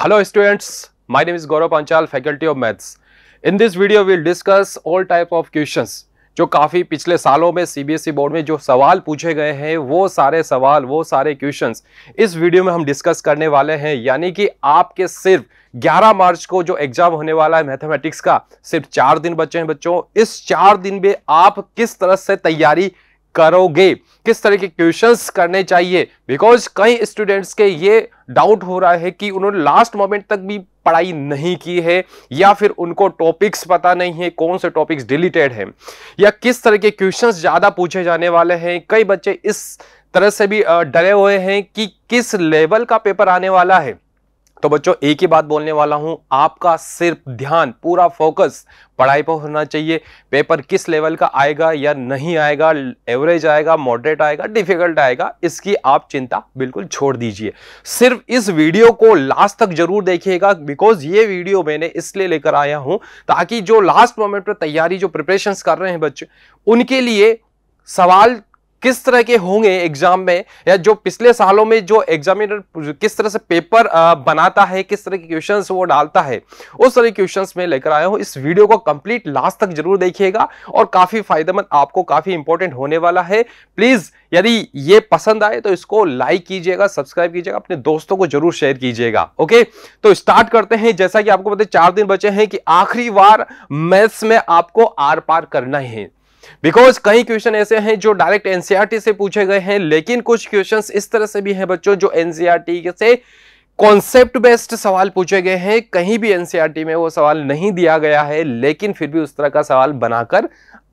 Hello students, my name is Gaurav Panchal, faculty of maths. In this video, we'll discuss all type of questions. जो काफ़ी पिछले सालों में CBSE board e में जो सवाल पूछे गए हैं वो सारे सवाल वो सारे क्वेश्चंस इस वीडियो में हम डिस्कस करने वाले हैं यानी कि आपके सिर्फ 11 मार्च को जो एग्जाम होने वाला है मैथमेटिक्स का सिर्फ चार दिन बचे हैं बच्चों इस चार दिन में आप किस तरह से तैयारी करोगे किस तरह के क्वेश्चंस करने चाहिए बिकॉज कई स्टूडेंट्स के ये डाउट हो रहा है कि उन्होंने लास्ट मोमेंट तक भी पढ़ाई नहीं की है या फिर उनको टॉपिक्स पता नहीं है कौन से टॉपिक्स डिलीटेड हैं या किस तरह के क्वेश्चंस ज़्यादा पूछे जाने वाले हैं कई बच्चे इस तरह से भी डरे हुए हैं कि किस लेवल का पेपर आने वाला है तो बच्चों एक ही बात बोलने वाला हूं आपका सिर्फ ध्यान पूरा फोकस पढ़ाई पर होना चाहिए पेपर किस लेवल का आएगा या नहीं आएगा एवरेज आएगा मॉडरेट आएगा डिफिकल्ट आएगा इसकी आप चिंता बिल्कुल छोड़ दीजिए सिर्फ इस वीडियो को लास्ट तक जरूर देखिएगा बिकॉज ये वीडियो मैंने इसलिए लेकर आया हूं ताकि जो लास्ट मोमेंट पर तैयारी जो प्रिपरेशन कर रहे हैं बच्चे उनके लिए सवाल किस तरह के होंगे एग्जाम में या जो पिछले सालों में जो एग्जामिनर किस तरह से पेपर बनाता है किस तरह के क्वेश्चंस वो डालता है उस तरह के क्वेश्चंस में लेकर आया हूँ इस वीडियो को कंप्लीट लास्ट तक जरूर देखिएगा और काफी फायदेमंद आपको काफी इंपॉर्टेंट होने वाला है प्लीज यदि ये पसंद आए तो इसको लाइक कीजिएगा सब्सक्राइब कीजिएगा अपने दोस्तों को जरूर शेयर कीजिएगा ओके तो स्टार्ट करते हैं जैसा कि आपको पता चार दिन बचे हैं कि आखिरी बार मैथ्स में आपको आर पार करना है बिकॉज कई क्वेश्चन ऐसे हैं जो डायरेक्ट एनसीईआरटी e से पूछे गए हैं लेकिन कुछ क्वेश्चन इस तरह से भी हैं बच्चों जो एनसीईआरटी e से कॉन्सेप्ट बेस्ड सवाल पूछे गए हैं कहीं भी एनसीईआरटी e में वो सवाल नहीं दिया गया है लेकिन फिर भी उस तरह का सवाल बनाकर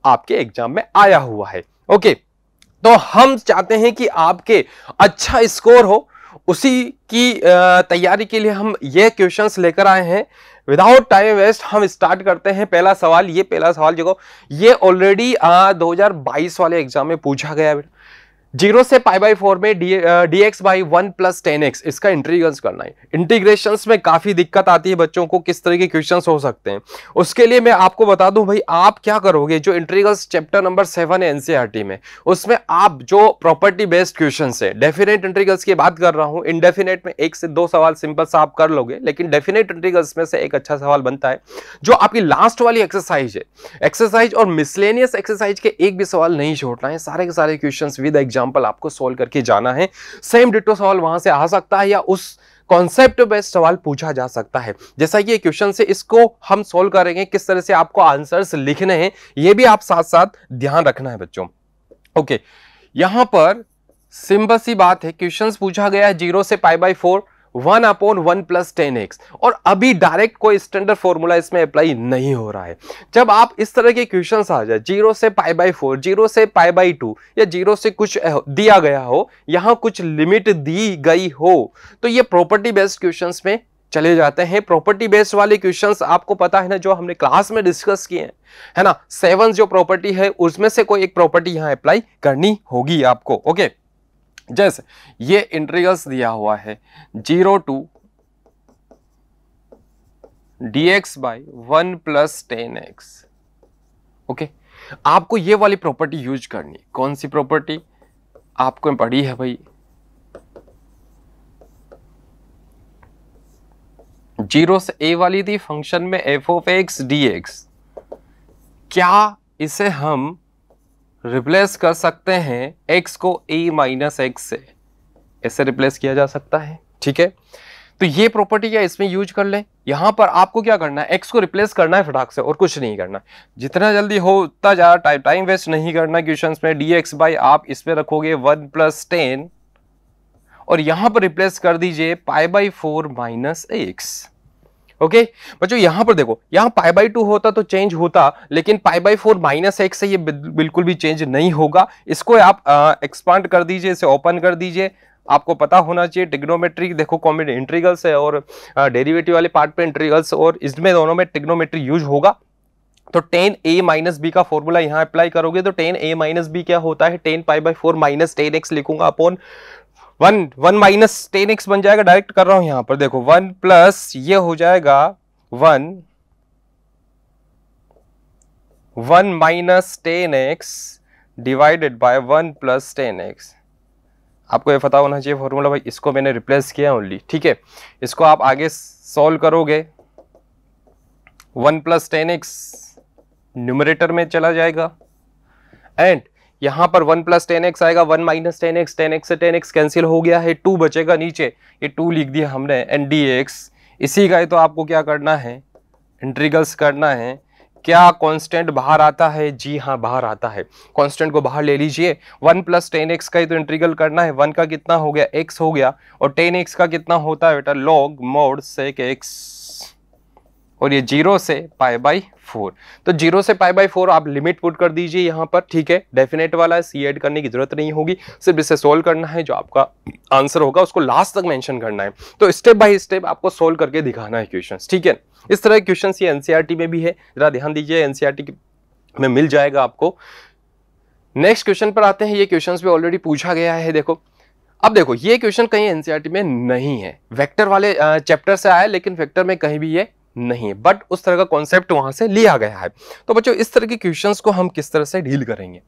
आपके एग्जाम में आया हुआ है ओके तो हम चाहते हैं कि आपके अच्छा स्कोर हो उसी की तैयारी के लिए हम ये क्वेश्चंस लेकर आए हैं विदाउट टाइम वेस्ट हम स्टार्ट करते हैं पहला सवाल ये पहला सवाल देखो ये ऑलरेडी दो बाईस वाले एग्जाम में पूछा गया बेटा जीरो से पाई बाई फोर में d d x by one plus ten x इसका इंटीग्रेशन करना है इंटीग्रेशन में काफ़ी दिक्कत आती है बच्चों को किस तरह के क्वेश्चन हो सकते हैं उसके लिए मैं आपको बता दूं भाई आप क्या करोगे जो इंटीग्रल्स चैप्टर नंबर सेवन है एनसीईआरटी e में उसमें आप जो प्रॉपर्टी बेस्ड क्वेश्चन है डेफिनेट इंटीग्रल्स की बात कर रहा हूँ इनडेफिनेट में एक से दो सवाल सिंपल सा आप कर लोगे लेकिन डेफिनेट इंटीग्रल्स में से एक अच्छा सवाल बनता है जो आपकी लास्ट वाली एक्सरसाइज है एक्सरसाइज और मिसलेनियस एक्सरसाइज के एक भी सवाल नहीं छोड़ना है सारे के सारे क्वेश्चन विद एग्जाम एग्जाम्पल आपको सोल्व करके जाना है सेम डिटो सवाल वहां से आ सकता है या उस कॉन्सेप्ट बेस्ड सवाल पूछा जा सकता है जैसा ये क्वेश्चन से इसको हम सोल्व करेंगे किस तरह से आपको आंसर्स लिखने हैं ये भी आप साथ साथ ध्यान रखना है बच्चों ओके okay, यहां पर सिंपल सी बात है क्वेश्चंस पूछा गया है जीरो से pi by four one upon one plus ten x और अभी डायरेक्ट कोई स्टैंडर्ड फॉर्मूला इसमें अप्लाई नहीं हो रहा है जब आप इस तरह के क्वेश्चन आ जाए जीरो से पाई बाई फोर जीरो से पाई बाई टू या जीरो से कुछ दिया गया हो यहाँ कुछ लिमिट दी गई हो तो ये प्रॉपर्टी बेस्ड क्वेश्चन में चले जाते हैं प्रॉपर्टी बेस्ड वाले क्वेश्चंस आपको पता है ना जो हमने क्लास में डिस्कस किए हैं है ना सेवन जो प्रॉपर्टी है उसमें से कोई एक प्रॉपर्टी यहाँ अप्लाई करनी होगी आपको ओके okay? जैसे ये इंट्रीगल्स दिया हुआ है zero to d x by one plus ten x okay आपको ये वाली प्रॉपर्टी यूज करनी कौन सी प्रॉपर्टी आपको पढ़ी है भाई जीरो से ए वाली थी फंक्शन में F of x D x क्या इसे हम रिप्लेस कर सकते हैं एक्स को ए माइनस एक्स से ऐसे रिप्लेस किया जा सकता है ठीक है तो ये प्रॉपर्टी क्या इसमें यूज कर लें यहां पर आपको क्या करना है एक्स को रिप्लेस करना है फटाक से और कुछ नहीं करना जितना जल्दी हो उतना ज़्यादा टाइम टाइम वेस्ट नहीं करना क्वेश्चन में डी एक्स बाई आप इसमें रखोगे वन प्लस टेन और यहां पर रिप्लेस कर दीजिए pi by four minus x okay बच्चों यहां पर देखो यहां पाई बाई टू होता तो चेंज होता लेकिन pi by four minus x से ये बिल्कुल भी चेंज नहीं होगा इसको आप एक्सपांड कर दीजिए इसे ओपन कर दीजिए आपको पता होना चाहिए टिग्नोमेट्री देखो कॉमेड इंट्रीगल्स है और डेरिवेटिव वाले पार्ट पे इंट्रीगल्स और इसमें दोनों में टिग्नोमेट्री यूज होगा तो टेन ए माइनस बी का फॉर्मूला यहाँ अप्लाई करोगे तो टेन ए माइनस बी क्या होता है tan pi by four minus ten x लिखूंगा upon one one minus ten x बन जाएगा डायरेक्ट कर रहा हूं यहां पर देखो वन प्लस ये हो जाएगा one one minus ten x divided by one plus ten x आपको ये पता होना चाहिए फॉर्मूला भाई इसको मैंने रिप्लेस किया ओनली ठीक है इसको आप आगे सॉल्व करोगे one plus ten x numerator में चला जाएगा एंड यहाँ पर वन प्लस टेन एक्स आएगा one minus ten x tan x से टेन एक्स कैंसिल हो गया है टू बचेगा नीचे ये टू लिख दिया हमने एन डी एक्स इसी का ही तो आपको क्या करना है इंट्रीगल्स करना है क्या कांस्टेंट बाहर आता है जी हाँ बाहर आता है कांस्टेंट को बाहर ले लीजिए वन प्लस टेन एक्स का ही तो इंट्रीगल करना है वन का कितना हो गया एक्स हो गया और टेन एक्स का कितना होता है बेटा लॉग मोड सेक एक्स और ये जीरो से पाई बाई फोर तो जीरो से पाई बाई फोर आप लिमिट पुट कर दीजिए यहाँ पर ठीक है डेफिनेट वाला है सी एड करने की जरूरत नहीं होगी सिर्फ इसे सोल्व करना है जो आपका आंसर होगा उसको लास्ट तक मेंशन करना है तो स्टेप बाय स्टेप आपको सोल्व करके दिखाना है क्वेश्चन ठीक है इस तरह के क्वेश्चन ये एनसीआरटी e में भी है जरा ध्यान दीजिए एनसीआरटी e में मिल जाएगा आपको नेक्स्ट क्वेश्चन पर आते हैं ये क्वेश्चन भी ऑलरेडी पूछा गया है देखो अब देखो ये क्वेश्चन कहीं एनसीआरटी e में नहीं है वेक्टर वाले चैप्टर से आया लेकिन वेक्टर में कहीं भी ये नहीं है बट उस तरह का कॉन्सेप्ट वहां से लिया गया है तो बच्चों इस तरह के क्वेश्चन को हम किस तरह से डील करेंगे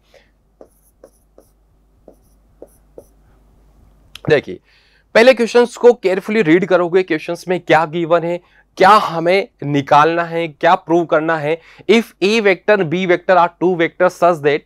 देखिए पहले क्वेश्चंस को केयरफुली रीड करोगे क्वेश्चंस में क्या गिवन है क्या हमें निकालना है क्या प्रूव करना है if a vector b vector are two vector such that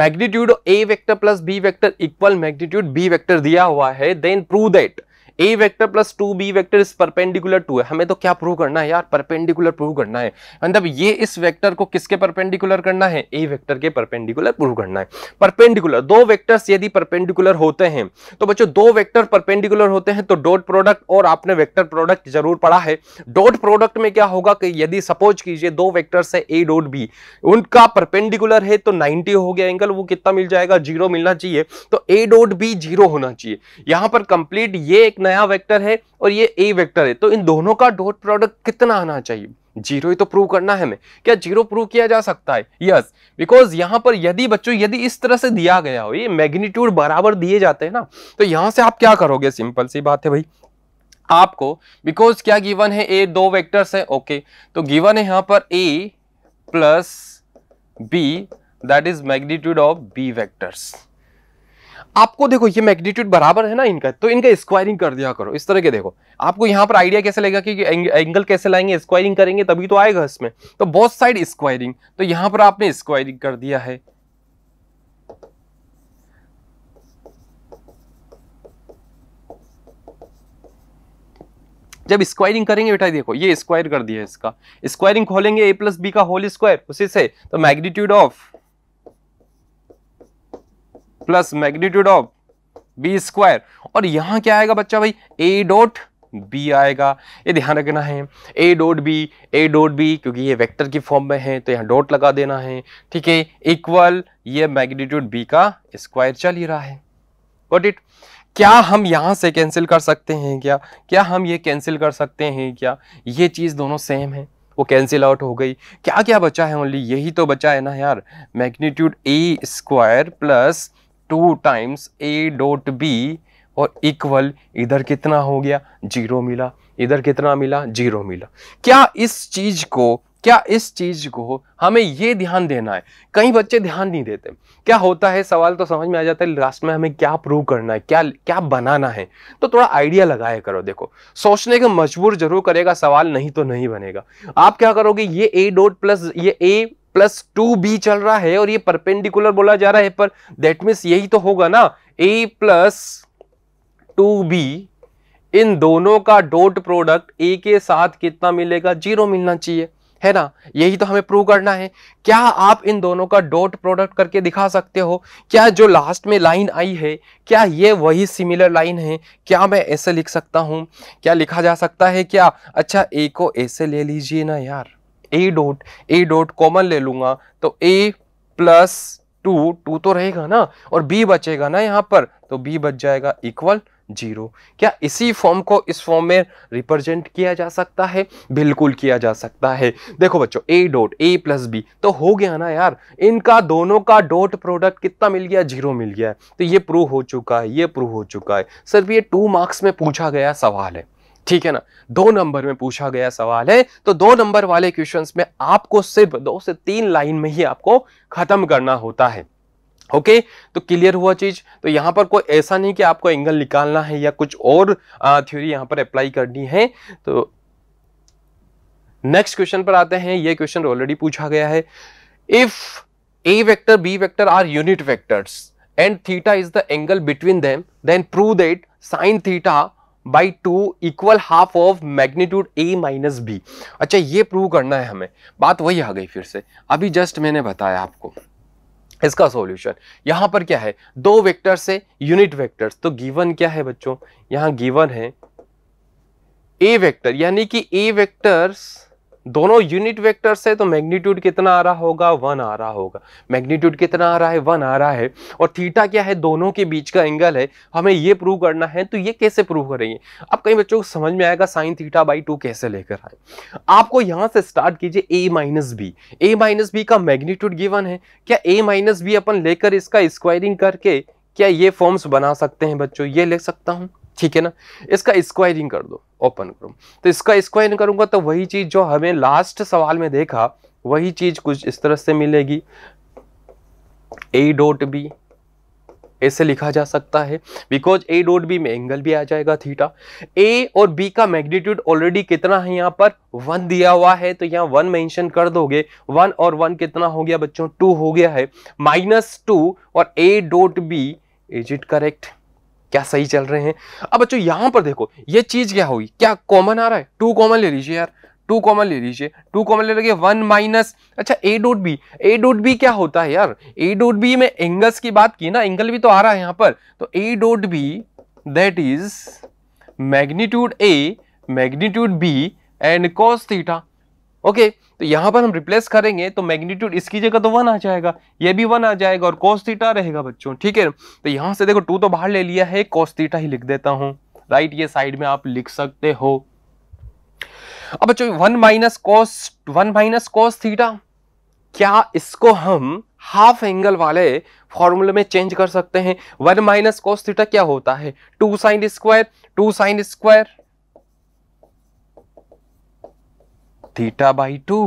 magnitude a vector plus B vector equal magnitude b vector दिया हुआ है then prove that a vector plus two b vector is perpendicular to है हमें तो क्या prove करना है यार परपेंडिकुलर प्रूव करना है मतलब ये इस वेक्टर को किसके परपेंडिकुलर करना है ए वेक्टर के परपेंडिकुलर प्रूव करना है परपेंडिकुलर दो वेक्टर्स यदि परपेंडिकुलर होते हैं तो बच्चों दो वेक्टर परपेंडिकुलर होते हैं तो डॉट प्रोडक्ट और आपने वेक्टर प्रोडक्ट जरूर पढ़ा है डॉट प्रोडक्ट में क्या होगा कि यदि सपोज कीजिए दो वेक्टर्स है ए डॉट बी उनका परपेंडिकुलर है तो नाइनटी हो गया एंगल वो कितना मिल जाएगा जीरो मिलना चाहिए तो ए डॉट बी जीरो होना चाहिए यहां पर कंप्लीट ये एक नया वेक्टर है और ये ए वेक्टर है तो इन दोनों का डॉट प्रोडक्ट कितना आना चाहिए जीरो ही तो प्रूव करना है हमें क्या जीरो प्रूव किया जा सकता है यस बिकॉज यहाँ पर यदि बच्चों यदि इस तरह से दिया गया हो ये मैग्नीट्यूड बराबर दिए जाते हैं ना तो यहाँ से आप क्या करोगे सिंपल सी बात है भाई आपको बिकॉज क्या गिवन है ए दो वेक्टर्स है ओके okay. तो गिवन है यहां पर a plus b that is magnitude of b vectors आपको देखो ये मैग्नीट्यूड बराबर है ना इनका तो इनका स्क्वायरिंग कर दिया करो इस तरह के देखो आपको यहाँ पर आइडिया कैसे लगेगा कि एंगल कैसे लाएंगे स्क्वायरिंग करेंगे तभी तो आएगा इसमें तो बहुत साइड स्क्वायरिंग तो यहां पर आपने स्क्वायरिंग कर दिया है जब स्क्वायरिंग करेंगे बेटा देखो ये स्क्वायर कर दिया इसका स्क्वायरिंग खोलेंगे ए प्लस बी का होल स्क्वायर उसी से तो magnitude of plus magnitude of b square और यहाँ क्या आएगा बच्चा भाई ए डॉट बी आएगा ये ध्यान रखना है a dot b a dot b क्योंकि ये वेक्टर की फॉर्म में है तो यहाँ डॉट लगा देना है ठीक है इक्वल ये मैग्नीट्यूड बी का स्क्वायर चल ही रहा है गॉट इट क्या हम यहां से कैंसिल कर सकते हैं क्या क्या हम ये कैंसिल कर सकते हैं क्या ये चीज़ दोनों सेम है वो कैंसिल आउट हो गई क्या क्या बचा है ओनली यही तो बचा है ना यार magnitude a square plus two times a dot b और इक्वल इधर कितना हो गया जीरो मिला इधर कितना मिला जीरो मिला क्या इस चीज को क्या इस चीज को हमें ये ध्यान देना है कई बच्चे ध्यान नहीं देते क्या होता है सवाल तो समझ में आ जाता है लास्ट में हमें क्या प्रूव करना है क्या क्या बनाना है तो थोड़ा आइडिया लगाया करो देखो सोचने का मजबूर जरूर करेगा सवाल नहीं तो नहीं बनेगा आप क्या करोगे ये ए डॉट प्लस ये ए प्लस टू बी चल रहा है और ये परपेंडिकुलर बोला जा रहा है पर दैट मीन्स यही तो होगा ना ए प्लस टू बी इन दोनों का डॉट प्रोडक्ट ए के साथ कितना मिलेगा जीरो मिलना चाहिए है ना यही तो हमें प्रूव करना है क्या आप इन दोनों का डॉट प्रोडक्ट करके दिखा सकते हो क्या जो लास्ट में लाइन आई है क्या ये वही सिमिलर लाइन है क्या मैं ऐसे लिख सकता हूँ क्या लिखा जा सकता है क्या अच्छा ए को ऐसे ले लीजिए ना यार a dot a dot common ले लूंगा तो ए प्लस टू टू तो रहेगा ना और बी बचेगा ना यहाँ पर तो बी बच जाएगा इक्वल जीरो क्या इसी फॉर्म को इस फॉर्म में रिप्रेजेंट किया जा सकता है बिल्कुल किया जा सकता है देखो बच्चों a dot a plus B तो हो गया ना यार इनका दोनों का डॉट प्रोडक्ट कितना मिल गया जीरो मिल गया है तो ये प्रूव हो चुका है ये प्रूव हो चुका है सिर्फ ये टू मार्क्स में पूछा गया सवाल है ठीक है ना दो नंबर में पूछा गया सवाल है तो दो नंबर वाले क्वेश्चन में आपको सिर्फ दो से तीन लाइन में ही आपको खत्म करना होता है ओके okay, तो क्लियर हुआ चीज तो यहां पर कोई ऐसा नहीं कि आपको एंगल निकालना है या कुछ और थ्योरी यहां पर अप्लाई करनी है तो नेक्स्ट क्वेश्चन पर आते हैं ये क्वेश्चन ऑलरेडी पूछा गया है if a vector b vector are unit vectors and theta is the angle between them then prove that sine theta by two equal half of magnitude a minus b अच्छा ये prove करना है हमें बात वही आ गई फिर से अभी जस्ट मैंने बताया आपको इसका सॉल्यूशन यहां पर क्या है दो वेक्टर्स है यूनिट वेक्टर्स तो गिवन क्या है बच्चों यहां गिवन है ए वेक्टर यानी कि ए वेक्टर्स दोनों यूनिट वेक्टर्स है तो मैग्नीट्यूड कितना आ रहा होगा वन आ रहा होगा मैग्नीट्यूड कितना आ रहा है वन आ रहा है और थीटा क्या है दोनों के बीच का एंगल है हमें ये प्रूव करना है तो ये कैसे प्रूव करेंगे अब कई बच्चों को समझ में आएगा साइन थीटा बाई टू कैसे लेकर आए आपको यहाँ से स्टार्ट कीजिए a minus b a minus b का मैग्नीट्यूड गिवन है क्या ए माइनस बी अपन लेकर इसका स्क्वायरिंग करके क्या ये फॉर्म्स बना सकते हैं बच्चों ये ले सकता हूँ ठीक है ना इसका स्क्वायरिंग कर दो ओपन करूँ तो इसका स्क्वाइन करूँगा तो वही चीज़ जो हमें लास्ट सवाल में देखा वही चीज़ कुछ इस तरह से मिलेगी ए डॉट बी ऐसे लिखा जा सकता है बिकॉज ए डॉट बी में एंगल भी आ जाएगा थीटा ए और बी का मैग्नीट्यूड ऑलरेडी कितना है यहाँ पर वन दिया हुआ है तो यहाँ वन मेंशन कर दोगे वन और वन कितना हो गया बच्चों टू हो गया है माइनस टू और a dot b is it correct क्या सही चल रहे हैं अब बच्चों यहां पर देखो ये चीज़ क्या हुई क्या कॉमन आ रहा है टू कॉमन ले लीजिए यार टू कॉमन ले लीजिए टू कॉमन ले लगे वन माइनस अच्छा a dot b a dot b क्या होता है यार ए डोट बी में एंगल्स की बात की ना एंगल भी तो आ रहा है यहां पर तो a dot b that is magnitude a magnitude b and cos theta okay तो यहां पर हम रिप्लेस करेंगे तो मैग्नीट्यूड इसकी जगह तो वन आ जाएगा ये भी वन आ जाएगा और कोस थीटा रहेगा बच्चों ठीक है तो यहां से देखो टू तो बाहर ले लिया है कोस थीटा ही लिख देता हूं राइट ये साइड में आप लिख सकते हो अब बच्चों one minus cos one minus cos theta क्या इसको हम हाफ एंगल वाले फॉर्मूले में चेंज कर सकते हैं वन माइनस कोस थीटा क्या होता है two sine square two sine square theta by two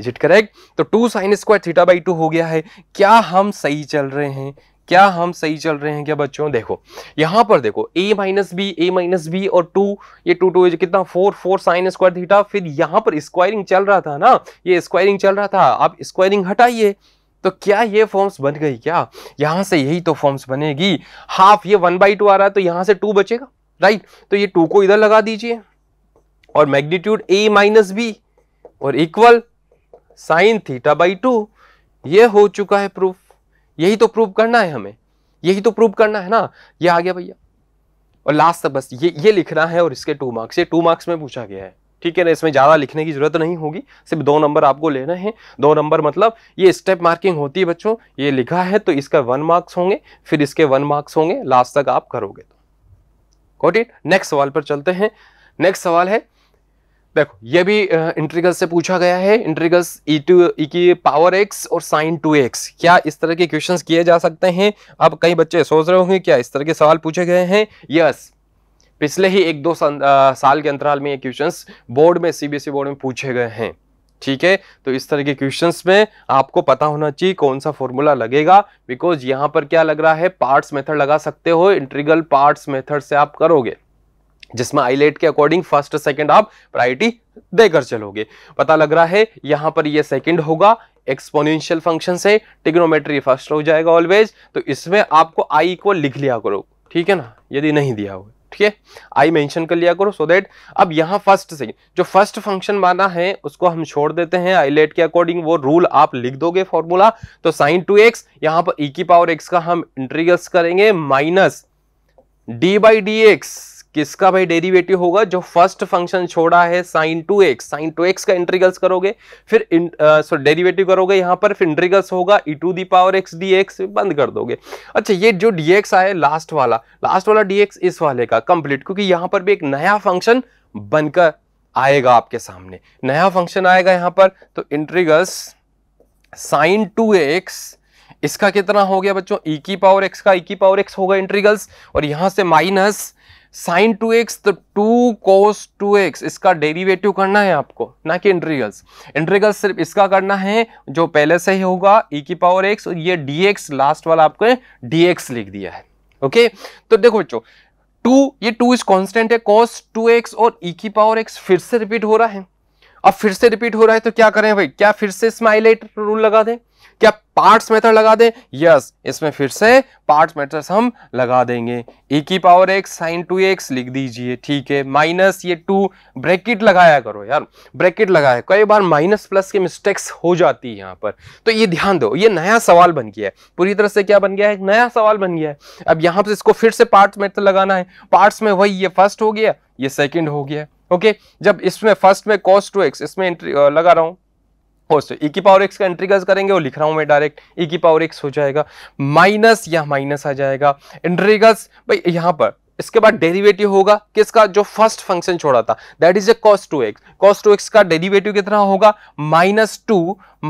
is it correct तो two sine square theta by two हो गया है क्या हम सही चल रहे हैं क्या हम सही चल रहे हैं क्या बच्चों देखो यहां पर देखो a minus b a minus b और टू ये टू टू कितना four four sine square theta फिर यहां पर स्क्वायरिंग चल रहा था ना ये स्क्वायरिंग चल रहा था आप स्क्वायरिंग हटाइए तो क्या ये फॉर्म्स बन गई क्या यहां से यही तो फॉर्म्स बनेगी हाफ ये वन बाई टू आ रहा है तो यहां से टू बचेगा राइट तो ये टू को इधर लगा दीजिए और मैग्नीट्यूड ए माइनस बी और equal sine theta by two ये हो चुका है प्रूफ यही तो प्रूफ करना है हमें यही तो प्रूफ करना है ना ये आ गया भैया और लास्ट तक बस ये ये लिखना है और इसके टू मार्क्स ये टू मार्क्स में पूछा गया है ठीक है ना इसमें ज़्यादा लिखने की जरूरत नहीं होगी सिर्फ दो नंबर आपको लेना है दो नंबर मतलब ये स्टेप मार्किंग होती है बच्चों ये लिखा है तो इसका वन मार्क्स होंगे फिर इसके वन मार्क्स होंगे लास्ट तक आप करोगे तो नेक्स्ट सवाल पर चलते हैं नेक्स्ट सवाल है देखो ये भी इंट्रीगल से पूछा गया है इंट्रीगल्स e टू e की पावर एक्स और साइन टू एक्स क्या इस तरह के क्वेश्चन किए जा सकते हैं अब कई बच्चे सोच रहे होंगे क्या इस तरह के सवाल पूछे गए हैं यस पिछले ही एक दो आ, साल के अंतराल में ये क्वेश्चंस बोर्ड में सीबीएसई बोर्ड e में पूछे गए हैं ठीक है तो इस तरह के क्वेश्चंस में आपको पता होना चाहिए कौन सा फॉर्मूला लगेगा बिकॉज यहाँ पर क्या लग रहा है पार्ट्स मेथड लगा सकते हो इंट्रीगल पार्ट्स मेथड से आप करोगे जिसमें आईलेट के अकॉर्डिंग फर्स्ट सेकंड आप प्रायोरिटी देकर चलोगे पता लग रहा है यहां पर ये सेकंड होगा एक्सपोनेंशियल फंक्शन से टिग्नोमेट्री फर्स्ट हो जाएगा ऑलवेज तो इसमें आपको आई को लिख लिया करो ठीक है ना यदि नहीं दिया हो ठीक है आई मेंशन कर लिया करो सो so देट अब यहां फर्स्ट से जो फर्स्ट फंक्शन माना है उसको हम छोड़ देते हैं आईलेट के अकॉर्डिंग वो रूल आप लिख दोगे फॉर्मूला तो साइन टू एक्स यहां पर ई e की पावर एक्स का हम इंट्रीगल्स करेंगे minus d by D x किसका भाई डेरिवेटिव होगा जो फर्स्ट फंक्शन छोड़ा है sine two x sine two x का इंट्रीगल्स करोगे फिर सो डेरिवेटिव करोगे यहां पर फिर इंट्रीगल्स होगा e to the power x D x बंद कर दोगे अच्छा ये जो डी एक्स आया लास्ट वाला लास्ट वाला डी एक्स इस वाले का कंप्लीट क्योंकि यहां पर भी एक नया फंक्शन बनकर आएगा आपके सामने नया फंक्शन आएगा यहां पर तो इंट्रीगल्स साइन टू एक्स इसका कितना हो गया बच्चों ई की पावर एक्स का ई की पावर एक्स होगा इंट्रीगल्स और यहां से माइनस साइन टू एक्स तो टू कोस टू एक्स इसका डेरिवेटिव करना है आपको ना कि इंट्रीगल्स इंट्रीगल्स सिर्फ इसका करना है जो पहले से ही होगा ई e की पावर एक्स और ये डी एक्स लास्ट वाला आपको डी एक्स लिख दिया है ओके तो देखो बच्चो टू ये टू इज कॉन्स्टेंट है कॉस टू एक्स और ई e की पावर एक्स फिर से रिपीट हो रहा है अब फिर से रिपीट हो रहा है तो क्या करें भाई क्या फिर से स्माइलेट रूल लगा दें क्या पार्ट्स मेथड लगा दें यस इसमें फिर से पार्ट्स मेथड हम लगा देंगे ए की power x sine two x लिख दीजिए ठीक है माइनस ये टू ब्रैकेट लगाया करो यार ब्रैकेट लगाया कई बार माइनस प्लस की मिस्टेक्स हो जाती है यहाँ पर तो ये ध्यान दो ये नया सवाल बन गया है पूरी तरह से क्या बन गया है एक नया सवाल बन गया है अब यहाँ पर इसको फिर से पार्ट्स मेथड लगाना है पार्ट्स में वही ये फर्स्ट हो गया ये सेकेंड हो गया ओके जब इसमें फर्स्ट में कॉस्ट टू एक्स इसमें लगा रहा हूँ होस्ट ई e की पावर एक्स का एंट्री कैसे करेंगे वो लिख रहा हूँ मैं डायरेक्ट ई e की पावर एक्स हो जाएगा माइनस यहाँ माइनस आ जाएगा एंट्रीगस भाई यहाँ पर इसके बाद डेरिवेटिव होगा किसका जो फर्स्ट फंक्शन छोड़ा था that is a cos two x cos two x का डेरिवेटिव कितना होगा minus two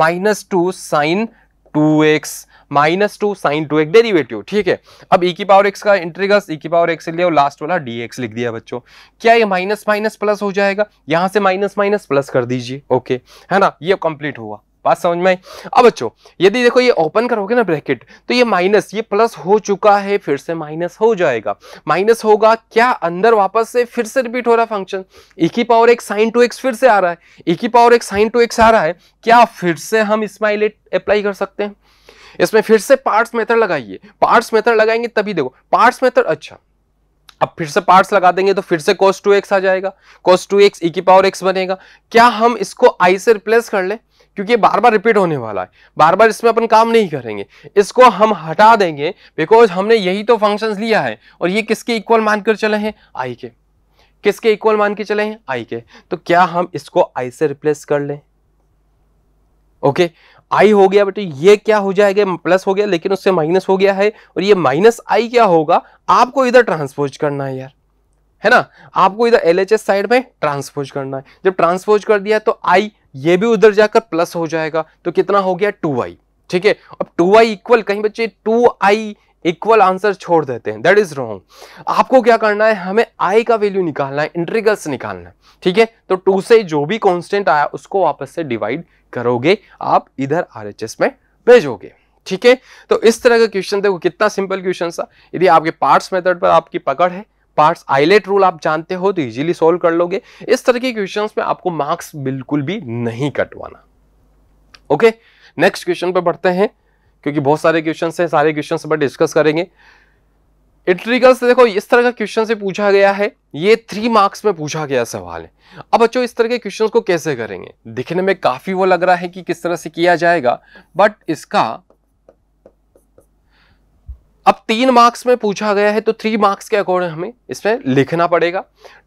minus two sine two x minus two sine two x derivative ठीक है अब ई e की पावर एक्स का इंट्रीगस ई e की पावर एक्स लिया और लास्ट वाला डी एक्स लिख दिया बच्चों क्या ये माइनस माइनस प्लस हो जाएगा यहां से माइनस माइनस प्लस कर दीजिए ओके है ना ये कंप्लीट हुआ बात समझ में अब बच्चों यदि देखो ये ओपन करोगे ना ब्रैकेट तो ये माइनस ये प्लस हो चुका है फिर से माइनस हो जाएगा माइनस होगा क्या अंदर वापस से फिर से रिपीट हो रहा फंक्शन एक ही पावर एक साइन टू एक्स फिर से आ रहा है एक ही पावर एक साइन टू एक्स आ रहा है क्या फिर से हम स्माइल अप्लाई कर सकते हैं इसमें फिर से पार्ट्स मेथड लगाइए पार्ट्स मेथड लगाएंगे तभी देखो पार्ट्स मेथड अच्छा अब फिर से पार्ट्स लगा देंगे तो फिर से कॉस टू एक्स आ जाएगा कॉस टू एक्स ई की पावर एक्स बनेगा क्या हम इसको आई से रिप्लेस कर लें क्योंकि ये बार बार रिपीट होने वाला है बार बार इसमें अपन काम नहीं करेंगे इसको हम हटा देंगे बिकॉज हमने यही तो फंक्शंस लिया है और ये किसके इक्वल मानकर चले हैं आई के किसके इक्वल मान के चले हैं आई के तो क्या हम इसको आई से रिप्लेस कर लें ओके आई हो गया बेटे ये क्या हो जाएगा प्लस हो गया लेकिन उससे माइनस हो गया है और ये माइनस आई क्या होगा आपको इधर ट्रांसपोज करना है यार है ना आपको इधर एल एच एस साइड में ट्रांसपोज करना है जब ट्रांसपोज कर दिया तो आई ये भी उधर जाकर प्लस हो जाएगा तो कितना हो गया टू आई ठीक है अब टू आई इक्वल कहीं बच्चे टू आई इक्वल आंसर छोड़ देते हैं दैट इज रॉन्ग आपको क्या करना है हमें आई का वैल्यू निकालना है इंट्रीगल्स निकालना है ठीक है तो टू से जो भी कॉन्स्टेंट आया उसको वापस से डिवाइड करोगे आप इधर आर में भेजोगे ठीक है तो इस तरह का क्वेश्चन देखो कितना सिंपल क्वेश्चन था यदि आपके पार्ट्स मेथड पर आपकी पकड़ है पार्ट्स आईलेट रूल आप जानते हो तो इजीली सॉल्व कर लोगे इस तरह के क्वेश्चन में आपको मार्क्स बिल्कुल भी नहीं कटवाना ओके नेक्स्ट क्वेश्चन पर बढ़ते हैं क्योंकि बहुत सारे क्वेश्चन हैं सारे क्वेश्चन पर डिस्कस करेंगे इंट्रीगल से देखो इस तरह का क्वेश्चन से पूछा गया है ये थ्री मार्क्स में पूछा गया सवाल है अब बच्चों इस तरह के क्वेश्चन को कैसे करेंगे दिखने में काफ़ी वो लग रहा है कि किस तरह से किया जाएगा बट इसका अब तीन मार्क्स में पूछा गया है तो थ्री मार्क्स के अकॉर्डिंग हमें इसमें लिखना पड़ेगा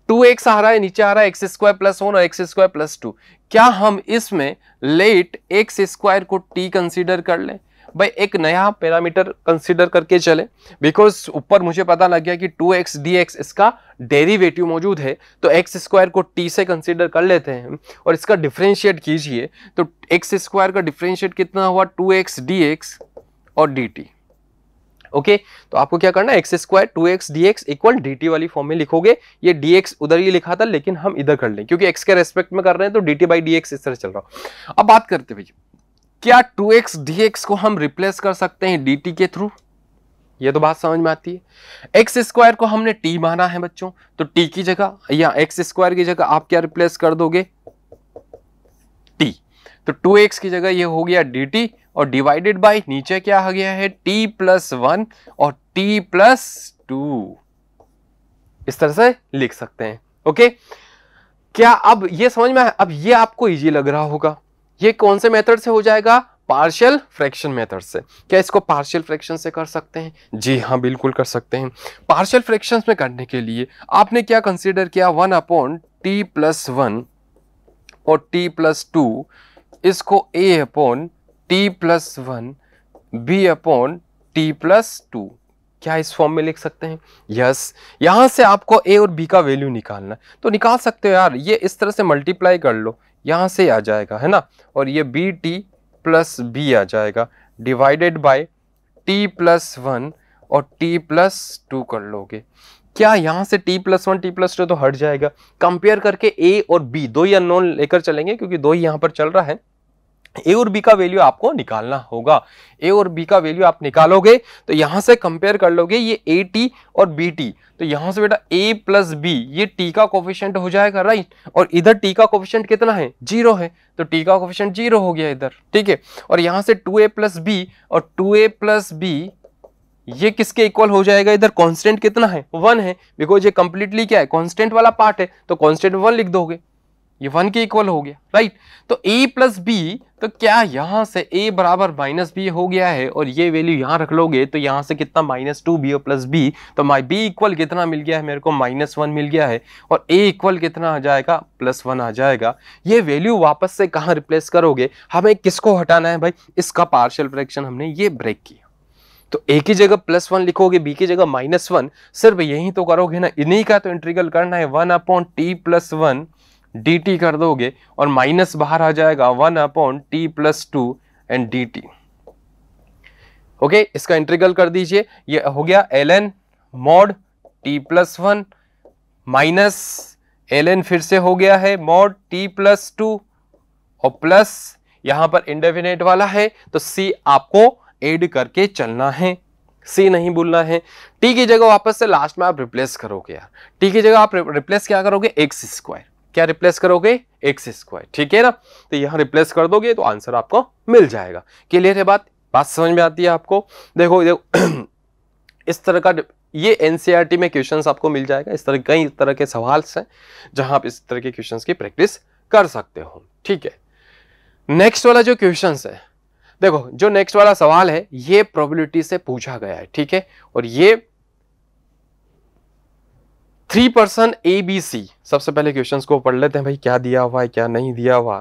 टू एक्स आ रहा है नीचे आ रहा है एक्स स्क्वायर प्लस वन और एक्स स्क्वायर प्लस टू क्या हम इसमें लेट एक्स स्क्वायर को टी कंसीडर कर लें भाई एक नया पैरामीटर कंसीडर करके चले बिकॉज ऊपर मुझे पता लग गया कि टू एक्स डी एक्स इसका डेरिवेटिव मौजूद है तो एक्स स्क्वायर को टी से कंसीडर कर लेते हैं और इसका डिफ्रेंशिएट कीजिए तो एक्स स्क्वायर का डिफ्रेंशिएट कितना हुआ टू एक्स डी एक्स और डी टी ओके तो आपको क्या करना है x square two x D x equal d t वाली फॉर्म में लिखोगे ये डी एक्स उधर ही लिखा था लेकिन हम इधर कर लें क्योंकि एक्स के रेस्पेक्ट में कर रहे हैं तो d t by D x इस तरह चल रहा हूं अब बात करते भैया क्या टू एक्स डी एक्स को हम रिप्लेस कर सकते हैं डी टी के थ्रू ये तो बात समझ में आती है एक्स स्क्वायर को हमने टी माना है बच्चों तो टी की जगह या एक्स स्क्वायर की जगह आप क्या रिप्लेस कर दोगे टी तो टू एक्स की जगह ये हो गया डी टी और डिवाइडेड बाय नीचे क्या आ गया है t प्लस वन और t प्लस टू इस तरह से लिख सकते हैं ओके क्या अब ये समझ में अब ये आपको इजी लग रहा होगा ये कौन से मेथड से हो जाएगा पार्शियल फ्रैक्शन मेथड से क्या इसको पार्शियल फ्रैक्शन से कर सकते हैं जी हाँ बिल्कुल कर सकते हैं पार्शियल फ्रैक्शन में करने के लिए आपने क्या कंसिडर किया one upon t plus one और टी प्लस टू इसको A upon t plus one B upon t plus two क्या इस फॉर्म में लिख सकते हैं यस yes. यहां से आपको ए और बी का वैल्यू निकालना है तो निकाल सकते हो यार ये इस तरह से मल्टीप्लाई कर लो यहाँ से आ जाएगा है ना और ये बी टी प्लस बी आ जाएगा divided by t plus one और टी प्लस टू कर लोगे क्या यहां से t plus one t plus two तो हट जाएगा कंपेयर करके ए और बी दो ही अननोन लेकर चलेंगे क्योंकि दो ही यहाँ पर चल रहा है ए और बी का वैल्यू आपको निकालना होगा ए और बी का वैल्यू आप निकालोगे तो यहां से कंपेयर कर लोगे ये ए टी और बी टी तो यहां से बेटा ए प्लस बी ये टी का कोफिशियंट हो जाएगा राइट और इधर टी का कोफिशियंट कितना है जीरो है तो टी का कोफिशियंट जीरो हो गया इधर ठीक है और यहां से टू ए प्लस बी और टू ए प्लस बी ये किसके इक्वल हो जाएगा इधर कॉन्स्टेंट कितना है वन है बिकॉज ये कंप्लीटली क्या है कॉन्स्टेंट वाला पार्ट है तो कॉन्स्टेंट वन लिख दोगे ये वन के इक्वल हो गया राइट तो ए प्लस बी तो क्या यहाँ से a बराबर माइनस बी हो गया है और ये वैल्यू यहाँ रख लोगे तो यहाँ से कितना माइनस टू बी और प्लस बी तो माई बी इक्वल कितना मिल गया है मेरे को माइनस वन मिल गया है और a इक्वल कितना आ जाएगा प्लस वन आ जाएगा ये वैल्यू वापस से कहाँ रिप्लेस करोगे हमें किसको हटाना है भाई इसका पार्शियल फ्रैक्शन हमने ये ब्रेक किया तो ए की जगह प्लस वन लिखोगे बी की जगह माइनस वन सिर्फ यही तो करोगे ना इन्हीं का तो इंटीग्रल करना है one upon t plus one d t कर दोगे और माइनस बाहर आ जाएगा one upon t plus two and d T okay इसका इंटीग्रल कर दीजिए ये हो गया l n mod t plus one minus l n फिर से हो गया है मॉड टी प्लस टू और प्लस यहां पर इंडेफिनेट वाला है तो सी आपको एड करके चलना है सी नहीं भूलना है टी की जगह वापस से लास्ट में आप रिप्लेस करोगे यार टी की जगह आप रिप्लेस क्या करोगे एक्स स्क्वायर क्या रिप्लेस करोगे एक्स स्क्वायर ठीक है ना तो यहाँ रिप्लेस कर दोगे तो आंसर आपको मिल जाएगा क्लियर है बात बात समझ में आती है आपको देखो देखो इस तरह का ये एन e में क्वेश्चन आपको मिल जाएगा इस तरह कई तरह के सवाल हैं जहां आप इस तरह के क्वेश्चन की प्रैक्टिस कर सकते हो ठीक है नेक्स्ट वाला जो क्वेश्चन है देखो जो नेक्स्ट वाला सवाल है ये प्रोबेबिलिटी से पूछा गया है ठीक है और ये three person A B C सबसे पहले क्वेश्चन को पढ़ लेते हैं भाई क्या दिया हुआ है क्या नहीं दिया हुआ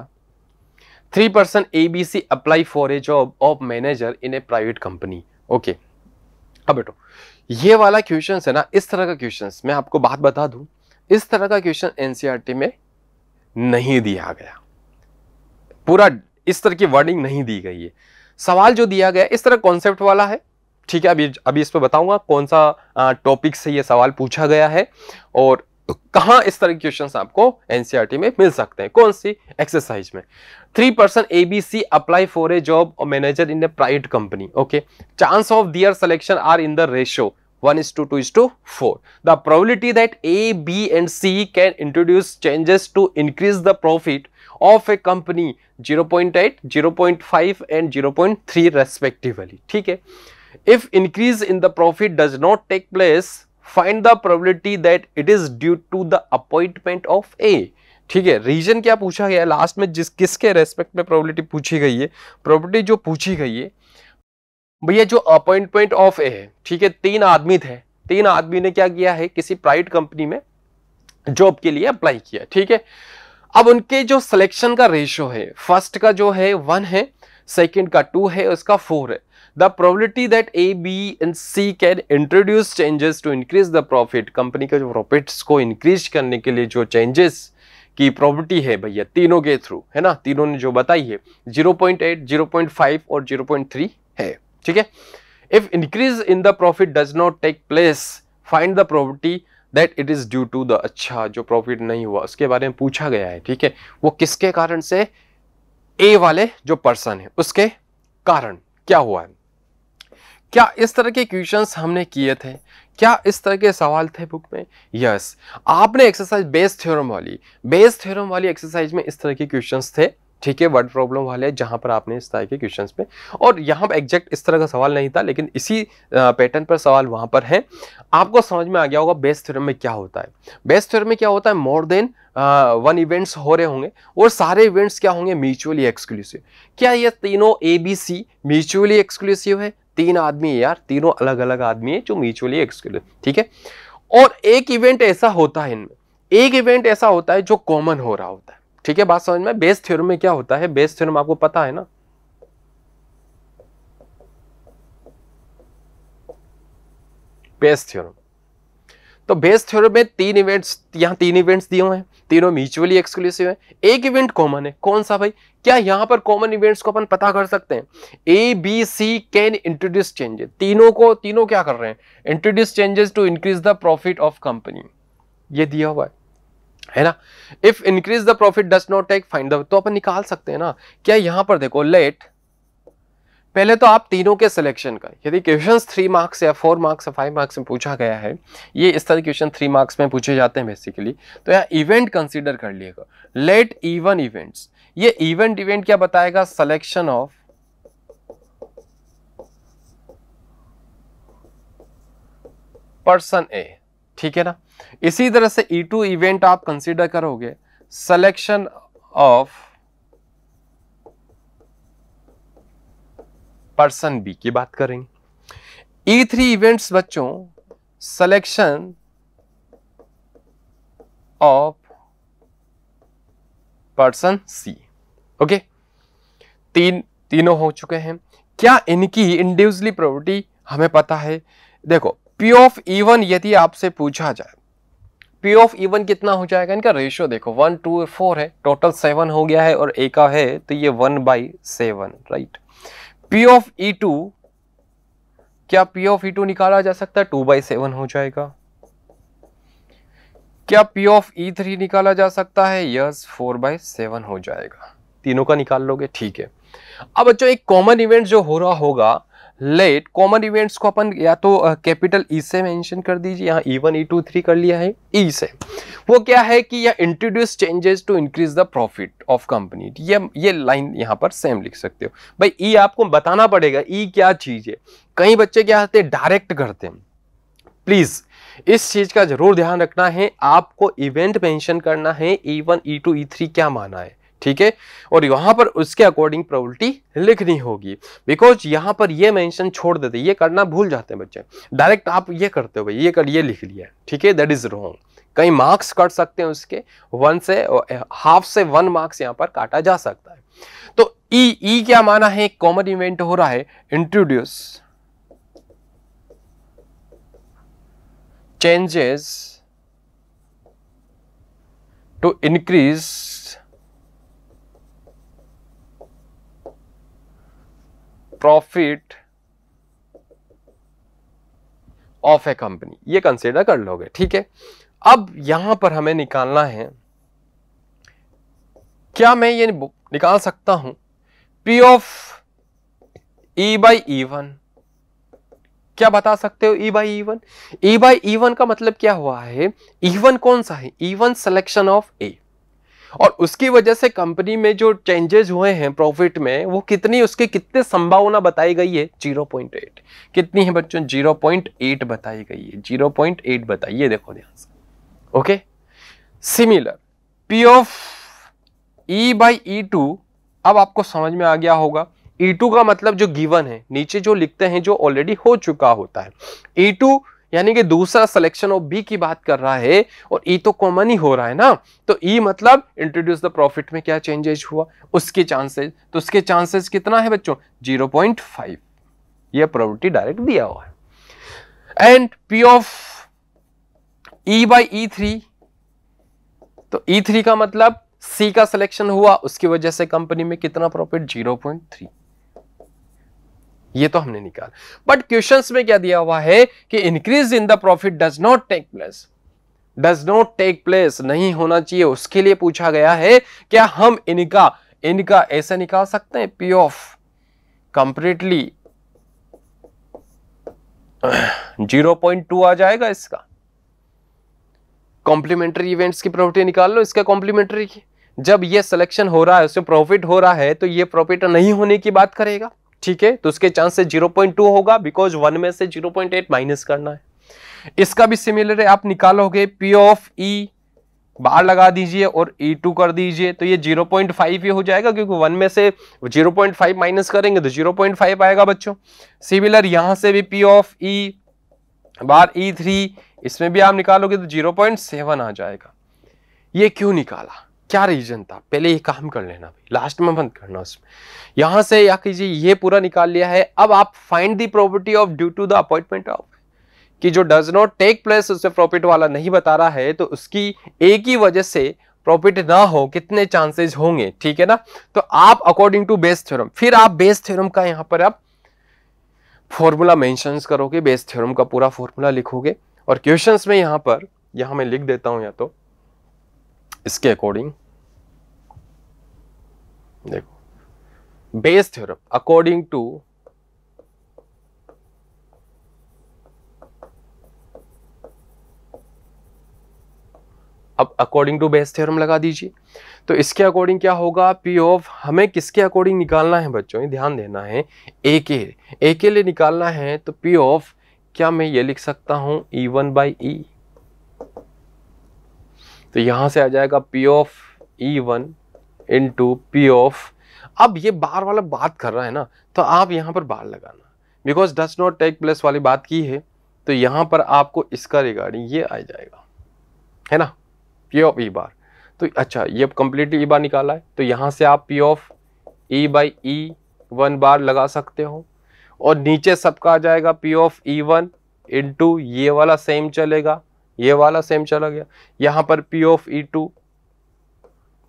three person A B C apply for a job of manager in a private company okay अब बेटो ये वाला क्वेश्चन है ना इस तरह का क्वेश्चन मैं आपको बात बता दू इस तरह का क्वेश्चन एनसीआरटी e में नहीं दिया गया पूरा इस तरह की वर्डिंग नहीं दी गई है सवाल जो दिया गया इस तरह कॉन्सेप्ट वाला है ठीक है अभी अभी इस पर बताऊंगा कौन सा टॉपिक से ये सवाल पूछा गया है और कहाँ इस तरह के क्वेश्चन आपको एनसीआर e में मिल सकते हैं कौन सी एक्सरसाइज में three person A B C apply for a job और manager in a private company okay chance of their selection are in the ratio one is to two four the probability that A B and C can introduce changes to increase the profit of a company zero point eight zero point five and zero point three respectively ठीक है If increase in the profit does not take place, find the probability that it is due to the appointment of A. ठीक है reason क्या पूछा गया last में जिस किसके रेस्पेक्ट में प्रोबेबिलिटी पूछी गई है प्रोबेबिलिटी जो पूछी गई है भैया जो अपॉइंटमेंट ऑफ ए है ठीक है तीन आदमी थे तीन आदमी ने क्या किया है किसी प्राइवेट कंपनी में जॉब के लिए अप्लाई किया ठीक है अब उनके जो सिलेक्शन का रेशियो है फर्स्ट का जो है वन है सेकंड का टू है उसका फोर है the probability that A, B and C can introduce changes to increase the profit company ka jo profits ko increase karne ke liye jo changes ki probability hai bhaiya tino ke through hai na tino ne jo batayi hai 0.8, 0.5 aur 0.3 hai theek hai if increase in the profit does not take place find the probability that it is due to the acha jo profit nahi hua uske bare mein pucha gaya hai theek hai wo kiske karan se a wale jo person hai uske karan क्या हुआ है क्या इस तरह के questions हमने किए थे क्या इस तरह के सवाल थे बुक में यस yes. आपने एक्सरसाइज बेस थ्योरम वाली बेस थ्योरम वाली एक्सरसाइज में इस तरह के क्वेश्चंस थे ठीक है वर्ड प्रॉब्लम वाले जहाँ पर आपने इस तरह के क्वेश्चंस पे और यहाँ पर एग्जैक्ट इस तरह का सवाल नहीं था लेकिन इसी पैटर्न पर सवाल वहाँ पर है आपको समझ में आ गया होगा बेस्ट थ्योरम में क्या होता है बेस्ट थ्योरम में क्या होता है मोर देन वन इवेंट्स हो रहे होंगे और सारे इवेंट्स क्या होंगे म्यूचुअली एक्सक्लूसिव क्या ये तीनों A B C mutually exclusive है तीन आदमी है यार तीनों अलग अलग आदमी है जो म्यूचुअली एक्सक्लूसिव ठीक है और एक इवेंट ऐसा होता है इनमें एक इवेंट ऐसा होता है जो कॉमन हो रहा होता है ठीक है बात समझ में बेस थ्योरम में क्या होता है बेस थ्योरम आपको पता है ना बेस थ्योरम तो बेस थ्योरम में तीन इवेंट्स यहां तीन इवेंट्स दिए हुए हैं तीनों म्यूचुअली एक्सक्लूसिव है एक इवेंट कॉमन है कौन सा भाई क्या यहां पर कॉमन इवेंट्स को अपन पता कर सकते हैं A B C can introduce changes तीनों को तीनों क्या कर रहे हैं introduce changes to increase the profit of company ये दिया हुआ है है ना if increase the profit does not take find the तो अपन निकाल सकते हैं ना क्या यहां पर देखो लेट पहले तो आप तीनों के सिलेक्शन का यदि क्वेश्चन थ्री मार्क्स या फोर मार्क्स या फाइव मार्क्स में पूछा गया है ये इस तरह क्वेश्चन थ्री मार्क्स में पूछे जाते हैं बेसिकली तो यहाँ इवेंट कंसिडर कर लिएगा लेट इवन इवेंट्स ये इवेंट इवेंट क्या बताएगा सिलेक्शन ऑफ पर्सन ए ठीक है ना इसी तरह से ई टू इवेंट आप कंसिडर करोगे सिलेक्शन ऑफ पर्सन बी की बात करेंगे ई थ्री इवेंट्स बच्चों selection of person C okay तीन तीनों हो चुके हैं क्या इनकी इंडिविजुअली प्रॉपर्टी हमें पता है देखो पी ऑफ इवन यदि आपसे पूछा जाए पी ऑफ इवन कितना हो जाएगा इनका रेशियो देखो वन टू फोर है टोटल सेवन हो गया है और एक है तो ये one by seven right P of E two क्या पी ऑफ ई टू निकाला जा सकता है टू बाई सेवन हो जाएगा क्या पी ऑफ ई थ्री निकाला जा सकता है यस फोर बाई सेवन हो जाएगा तीनों का निकाल लोगे ठीक है अब बच्चों एक कॉमन इवेंट जो हो रहा होगा लेट कॉमन इवेंट्स को अपन या तो कैपिटल ई e से मेंशन कर दीजिए यहाँ E one E two three कर लिया है ई e से वो क्या है कि यह introduce changes to increase the profit of company ये ये लाइन यहाँ पर सेम लिख सकते हो भाई ई e आपको बताना पड़ेगा ई क्या चीज़ है कई बच्चे क्या करते हैं डायरेक्ट करते हैं प्लीज़ इस चीज़ का जरूर ध्यान रखना है आपको इवेंट मेंशन करना है E one E two E three क्या माना है ठीक है और यहां पर उसके अकॉर्डिंग प्रोबेबिलिटी लिखनी होगी बिकॉज यहां पर ये मेंशन छोड़ देते ये करना भूल जाते हैं बच्चे डायरेक्ट आप ये करते हो भाई ये कर ये लिख लिया ठीक है दैट इज़ रॉन्ग कई मार्क्स कट सकते हैं उसके वन से हाफ से वन मार्क्स यहाँ पर काटा जा सकता है तो ई e, ई e क्या माना है कॉमन इवेंट हो रहा है introduce changes to increase profit of a company ये कंसिडर कर लोगे ठीक है अब यहां पर हमें निकालना है क्या मैं ये निकाल सकता हूं P of E by E one क्या बता सकते हो E by E one E by E one का मतलब क्या हुआ है ई e वन कौन सा है E one selection of A और उसकी वजह से कंपनी में जो चेंजेस हुए हैं प्रॉफिट में वो कितनी उसके कितने संभावना बताई गई है एट कितनी है बच्चों एट बताई गई है जीरो पॉइंट एट बताइए देखो ध्यान से okay similar P of E by E two अब आपको समझ में आ गया होगा ई e टू का मतलब जो गिवन है नीचे जो लिखते हैं जो ऑलरेडी हो चुका होता है ई e टू यानी कि दूसरा सिलेक्शन ऑफ बी की बात कर रहा है और ई e तो कॉमन ही हो रहा है ना तो ई e मतलब इंट्रोड्यूस द प्रॉफिट में क्या चेंजेज हुआ उसके चांसेज तो उसके चांसेस कितना है बच्चों 0.5 यह प्रॉपर्टी डायरेक्ट दिया हुआ है and P of E by E three तो ई e थ्री का मतलब सी का सिलेक्शन हुआ उसकी वजह से कंपनी में कितना प्रॉफिट थ्री ये तो हमने निकाल बट क्वेश्चन में क्या दिया हुआ है कि increase in the profit does not take place does not take place नहीं होना चाहिए उसके लिए पूछा गया है क्या हम इनका इनका ऐसा निकाल सकते हैं P of completely zero point two आ जाएगा इसका कॉम्प्लीमेंट्री इवेंट्स की प्रॉपर्टी निकाल लो इसका कॉम्प्लीमेंट्री जब ये सिलेक्शन हो रहा है उससे प्रॉफिट हो रहा है तो ये प्रॉफिट नहीं होने की बात करेगा ठीक है तो उसके चांसेस टू होगा बिकॉज वन में से जीरो पॉइंट एट माइनस करना है इसका भी सिमिलर है आप निकालोगे पी ऑफ ई बार लगा दीजिए और ई e टू कर दीजिए तो ये 0.5 ही हो जाएगा क्योंकि वन में से 0.5 माइनस करेंगे तो 0.5 आएगा बच्चों सिमिलर यहां से भी P of E bar E three इसमें भी आप निकालोगे तो 0.7 आ जाएगा ये क्यों निकाला क्या रीजन था पहले ये काम कर लेना भाई लास्ट में बंद करना उसमें यहां से या कीजिए ये पूरा निकाल लिया है अब आप find the property of due to the appointment of कि जो डज नॉट टेक प्लेस उससे प्रॉफिट वाला नहीं बता रहा है तो उसकी एक ही वजह से प्रॉफिट ना हो कितने चांसेस होंगे ठीक है ना तो आप अकॉर्डिंग टू बेस थ्योरम फिर आप बेस थ्योरम का यहां पर आप फॉर्मूला मेंशन करोगे बेस थ्योरम का पूरा फॉर्मूला लिखोगे और क्वेश्चंस में यहां पर यहां मैं लिख देता हूं या तो इसके अकॉर्डिंग देखो बेस थ्योरम अकॉर्डिंग टू अब अकॉर्डिंग टू बेस थ्योरम लगा दीजिए तो इसके अकॉर्डिंग क्या होगा पी ऑफ हमें किसके अकॉर्डिंग निकालना है बच्चों ये ध्यान देना है ए के ए के लिए निकालना है तो पी ऑफ क्या मैं ये लिख सकता हूं ई वन बाई ई तो यहां से आ जाएगा P of E one into P of अब ये बार वाला बात कर रहा है ना तो आप यहाँ पर बार लगाना because does not take plus वाली बात की है तो यहाँ पर आपको इसका रिगार्डिंग ये आ जाएगा है ना पी ऑफ ई बार तो अच्छा ये अब कंप्लीटली ई e बार निकाला है तो यहाँ से आप P of E by E one bar लगा सकते हो और नीचे सबका आ जाएगा P of E one into ये वाला सेम चलेगा ये वाला सेम चला गया यहाँ पर पी ऑफ ई टू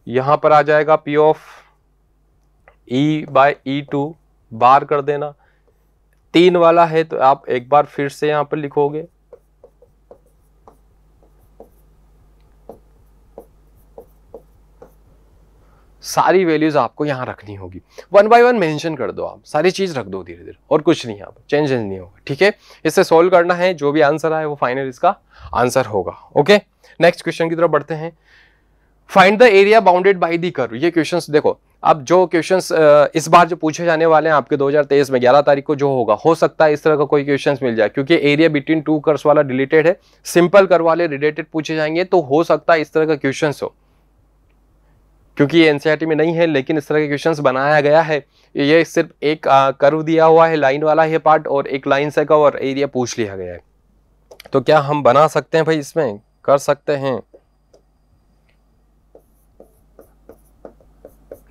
यहां पर आ जाएगा P of E by E two bar कर देना तीन वाला है तो आप एक बार फिर से यहां पर लिखोगे सारी वैल्यूज आपको यहां रखनी होगी वन बाय वन मेंशन कर दो आप सारी चीज़ रख दो धीरे धीरे और कुछ नहीं यहाँ पर चेंज चेंज नहीं होगा ठीक है इससे सॉल्व करना है जो भी आंसर आए वो फाइनल इसका आंसर होगा ओके नेक्स्ट क्वेश्चन की तरफ बढ़ते हैं find the area bounded by the curve ये क्वेश्चन देखो अब जो क्वेश्चन इस बार जो पूछे जाने वाले हैं आपके 2023 में 11 तारीख को जो होगा हो सकता है इस तरह का कोई क्वेश्चन मिल जाए क्योंकि एरिया बिटवीन टू कर्स वाला रिलेटेड है सिंपल कर वाले रिलेटेड पूछे जाएंगे तो हो सकता है इस तरह का क्वेश्चन हो क्योंकि ये एनसीईआरटी e में नहीं है लेकिन इस तरह के क्वेश्चन बनाया गया है ये सिर्फ एक कर्व दिया हुआ है लाइन वाला है पार्ट और एक लाइन से कवर और एरिया पूछ लिया गया है तो क्या हम बना सकते हैं भाई इसमें कर सकते हैं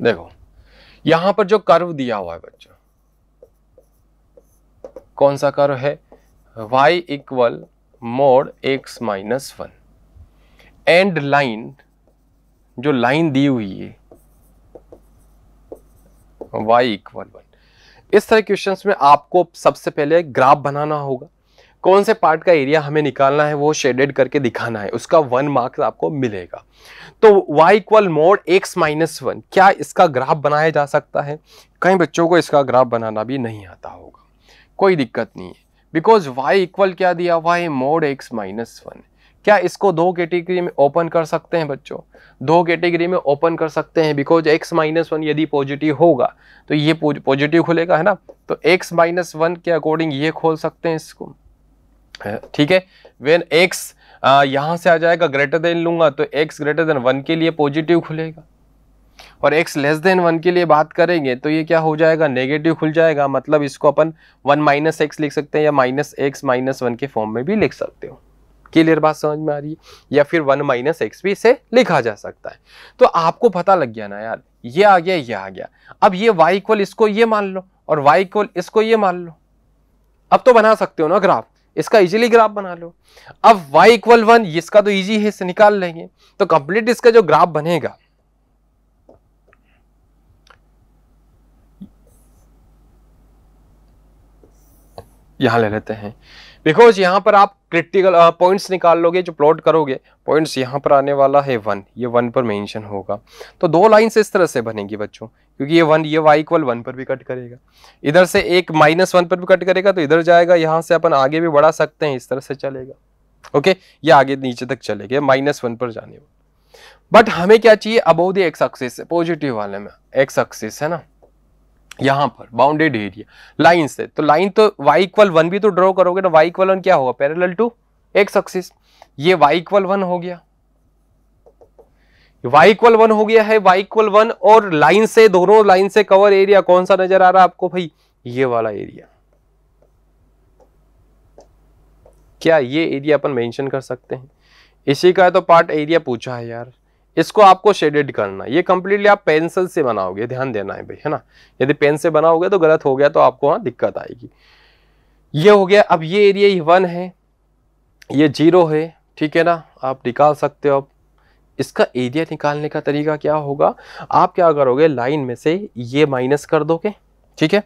देखो यहां पर जो कर्व दिया हुआ है बच्चों कौन सा कर्व है y equal mod x minus one and line जो लाइन दी हुई है y इक्वल वन इस तरह क्वेश्चंस में आपको सबसे पहले ग्राफ बनाना होगा कौन से पार्ट का एरिया हमें निकालना है वो शेडेड करके दिखाना है उसका वन मार्क्स आपको मिलेगा तो y equal mod x minus one क्या इसका ग्राफ बनाया जा सकता है कई बच्चों को इसका ग्राफ बनाना भी नहीं आता होगा कोई दिक्कत नहीं है बिकॉज y इक्वल क्या दिया हुआ है मोड x माइनस वन क्या इसको दो कैटेगरी में ओपन कर सकते हैं बच्चों दो कैटेगरी में ओपन कर सकते हैं बिकॉज x माइनस वन यदि पॉजिटिव होगा तो ये पॉजिटिव खुलेगा है ना तो x माइनस वन के अकॉर्डिंग ये खोल सकते हैं इसको ठीक है वेन एक्स यहां से आ जाएगा ग्रेटर देन लूंगा तो एक्स ग्रेटर देन वन के लिए पॉजिटिव खुलेगा और एक्स लेस देन वन के लिए बात करेंगे तो ये क्या हो जाएगा नेगेटिव खुल जाएगा मतलब इसको अपन वन माइनस एक्स लिख सकते हैं या माइनस एक्स माइनस वन के फॉर्म में भी लिख सकते हो क्लियर बात समझ में आ रही है या फिर वन माइनस एक्स भी इसे लिखा जा सकता है तो आपको पता लग गया ना यार ये आ गया ये आ गया अब ये वाई इक्वल इसको ये मान लो और वाई इक्वल इसको ये मान लो अब तो बना सकते हो ना ग्राफ इसका इजीली ग्राफ बना लो अब y इक्वल वन इसका तो इजी है इसे निकाल लेंगे तो कंप्लीट इसका जो ग्राफ बनेगा यहां ले लेते हैं बिकॉज यहाँ पर आप क्रिटिकल पॉइंट्स निकाल लोगे जो प्लॉट करोगे पॉइंट्स यहाँ पर आने वाला है वन ये वन पर मेंशन होगा तो दो लाइन्स इस तरह से बनेगी बच्चों क्योंकि ये वन ये वाई इक्वल वन पर भी कट करेगा इधर से एक माइनस वन पर भी कट करेगा तो इधर जाएगा यहाँ से अपन आगे भी बढ़ा सकते हैं इस तरह से चलेगा ओके ये आगे नीचे तक चलेगा माइनस वन पर जाने बट हमें क्या चाहिए अबोव एक्स एक्सिस पॉजिटिव वाले में एक्स एक्सिस है ना यहां पर बाउंडेड एरिया लाइन से तो लाइन तो वाई इक्वल वन भी तो ड्रॉ करोगे ना वाई इक्वल वन क्या होगा पैरेलल टू एक्स एक्सिस ये वाई इक्वल वन हो गया y इक्वल वन हो गया है y इक्वल वन और लाइन से दोनों लाइन से कवर एरिया कौन सा नजर आ रहा है आपको भाई ये वाला एरिया क्या ये एरिया अपन मेंशन कर सकते हैं इसी का तो पार्ट एरिया पूछा है यार इसको आपको शेडेड करना ये कम्प्लीटली आप पेंसिल से बनाओगे ध्यान देना है भाई है ना यदि पेन से बनाओगे तो गलत हो गया तो आपको वहां दिक्कत आएगी ये हो गया अब ये एरिया ये वन है ये जीरो है ठीक है ना आप निकाल सकते हो अब इसका एरिया निकालने का तरीका क्या होगा आप क्या करोगे लाइन में से ये माइनस कर दोगे ठीक है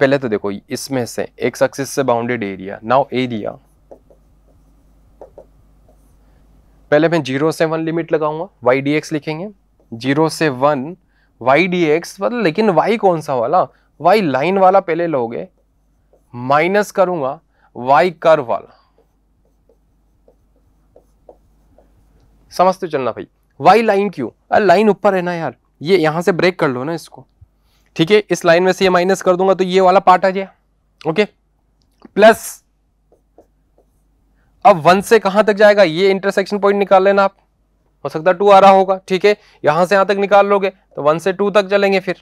पहले तो देखो इसमें से एक सक्सेस से बाउंडेड एरिया नाउ एरिया पहले मैं जीरो से वन लिमिट लगाऊंगा वाई डी एक्स लिखेंगे जीरो से वन वाई डी एक्स मतलब लेकिन वाई कौन सा वाला वाई लाइन वाला पहले लोगे माइनस करूंगा वाई कर वाला समझते चलना भाई वाई लाइन क्यों अरे लाइन ऊपर है ना यार ये यहां से ब्रेक कर लो ना इसको ठीक है इस लाइन में से ये माइनस कर दूंगा तो ये वाला पार्ट आ जाए ओके प्लस अब वन से कहां तक जाएगा ये इंटरसेक्शन पॉइंट निकाल लेना आप हो सकता है टू आ रहा होगा ठीक है यहां से यहां तक निकाल लोगे तो वन से टू तक चलेंगे फिर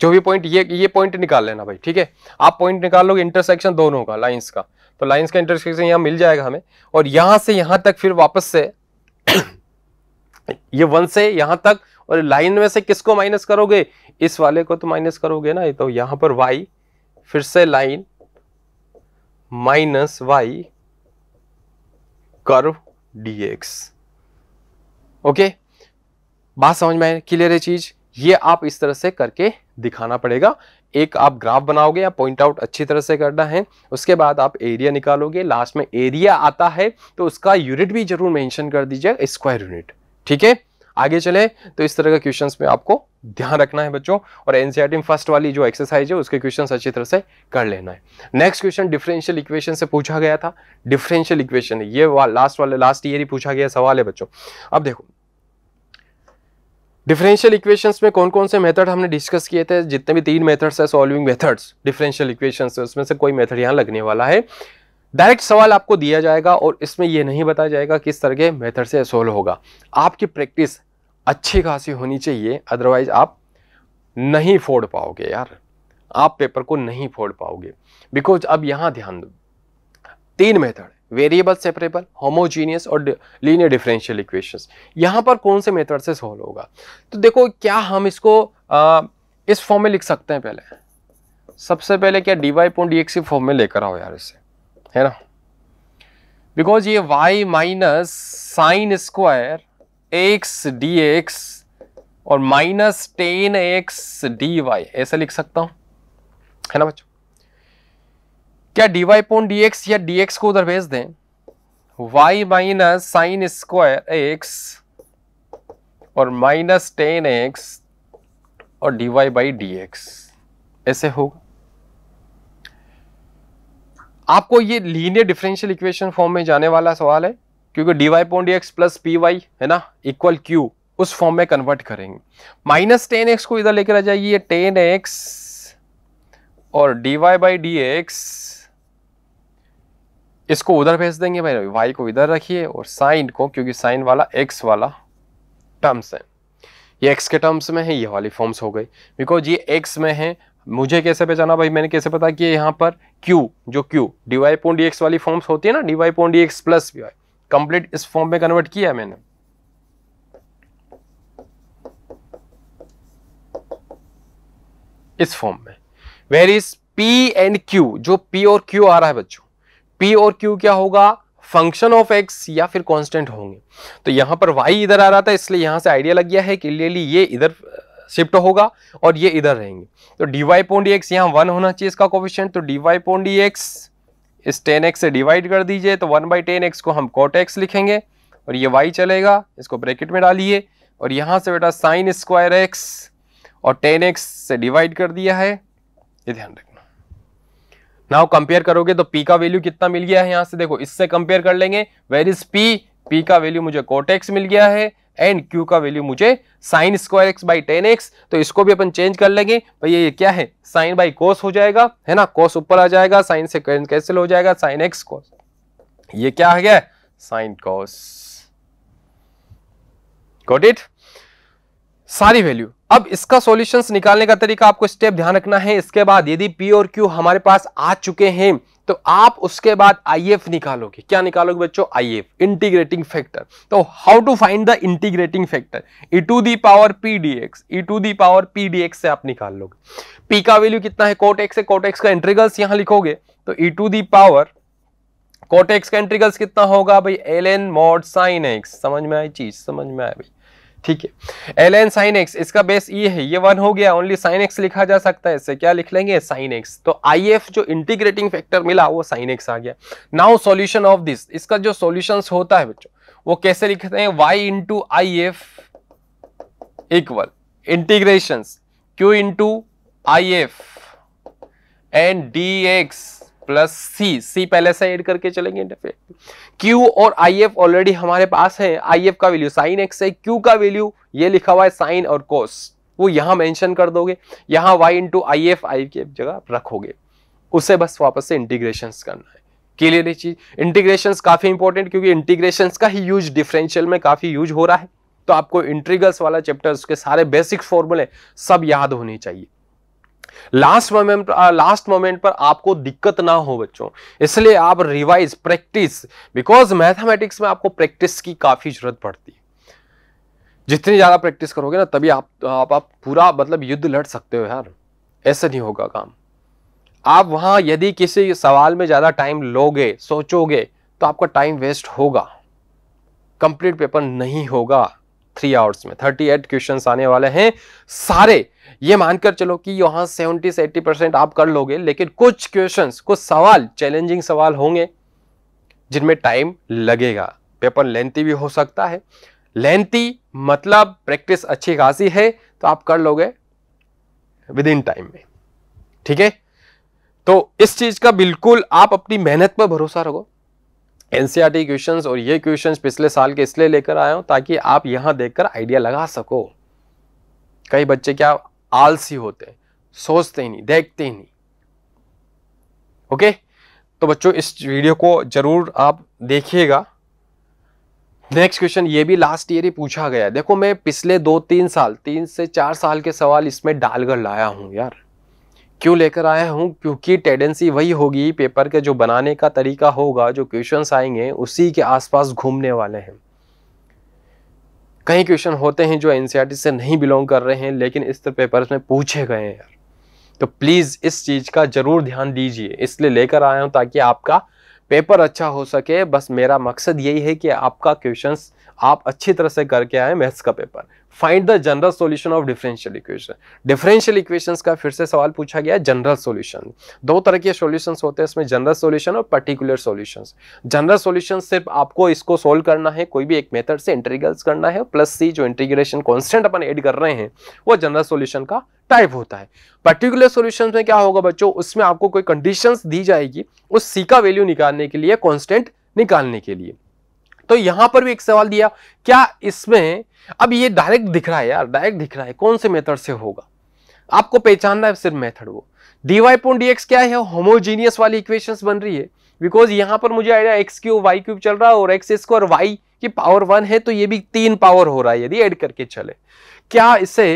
जो भी पॉइंट ये ये पॉइंट निकाल लेना भाई ठीक है आप पॉइंट निकाल लोगे इंटरसेक्शन दोनों का लाइंस का तो लाइंस का इंटरसेक्शन यहां मिल जाएगा हमें और यहां से यहां तक फिर वापस से ये वन से यहां तक और लाइन में से किसको माइनस करोगे इस वाले को तो माइनस करोगे ना तो यहां पर वाई फिर से line minus y curve dx okay बात समझ में आए क्लियर है चीज ये आप इस तरह से करके दिखाना पड़ेगा एक आप ग्राफ बनाओगे या पॉइंट आउट अच्छी तरह से करना है उसके बाद आप एरिया निकालोगे लास्ट में एरिया आता है तो उसका यूनिट भी जरूर मेंशन कर दीजिएगा स्क्वायर यूनिट ठीक है आगे चले तो इस तरह का क्वेश्चन में आपको ध्यान रखना है बच्चों और एनसीआर e में फर्स्ट वाली जो एक्सरसाइज है उसके क्वेश्चन अच्छी तरह से कर लेना है नेक्स्ट क्वेश्चन डिफरेंशियल इक्वेशन से पूछा गया था डिफरेंशियल इक्वेशन ये वा, लास्ट वाले लास्ट ईयर ही पूछा गया सवाल है बच्चों अब देखो डिफरेंशियल इक्वेशंस में कौन कौन से मेथड हमने डिस्कस किए थे जितने भी तीन मेथड्स है सॉल्विंग मेथड्स डिफरेंशियल इक्वेशंस उसमें से कोई मेथड यहाँ लगने वाला है डायरेक्ट सवाल आपको दिया जाएगा और इसमें यह नहीं बताया जाएगा किस तरह के मेथड से सोल्व होगा आपकी प्रैक्टिस अच्छी खासी होनी चाहिए अदरवाइज आप नहीं फोड़ पाओगे यार आप पेपर को नहीं फोड़ पाओगे बिकॉज अब यहां ध्यान दो तीन मेथड वेरिएबल सेपरेबल होमोजीनियस और लीनियर डिफरेंशियल इक्वेशंस यहाँ पर कौन से मेथड से सोल्व होगा तो देखो क्या हम इसको आ, इस फॉर्म में लिख सकते हैं पहले सबसे पहले क्या डीवाई पॉइंट डी फॉर्म में लेकर आओ यार इसे है ना बिकॉज ये y minus sine square x D x और minus ten x D y ऐसा लिख सकता हूं है ना बच्चों क्या d y upon d x या डी एक्स को उधर भेज दें y minus sine square x और माइनस टेन एक्स और D Y by D x ऐसे होगा आपको ये लीनियर डिफरेंशियल इक्वेशन फॉर्म में जाने वाला सवाल है क्योंकि d Y point x plus p y है ना इक्वल क्यू उस फॉर्म में कन्वर्ट करेंगे माइनस टेन एक्स को इधर लेकर आ जाइए टेन एक्स और D Y by D x इसको उधर भेज देंगे भाई वाई को इधर रखिए और साइन को क्योंकि साइन वाला एक्स वाला टर्म्स है ये एक्स के टर्म्स में है ये वाली फॉर्म्स हो गई बिकॉज ये एक्स में है मुझे कैसे पहचाना भाई मैंने कैसे पता कि यहाँ पर q जो क्यू डीवाई पॉइंट डी वाली फॉर्म्स होती है ना y point D x plus complete इस फॉर्म में कन्वर्ट किया है मैंने इस फॉर्म में where is p and q जो p और q आ रहा है बच्चों p और q क्या होगा फंक्शन ऑफ x या फिर कांस्टेंट होंगे तो यहां पर y इधर आ रहा था इसलिए यहां से आइडिया लग गया है कि ये इधर शिफ्ट होगा और ये इधर रहेंगे तो डीवाई वाई एक्स यहाँ वन होना चाहिए इसका कोविशेंट तो डीवाई वाई एक्स इस टेन एक्स से डिवाइड कर दीजिए तो वन बाई टेन एक्स को हम कॉट एक्स लिखेंगे और ये वाई चलेगा इसको ब्रैकेट में डालिए और यहाँ से बेटा साइन स्क्वायर एक्स और टेन एक्स से डिवाइड कर दिया है ये ध्यान रखना नाउ कंपेयर करोगे तो पी का वैल्यू कितना मिल गया है यहाँ से देखो इससे कंपेयर कर लेंगे वेर इज पी पी का वैल्यू मुझे कोटेक्स मिल गया है एंड क्यू का वैल्यू मुझे sine square x by ten x तो इसको भी अपन चेंज कर लेंगे भाई ये क्या है साइन बाई कोस हो जाएगा है ना कोस ऊपर आ जाएगा साइन से कैंसिल हो जाएगा साइन एक्स कोस ये क्या आ गया साइन कोस गॉट इट सारी वैल्यू अब इसका सॉल्यूशंस निकालने का तरीका आपको स्टेप ध्यान रखना है इसके बाद यदि पी और क्यू हमारे पास आ चुके हैं तो आप उसके बाद आई एफ निकालोगे क्या निकालोगे बच्चों आई एफ इंटीग्रेटिंग फैक्टर तो how to find the integrating factor e to the power p d x e to the power p d x से आप निकाल लोगे पी का वैल्यू कितना है cot x cot x cot x का integrals यहां लिखोगे तो e to the power cot x का इंट्रीगल्स कितना होगा भाई l n mod sine x समझ में आई चीज समझ में आई भाई ठीक है एल एन साइन एक्स इसका बेस ये है ये वन हो गया ओनली साइन एक्स लिखा जा सकता है इससे क्या लिख लेंगे साइन एक्स तो आई एफ जो इंटीग्रेटिंग फैक्टर मिला वो साइन एक्स आ गया नाउ सॉल्यूशन ऑफ दिस इसका जो सॉल्यूशंस होता है बच्चों वो कैसे लिखते हैं y into I F equal integration q into I F and d x plus c c पहले से ऐड करके चलेंगे क्यू और आई एफ ऑलरेडी हमारे पास है आई एफ का वैल्यू साइन एक्स है क्यू का वैल्यू ये लिखा हुआ है साइन और कोस वो यहां मेंशन कर दोगे यहां y into I F I की जगह रखोगे उसे बस वापस से इंटीग्रेशन करना है क्लियर ये चीज इंटीग्रेशन काफी इंपॉर्टेंट क्योंकि इंटीग्रेशन का ही यूज डिफरेंशियल में काफी यूज हो रहा है तो आपको इंट्रीगल्स वाला चैप्टर उसके सारे बेसिक फॉर्मूले सब याद होने चाहिए लास्ट मोमेंट लास्ट मोमेंट पर आपको दिक्कत ना हो बच्चों इसलिए आप रिवाइज प्रैक्टिस बिकॉज मैथमेटिक्स में आपको प्रैक्टिस की काफ़ी जरूरत पड़ती है जितनी ज़्यादा प्रैक्टिस करोगे ना तभी आप आप, आप पूरा मतलब युद्ध लड़ सकते हो यार ऐसा नहीं होगा काम आप वहां यदि किसी सवाल में ज़्यादा टाइम लोगे सोचोगे तो आपका टाइम वेस्ट होगा कंप्लीट पेपर नहीं होगा थ्री आवर्स में थर्टी एट क्वेश्चन आने वाले हैं सारे ये मानकर चलो कि यहाँ सेवेंटी से एट्टी परसेंट आप कर लोगे लेकिन कुछ क्वेश्चंस कुछ सवाल चैलेंजिंग सवाल होंगे जिनमें टाइम लगेगा पेपर लेंथी भी हो सकता है लेंथी मतलब प्रैक्टिस अच्छी खासी है तो आप कर लोगे विद इन टाइम में ठीक है तो इस चीज का बिल्कुल आप अपनी मेहनत पर भरोसा रखो एन क्वेश्चंस e और ये क्वेश्चंस पिछले साल के इसलिए लेकर आया हूँ ताकि आप यहाँ देखकर आइडिया लगा सको कई बच्चे क्या आलसी होते हैं सोचते ही नहीं देखते ही नहीं ओके तो बच्चों इस वीडियो को जरूर आप देखिएगा नेक्स्ट क्वेश्चन ये भी लास्ट ईयर ही पूछा गया है देखो मैं पिछले दो तीन साल तीन से चार साल के सवाल इसमें डालकर लाया हूँ यार क्यों लेकर आया हूँ क्योंकि टेंडेंसी वही होगी पेपर के जो बनाने का तरीका होगा जो क्वेश्चन आएंगे उसी के आसपास घूमने वाले हैं कई क्वेश्चन होते हैं जो एन से नहीं बिलोंग कर रहे हैं लेकिन इस तरह तो पेपर में पूछे गए हैं यार तो प्लीज़ इस चीज़ का ज़रूर ध्यान दीजिए इसलिए लेकर आया हूँ ताकि आपका पेपर अच्छा हो सके बस मेरा मकसद यही है कि आपका क्वेश्चंस आप अच्छी तरह से करके आए मैथ्स का paper find the general solution of differential equation differential equations का फिर से सवाल पूछा गया जनरल सॉल्यूशन दो तरह के सॉल्यूशंस होते हैं इसमें जनरल सॉल्यूशन और पर्टिकुलर सॉल्यूशंस जनरल सॉल्यूशन सिर्फ आपको इसको सोल्व करना है कोई भी एक मेथड से इंटीग्रल्स करना है प्लस सी जो इंटीग्रेशन कॉन्स्टेंट अपन एड कर रहे हैं वो जनरल सोल्यूशन का टाइप होता है पर्टिकुलर सोल्यूशन में क्या होगा बच्चों उसमें आपको कोई कंडीशन दी जाएगी उस सी का वैल्यू निकालने के लिए कॉन्स्टेंट निकालने के लिए तो यहां पर भी एक सवाल दिया क्या इसमें अब ये डायरेक्ट दिख रहा है यार डायरेक्ट दिख रहा है कौन से मेथड से होगा आपको पहचानना है सिर्फ मेथड वो डीवाई वाई पॉइंट डी क्या है होमोजीनियस वाली इक्वेशन बन रही है बिकॉज यहां पर मुझे idea x cube y cube चल रहा है और एक्स स्क्वायर वाई की पावर वन है तो ये भी तीन पावर हो रहा है यदि एड करके चले क्या इसे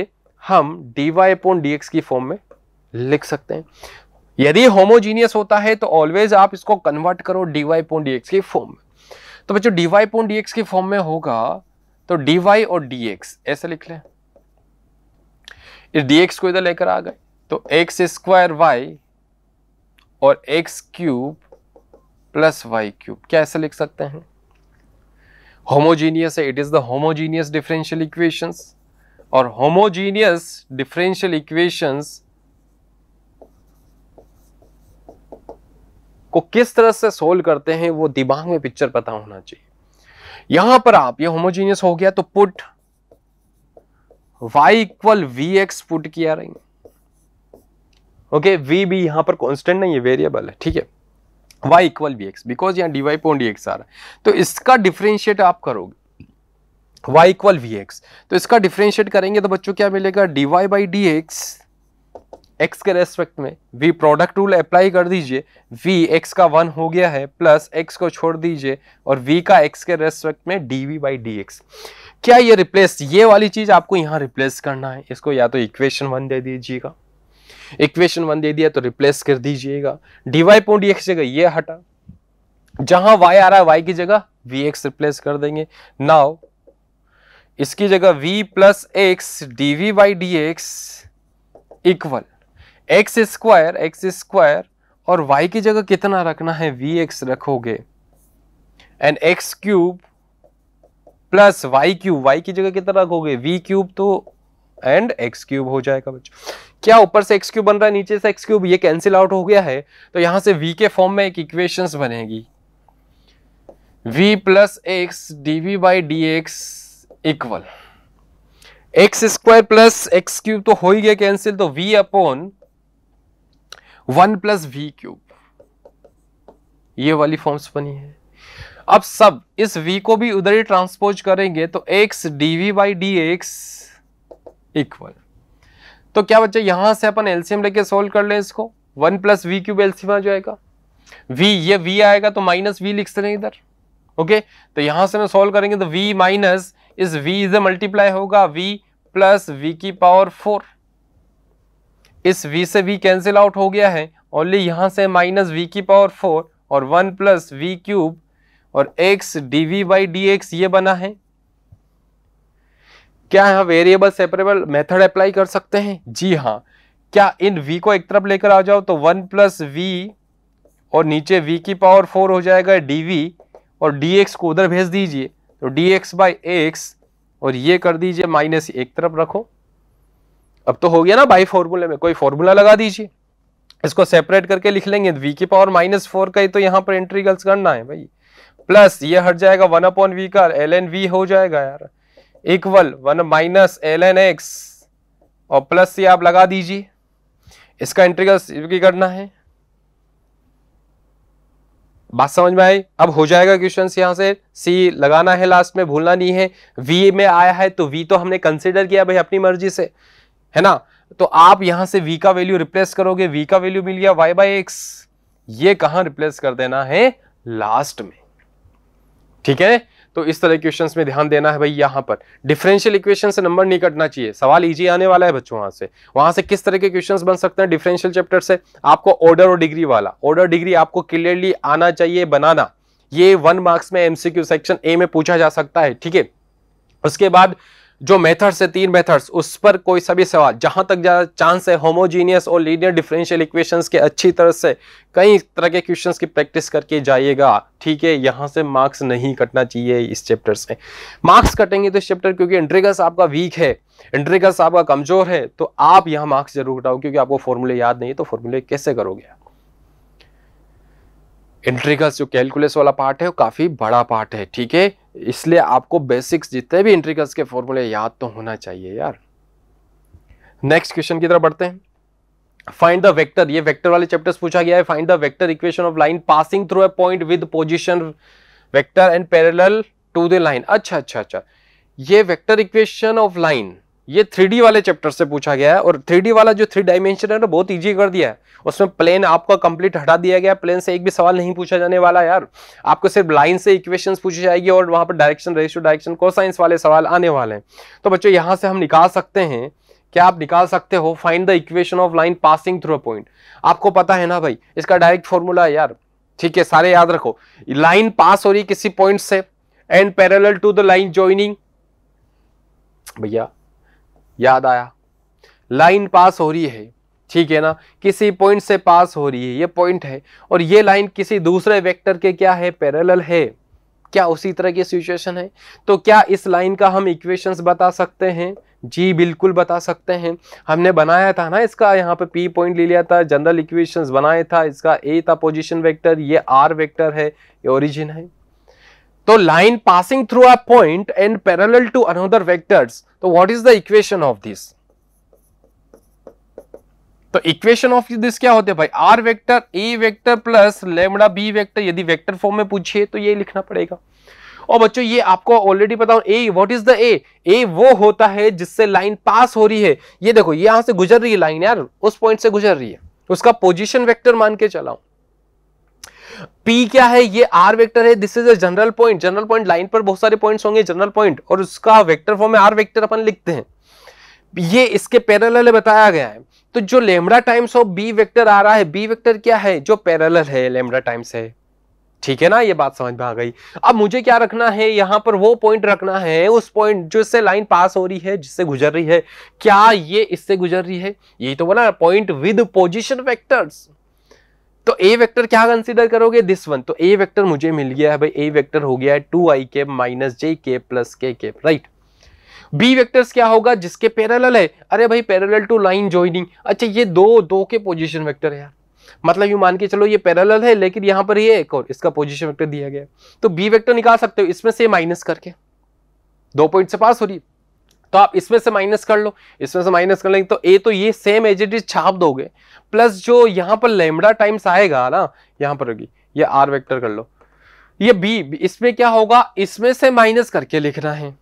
हम डी वाई अपॉन डी की फॉर्म में लिख सकते हैं यदि होमोजीनियस होता है तो ऑलवेज आप इसको कन्वर्ट करो डी वाई अपॉन डी की फॉर्म में तो बच्चों d y upon d x के फॉर्म में होगा तो डीवाई और डीएक्स ऐसे लिख लें इस डी को इधर लेकर आ गए तो एक्स स्क्वायर वाई और x cube plus y cube क्या ऐसा लिख सकते हैं होमोजीनियस है it is the homogeneous differential equations और होमोजीनियस डिफरेंशियल इक्वेशंस को किस तरह से सोल्व करते हैं वो दिमाग में पिक्चर पता होना चाहिए यहां पर आप ये होमोजीनियस हो गया तो put y equal v x put किया रही ओके v भी यहां पर कॉन्स्टेंट नहीं है वेरिएबल है ठीक है y equal v x because यहां डीवाई पॉइंट डी एक्स आ रहा है तो इसका डिफ्रेंशिएट आप करोगे y इक्वल वी एक्स तो इसका डिफ्रेंशिएट करेंगे तो बच्चों क्या मिलेगा dy by D x x के रेस्पेक्ट में वी प्रोडक्ट रूल अप्लाई कर दीजिए वी एक्स का वन हो गया है प्लस एक्स को छोड़ दीजिए और वी का एक्स के रेस्पेक्ट में d v by D x क्या ये रिप्लेस ये वाली चीज़ आपको यहाँ रिप्लेस करना है इसको या तो इक्वेशन वन दे दीजिएगा इक्वेशन वन दे दिया तो रिप्लेस कर दीजिएगा डी वाई पॉइंट एक्स जगह ये हटा जहां वाई आ रहा है वाई की जगह वी एक्स रिप्लेस कर देंगे नाउ इसकी जगह v plus x d v by D x equal x square x square और वाई की जगह कितना रखना है वी एक्स रखोगे and x cube plus y cube y की जगह कितना रखोगे वी क्यूब तो एंड एक्स क्यूब हो जाएगा बच्चों क्या ऊपर से एक्स क्यूब बन रहा है नीचे से एक्स क्यूब ये कैंसिल आउट हो गया है तो यहां से वी के फॉर्म में एक इक्वेशन बनेगी v plus x d v by D x equal x square plus x cube तो हो ही गया कैंसिल तो v upon one plus v cube ये वाली फॉर्म्स बनी है अब सब इस v को भी उधर ही ट्रांसपोज करेंगे तो x dv by D x equal तो क्या बच्चे यहां से अपन एल्सियम लेके सोल्व कर ले इसको वन प्लस वी क्यूब एल्सियम आ जाएगा v ये v आएगा तो माइनस वी लिखते हैं इधर ओके तो यहां से सोल्व करेंगे तो v माइनस इस v इधर मल्टीप्लाई होगा v प्लस वी की पावर फोर इस v से v कैंसिल आउट हो गया है ओनली यहाँ से माइनस वी की पावर फोर और वन प्लस वी क्यूब और x dv v by d ये बना है क्या यहाँ वेरिएबल सेपरेबल मेथड अप्लाई कर सकते हैं जी हाँ क्या इन v को एक तरफ लेकर आ जाओ तो वन प्लस वी और नीचे v की पावर फोर हो जाएगा dv और dx को उधर भेज दीजिए तो dx एक्स बाई एक्स और ये कर दीजिए माइनस एक तरफ रखो अब तो हो गया ना बाई फॉर्मूले में कोई फॉर्मूला लगा दीजिए इसको सेपरेट करके लिख लेंगे वी की पावर माइनस फोर का ही तो यहाँ पर इंट्रीगल्स करना है भाई प्लस ये हट जाएगा वन अपॉन वी का एल एन वी हो जाएगा यार equal one minus l n x और प्लस ये आप लगा दीजिए इसका इंट्रीगल्स की करना है बात समझ में आई अब हो जाएगा क्वेश्चन यहाँ से सी लगाना है लास्ट में भूलना नहीं है वी में आया है तो वी तो हमने कंसिडर किया भाई अपनी मर्जी से है ना तो आप यहां से v का वैल्यू रिप्लेस करोगे v का वैल्यू मिल गया y बाई एक्स ये कहां रिप्लेस कर देना है लास्ट में ठीक है तो इस तरह इक्वेशन में ध्यान देना है भाई यहां पर डिफरेंशियल इक्वेशन से नंबर नहीं कटना चाहिए सवाल इजी आने वाला है बच्चों वहां से वहां से किस तरह के क्वेश्चंस बन सकते हैं डिफरेंशियल चैप्टर से आपको ऑर्डर और डिग्री वाला ऑर्डर डिग्री आपको क्लियरली आना चाहिए बनाना ये वन मार्क्स में एमसीक्यू सेक्शन ए में पूछा जा सकता है ठीक है उसके बाद जो मेथड्स है तीन मेथड्स उस पर कोई सभी सवाल जहां तक ज़्यादा चांस है होमोजीनियस और लीनियर डिफरेंशियल इक्वेशंस के अच्छी तरह से कई तरह के क्वेश्चंस की प्रैक्टिस करके जाइएगा ठीक है यहां से मार्क्स नहीं कटना चाहिए इस चैप्टर से मार्क्स कटेंगे तो इस चैप्टर क्योंकि इंट्रीगस आपका वीक है इंट्रीगस आपका कमजोर है तो आप यहां मार्क्स जरूर कटाओ क्योंकि आपको फॉर्मूले याद नहीं है तो फॉर्मूले कैसे करोगे इंट्रीगस जो कैलकुलस वाला पार्ट है वो काफ़ी बड़ा पार्ट है ठीक है इसलिए आपको बेसिक्स जितने भी इंट्रिकल्स के फॉर्मूले याद तो होना चाहिए यार नेक्स्ट क्वेश्चन की तरफ बढ़ते हैं फाइंड द वेक्टर ये वेक्टर वाले चैप्टर्स पूछा गया है find the vector equation of line passing through a point with position vector and parallel to the line अच्छा अच्छा अच्छा ये वेक्टर इक्वेशन ऑफ लाइन ये थ्री वाले चैप्टर से पूछा गया है और थ्री वाला जो थ्री डायमेंशन है ना बहुत ईजी कर दिया है उसमें प्लेन आपका कंप्लीट हटा दिया गया प्लेन से एक भी सवाल नहीं पूछा जाने वाला यार आपको सिर्फ लाइन से इक्वेशंस पूछी जाएगी और वहां पर direction ratio direction cosines वाले सवाल आने वाले हैं तो बच्चों यहां से हम निकाल सकते हैं क्या आप निकाल सकते हो find the equation of line passing through a point आपको पता है ना भाई इसका डायरेक्ट फॉर्मूला है यार ठीक है सारे याद रखो लाइन पास हो रही किसी पॉइंट से and parallel to the line joining भैया याद आया लाइन पास हो रही है ठीक है ना किसी पॉइंट से पास हो रही है ये पॉइंट है और ये लाइन किसी दूसरे वेक्टर के क्या है पैरेलल है क्या उसी तरह की सिचुएशन है तो क्या इस लाइन का हम इक्वेशंस बता सकते हैं जी बिल्कुल बता सकते हैं हमने बनाया था ना इसका यहाँ पे पी पॉइंट ले लिया था जनरल इक्वेशंस बनाया था इसका ए था पोजिशन वैक्टर ये आर वैक्टर है ये ओरिजिन है तो line passing through a point and parallel to another vectors तो what is the equation of this तो इक्वेशन ऑफ दिस क्या होते भाई r vector a vector plus lambda b vector यदि वेक्टर फॉर्म में पूछिए तो ये लिखना पड़ेगा और बच्चों ये आपको ऑलरेडी पता a what is the a a वो होता है जिससे लाइन पास हो रही है ये देखो ये यहां से गुजर रही है लाइन यार उस पॉइंट से गुजर रही है उसका पोजिशन वैक्टर मान के चलाऊ पी क्या है ये आर वेक्टर है this is a general point general point line पर बहुत सारे पॉइंट्स होंगे जनरल पॉइंट और उसका वेक्टर फॉर्म में आर वेक्टर अपन लिखते हैं ये इसके पैरेलल बताया गया है तो जो lambda times of b vector आ रहा है बी वेक्टर क्या है जो पैरेलल है लेमड़ा टाइम्स है ठीक है ना ये बात समझ में आ गई अब मुझे क्या रखना है यहां पर वो पॉइंट रखना है उस पॉइंट जो इससे लाइन पास हो रही है जिससे गुजर रही है क्या ये इससे गुजर रही है यही तो बोला पॉइंट विद पोजिशन वेक्टर्स तो ए वेक्टर क्या कंसीडर करोगे दिस वन तो ए वेक्टर मुझे मिल गया है भाई ए वेक्टर हो गया है टू आई के माइनस जे के प्लस के के राइट बी वेक्टर्स क्या होगा जिसके पैरेलल है अरे भाई पैरेलल टू लाइन ज्वाइनिंग अच्छा ये दो दो के पोजीशन वेक्टर है यार मतलब यू मान के चलो ये पैरेलल है लेकिन यहां पर ये एक और इसका पोजिशन वैक्टर दिया गया तो बी वैक्टर निकाल सकते हो इसमें से माइनस करके दो पॉइंट से पास हो रही है तो आप इसमें से माइनस कर लो इसमें से माइनस कर लेंगे तो ए तो ये सेम एज इट इज छाप दोगे प्लस जो यहाँ पर लेमडा टाइम्स आएगा ना यहाँ पर होगी ये आर वेक्टर कर लो ये बी इसमें क्या होगा इसमें से माइनस करके लिखना है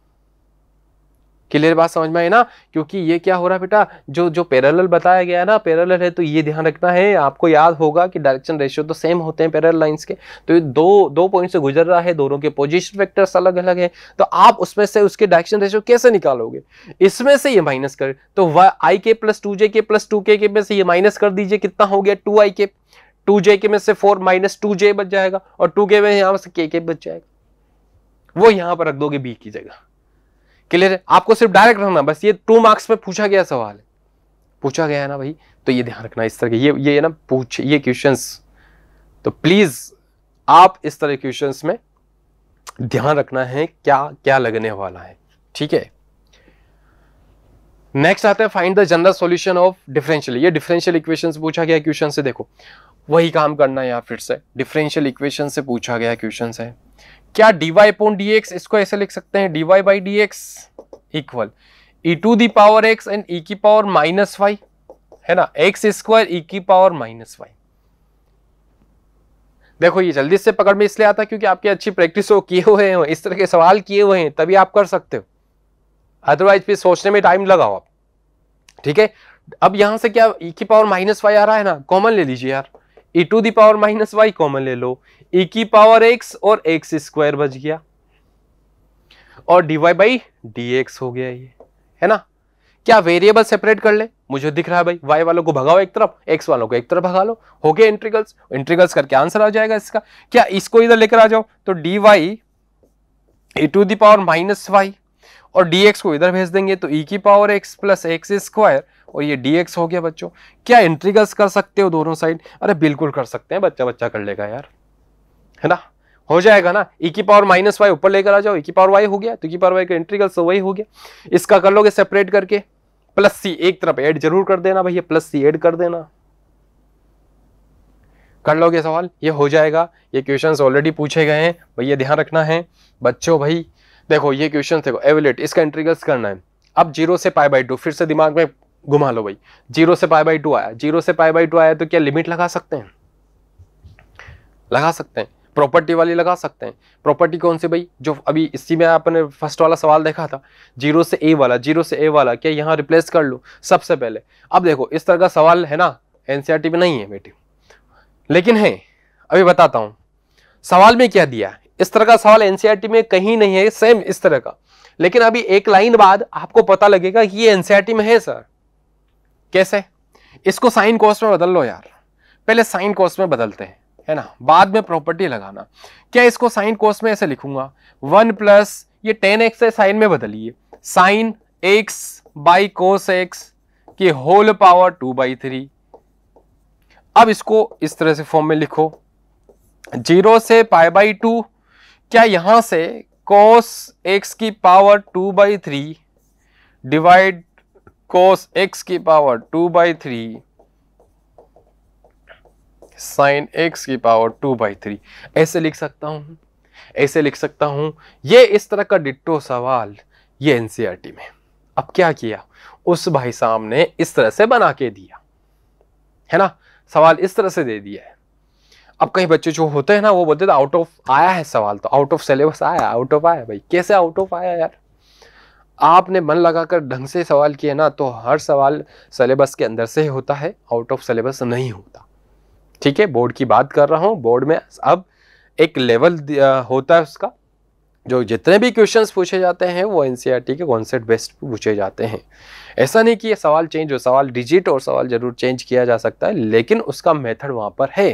क्लियर बात समझ में आई ना क्योंकि ये क्या हो रहा है बेटा जो जो पैरेलल बताया गया है ना पैरेलल है तो ये ध्यान रखना है आपको याद होगा कि डायरेक्शन रेशियो तो सेम होते हैं पैरेलल लाइंस के तो ये दो दो पॉइंट से गुजर रहा है दोनों के पोजिशन फैक्टर्स अलग अलग है तो आप उसमें से उसके डायरेक्शन रेशियो कैसे निकालोगे इसमें से ये माइनस कर तो आई के प्लस टू जे के प्लस टू के में से ये माइनस कर दीजिए कितना हो गया टू आई के टू जे के में से फोर माइनस टू जे बच जाएगा और टू के में यहां से के के बच जाएगा वो यहां पर रख दोगे बी की जगह क्लियर है आपको सिर्फ डायरेक्ट रखना बस ये टू मार्क्स में पूछा गया सवाल है पूछा गया है ना भाई तो ये ध्यान रखना इस तरह के ये ये ना पूछ ये क्वेश्चन तो प्लीज आप इस तरह क्वेश्चन में ध्यान रखना है क्या क्या लगने वाला है ठीक है नेक्स्ट आते हैं find the general solution of differential ये डिफरेंशियल इक्वेशन पूछा गया क्वेश्चन से देखो वही काम करना है यहाँ फिर से डिफरेंशियल इक्वेशन से पूछा गया क्वेश्चन है क्या डीवाई अपॉन डी एक्स इसको ऐसे लिख सकते हैं y by D x equal e to the power x and e की पावर माइनस वाई है ना एक्स स्क्वायर ई की पावर माइनस वाई देखो ये जल्दी से पकड़ में इसलिए आता क्योंकि आपकी अच्छी प्रैक्टिस हो किए हुए हैं इस तरह के सवाल किए हुए हैं तभी आप कर सकते हो अदरवाइज फिर सोचने में टाइम लगाओ आप ठीक है अब यहां से क्या e की पावर माइनस वाई आ रहा है ना कॉमन ले लीजिए यार e to the power minus y common ले लो ई e की पावर एक्स और एक्स स्क्वायर बच गया और डीवाई बाई डी एक्स हो गया ये है ना क्या वेरिएबल सेपरेट कर ले मुझे दिख रहा है भाई वाई वालों को भगाओ एक तरफ एक्स वालों को एक तरफ भगा लो हो गया इंट्रीगल्स इंट्रीगल्स करके आंसर आ जाएगा इसका क्या इसको इधर लेकर आ जाओ तो d y a to the power minus y और डी एक्स को इधर भेज देंगे तो ई e की power x plus x square और ये डी एक्स हो गया बच्चों क्या इंट्रीगल्स कर सकते हो दोनों साइड अरे बिल्कुल कर सकते हैं बच्चा बच्चा कर लेगा यार है ना हो जाएगा ना e की पावर माइनस वाई ऊपर लेकर आ जाओ e की पावर वाई हो गया तो e की पावर वाई का इंट्रीगल सो वही हो गया इसका कर लोगे सेपरेट करके प्लस सी एक तरफ ऐड जरूर कर देना भैया प्लस सी ऐड कर देना कर लोगे सवाल ये हो जाएगा ये क्वेश्चंस ऑलरेडी पूछे गए हैं भैया ध्यान रखना है बच्चों भाई देखो ये क्वेश्चन देखो एवलेट इसका इंट्रीगल्स करना है अब जीरो से पाई बाई टू फिर से दिमाग में घुमा लो भाई जीरो से पाई बाई टू आया जीरो से पाई बाई टू आया तो क्या लिमिट लगा सकते हैं लगा सकते हैं प्रॉपर्टी वाली लगा सकते हैं प्रॉपर्टी कौन सी भाई जो अभी इसी में आपने फर्स्ट वाला सवाल देखा था जीरो से ए वाला जीरो से ए वाला क्या यहाँ रिप्लेस कर लूँ सबसे पहले अब देखो इस तरह का सवाल है ना टी e में नहीं है बेटी लेकिन है अभी बताता हूँ सवाल में क्या दिया इस तरह का सवाल एनसीईआरटी e में कहीं नहीं है सेम इस तरह का लेकिन अभी एक लाइन बाद आपको पता लगेगा कि ये एनसीईआरटी e में है सर कैसे इसको साइन कोस में बदल लो यार पहले साइन कोस में बदलते हैं है ना बाद में प्रॉपर्टी लगाना क्या इसको साइन कोस में ऐसे लिखूंगा वन प्लस ये टेन एक्स है साइन में बदलिए sine x by cos x की whole power two by three अब इसको इस तरह से फॉर्म में लिखो जीरो से पाई बाई टू क्या यहां से कोस एक्स की power two by three divide cos x की power two by three sine x की पावर टू बाई थ्री ऐसे लिख सकता हूँ ऐसे लिख सकता हूँ ये इस तरह का डिट्टो सवाल ये एन e में अब क्या किया उस भाई साहब ने इस तरह से बना के दिया है ना सवाल इस तरह से दे दिया है अब कहीं बच्चे जो होते हैं ना वो बोलते थे आउट ऑफ आया है सवाल तो आउट ऑफ सिलेबस आया आउट ऑफ आया भाई कैसे आउट ऑफ आया यार आपने मन लगाकर ढंग से सवाल किया ना तो हर सवाल सिलेबस के अंदर से ही होता है आउट ऑफ सिलेबस नहीं होता ठीक है बोर्ड की बात कर रहा हूँ बोर्ड में अब एक लेवल होता है उसका जो जितने भी क्वेश्चंस पूछे जाते हैं वो एन e के कॉन्सेप्ट बेस्ड पूछे जाते हैं ऐसा नहीं कि ये सवाल चेंज हो सवाल डिजिट और सवाल ज़रूर चेंज किया जा सकता है लेकिन उसका मेथड वहाँ पर है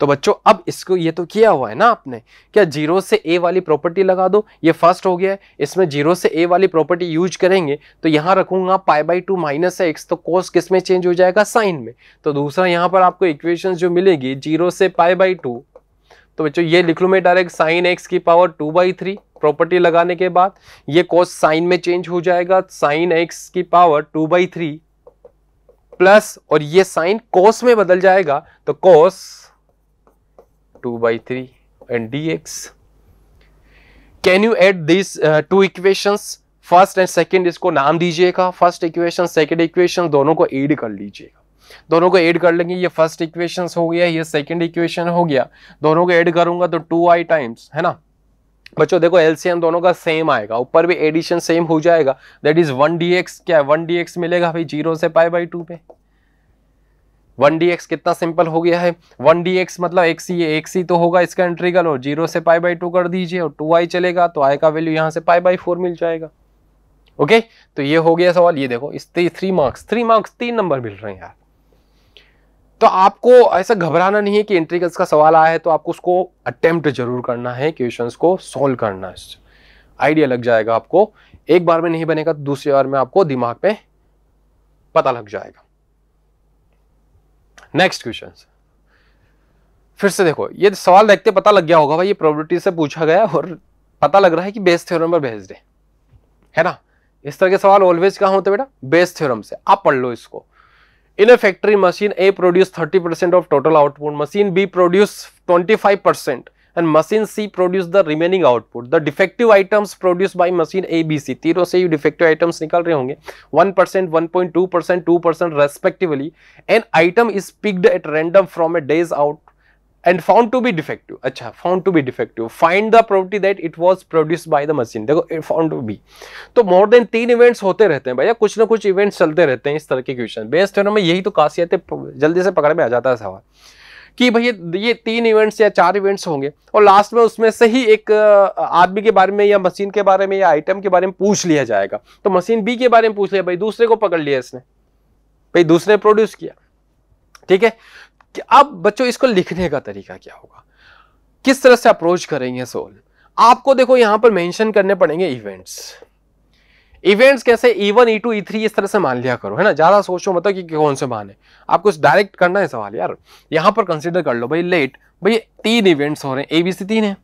तो बच्चों अब इसको ये तो किया हुआ है ना आपने क्या जीरो से ए वाली प्रॉपर्टी लगा दो ये फर्स्ट हो गया है इसमें जीरो से ए वाली प्रॉपर्टी यूज करेंगे तो यहाँ रखूंगा pi by two minus x तो कोस किस में चेंज हो जाएगा साइन में तो दूसरा यहाँ पर आपको इक्वेशन जो मिलेगी जीरो से पाई बाई टू तो बच्चों ये लिख लू मैं डायरेक्ट साइन एक्स की power two by three property लगाने के बाद ये कोस साइन में चेंज हो जाएगा साइन एक्स की power two by three plus और ये साइन कोस में बदल जाएगा तो cos 2 by 3 and dx. Can you add these uh, two equations first and second इसको नाम दीजिएगा फर्स्ट इक्वेशन सेकेंड इक्वेशन दोनों को एड कर लीजिएगा दोनों को एड कर लेंगे ये फर्स्ट इक्वेशन हो गया ये सेकेंड इक्वेशन हो गया दोनों को एड करूंगा तो टू आई टाइम्स है ना बच्चों देखो एलसीएम दोनों का सेम आएगा ऊपर भी एडिशन सेम हो जाएगा दैट इज वन डी क्या है वन डी मिलेगा भाई जीरो से पाई बाई टू पे वन डी एक्स कितना सिंपल हो गया है वन डी एक्स मतलब एक सी एक सी तो होगा इसका इंट्रीगल और जीरो से पाई बाई टू कर दीजिए और टू आई चलेगा तो आई का वैल्यू यहाँ से पाई बाई फोर मिल जाएगा ओके तो ये हो गया सवाल ये देखो इस थ्री मार्क्स थ्री मार्क्स तीन नंबर मिल रहे हैं यार तो आपको ऐसा घबराना नहीं है कि इंट्रीगल्स का सवाल आया है तो आपको उसको अटेम्प्ट जरूर करना है क्वेश्चंस को सोल्व करना है आइडिया लग जाएगा आपको एक बार में नहीं बनेगा तो दूसरी बार में आपको दिमाग पे पता लग जाएगा नेक्स्ट क्वेश्चन फिर से देखो ये सवाल देखते पता लग गया होगा भाई ये प्रोबेबिलिटी से पूछा गया और पता लग रहा है कि बेस थ्योरम पर भेज है है ना इस तरह के सवाल ऑलवेज कहा होते बेटा बेस थ्योरम से आप पढ़ लो इसको in a factory machine A produce 30 percent of total output machine B produce 25 percent and machine C produce the remaining output. The defective items produced by machine A, B, C. तीनों से ये defective items निकाल रहे होंगे 1%, 1.2%, 2% respectively. An item is picked at random from a day's out and found to be defective. अच्छा found to be defective. Find the property that it was produced by the machine. देखो found to be. तो more than तीन events होते रहते हैं भैया कुछ ना कुछ events चलते रहते हैं इस तरह के क्वेश्चन. बेस्ट थ्योरम में यही तो खासियत है जल्दी से पकड़ में आ जाता है सवाल. कि भैया ये तीन इवेंट्स या चार इवेंट्स होंगे और लास्ट में उसमें से ही एक आदमी के बारे में या मशीन के बारे में या आइटम के बारे में पूछ लिया जाएगा तो मशीन बी के बारे में पूछ लिया भाई दूसरे को पकड़ लिया इसने भाई दूसरे प्रोड्यूस किया ठीक है अब बच्चों इसको लिखने का तरीका क्या होगा किस तरह से अप्रोच करेंगे सोल आपको देखो यहां पर मेंशन करने पड़ेंगे इवेंट्स इवेंट्स कैसे E one E two E three इस तरह से मान लिया करो है ना ज़्यादा सोचो मतलब कि कौन से मान है आपको डायरेक्ट करना है सवाल यार यहाँ पर कंसिडर कर लो भाई लेट भाई तीन इवेंट्स हो रहे हैं ए बी सी तीन है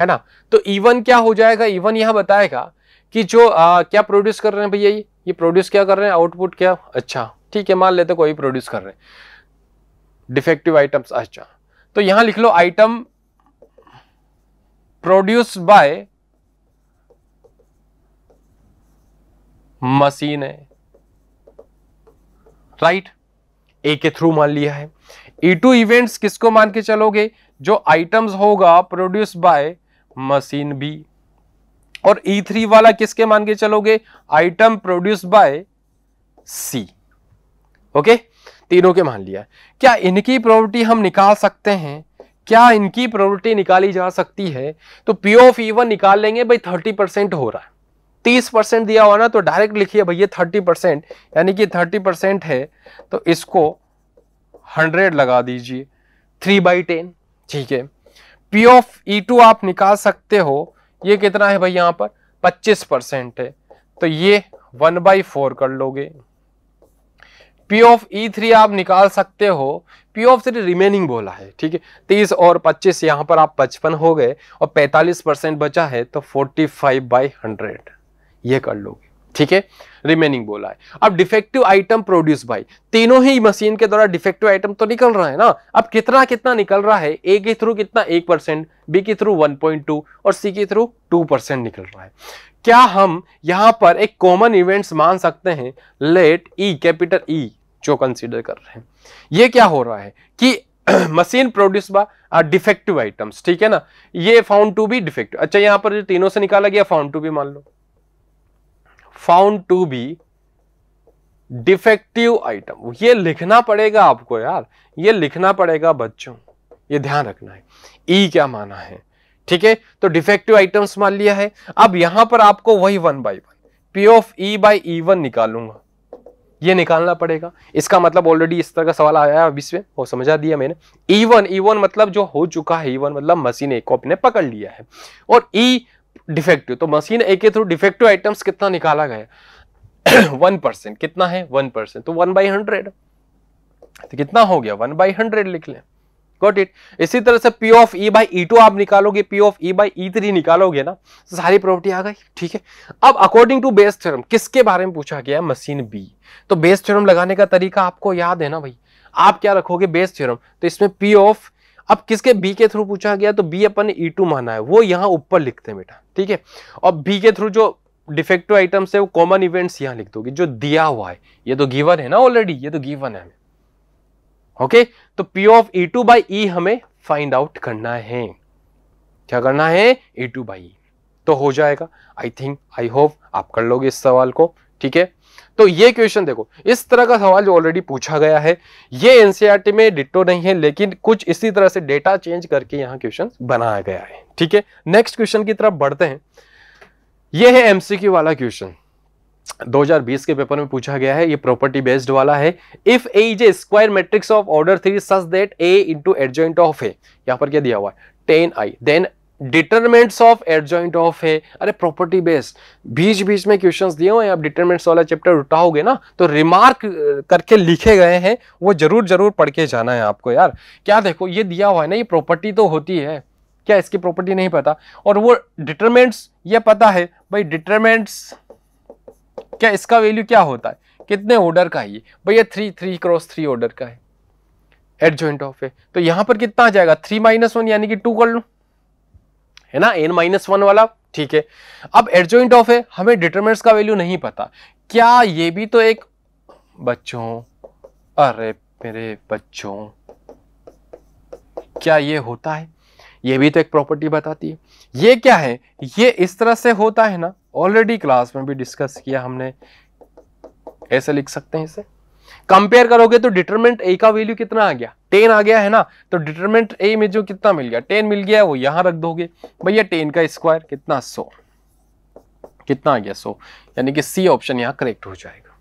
है ना तो इवन e क्या हो जाएगा इवन e यहाँ बताएगा कि जो आ, क्या प्रोड्यूस कर रहे हैं भैया ये ये प्रोड्यूस क्या कर रहे हैं आउटपुट क्या अच्छा ठीक है मान लेते कोई प्रोड्यूस कर रहे हैं डिफेक्टिव आइटम्स अच्छा तो यहां लिख लो आइटम प्रोड्यूस बाय मशीन है राइट ए के थ्रू मान लिया है ई टू इवेंट्स किसको मान के चलोगे जो आइटम्स होगा प्रोड्यूस बाय मशीन बी और ई e थ्री वाला किसके मान के चलोगे item produce by C okay तीनों के मान लिया क्या इनकी प्रॉपर्टी हम निकाल सकते हैं क्या इनकी प्रॉपर्टी निकाली जा सकती है तो पी ऑफ ई वन निकाल लेंगे भाई थर्टी परसेंट हो रहा है तीस परसेंट दिया हुआ ना तो डायरेक्ट लिखिए भैया थर्टी परसेंट यानी कि थर्टी परसेंट है तो इसको हंड्रेड लगा दीजिए थ्री बाई टेन ठीक है पी ऑफ ई टू आप निकाल सकते हो ये कितना है भाई यहाँ पर पच्चीस परसेंट है तो ये वन बाई फोर कर लोगे पी ऑफ ई थ्री आप निकाल सकते हो पी ऑफ थ्री रिमेनिंग बोला है ठीक है तीस और पच्चीस यहाँ पर आप पचपन हो गए और पैंतालीस परसेंट बचा है तो फोर्टी फाइव बाई हंड्रेड ये कर लोगे ठीक है रिमेनिंग बोला है अब डिफेक्टिव आइटम प्रोड्यूस भाई तीनों ही मशीन के द्वारा डिफेक्टिव आइटम तो निकल रहा है ना अब कितना कितना निकल रहा है ए के थ्रू कितना एक परसेंट बी के थ्रू वन पॉइंट टू और सी के थ्रू टू परसेंट निकल रहा है क्या हम यहां पर एक कॉमन इवेंट्स मान सकते हैं लेट ई कैपिटल ई जो कंसिडर कर रहे हैं ये क्या हो रहा है कि machine produce by defective items ठीक है ना ये फाउंड टू भी डिफेक्टिव अच्छा यहां पर जो तीनों से निकाला गया फाउंड टू भी मान लो found to be defective item ये लिखना पड़ेगा आपको यार ये लिखना पड़ेगा बच्चों ये ध्यान रखना है ई e क्या माना है ठीक है तो डिफेक्टिव आइटम्स मान लिया है अब यहां पर आपको वही one by one P of E by E one निकालूंगा ये निकालना पड़ेगा इसका मतलब ऑलरेडी इस तरह का सवाल आया है अभी वो समझा दिया मैंने ई वन ई वन मतलब जो हो चुका है ई e वन मतलब मशीन एक को अपने पकड़ लिया है और ई e डिफेक्टिव तो मशीन ए के थ्रू डिफेक्टिव आइटम्स कितना निकाला गया वन परसेंट कितना है वन परसेंट तो वन बाई हंड्रेड तो कितना हो गया वन बाई हंड्रेड लिख लें गॉट इट इसी तरह से P of E by E two आप निकालोगे P of E by E three निकालोगे ना तो सारी प्रॉपर्टी आ गई ठीक है अब अकॉर्डिंग टू बेस थ्योरम किसके बारे में पूछा गया मशीन बी तो बेस थ्योरम लगाने का तरीका आपको याद है ना भाई आप क्या रखोगे बेस थ्योरम तो इसमें पी ऑफ अब किसके बी के थ्रू पूछा गया तो बी अपन ई e टू माना है वो यहां ऊपर लिखते हैं बेटा ठीक है और बी के थ्रू जो डिफेक्टिव आइटम्स है वो कॉमन इवेंट्स यहां लिख दोगे जो दिया हुआ है ये तो गिवन है ना ऑलरेडी ये तो गिवन है ओके तो P of E two by E हमें फाइंड आउट करना है क्या करना है ई टू बाई तो हो जाएगा आई थिंक आई होप आप कर लोगे इस सवाल को ठीक है तो ये क्वेश्चन देखो इस तरह का सवाल जो ऑलरेडी पूछा गया है ये एनसीईआरटी e में डिटो नहीं है लेकिन कुछ इसी तरह से डेटा चेंज करके यहाँ क्वेश्चन बनाया गया है ठीक है नेक्स्ट क्वेश्चन की तरफ बढ़ते हैं ये है एमसीक्यू वाला क्वेश्चन 2020 के पेपर में पूछा गया है ये प्रॉपर्टी बेस्ड वाला है if A is a square matrix of order three such that A into adjoint of A यहां पर क्या दिया हुआ है ten I then determinants of adjoint of है अरे प्रॉपर्टी बेस्ड बीच बीच में क्वेश्चंस दिए हुए हैं आप डिटरमेंट्स वाला चैप्टर उठाओगे ना तो रिमार्क करके लिखे गए हैं वो जरूर जरूर पढ़ के जाना है आपको यार क्या देखो ये दिया हुआ है ना ये प्रॉपर्टी तो होती है क्या इसकी प्रॉपर्टी नहीं पता और वो डिटरमेंट्स ये पता है भाई डिटरमेंट्स क्या इसका वैल्यू क्या होता है कितने ऑर्डर का है ये भैया three three cross three order का है एडजॉइंट ऑफ है तो यहाँ पर कितना आ जाएगा थ्री माइनस वन यानी कि टू कर लूँ है ना एन माइनस वन वाला ठीक है अब एडजोइंट ऑफ है हमें डिटरमिनेंट्स का वैल्यू नहीं पता क्या ये भी तो एक बच्चों अरे मेरे बच्चों क्या ये होता है ये भी तो एक प्रॉपर्टी बताती है ये क्या है ये इस तरह से होता है ना ऑलरेडी क्लास में भी डिस्कस किया हमने ऐसे लिख सकते हैं इसे कंपेयर करोगे तो डिटरमेंट ए का वैल्यू कितना आ गया टेन आ गया है ना तो डिटरमेंट ए में जो कितना मिल गया टेन मिल गया वो यहां रख दोगे भैया टेन का स्क्वायर कितना सो कितना आ गया सो यानी कि सी ऑप्शन यहाँ करेक्ट हो जाएगा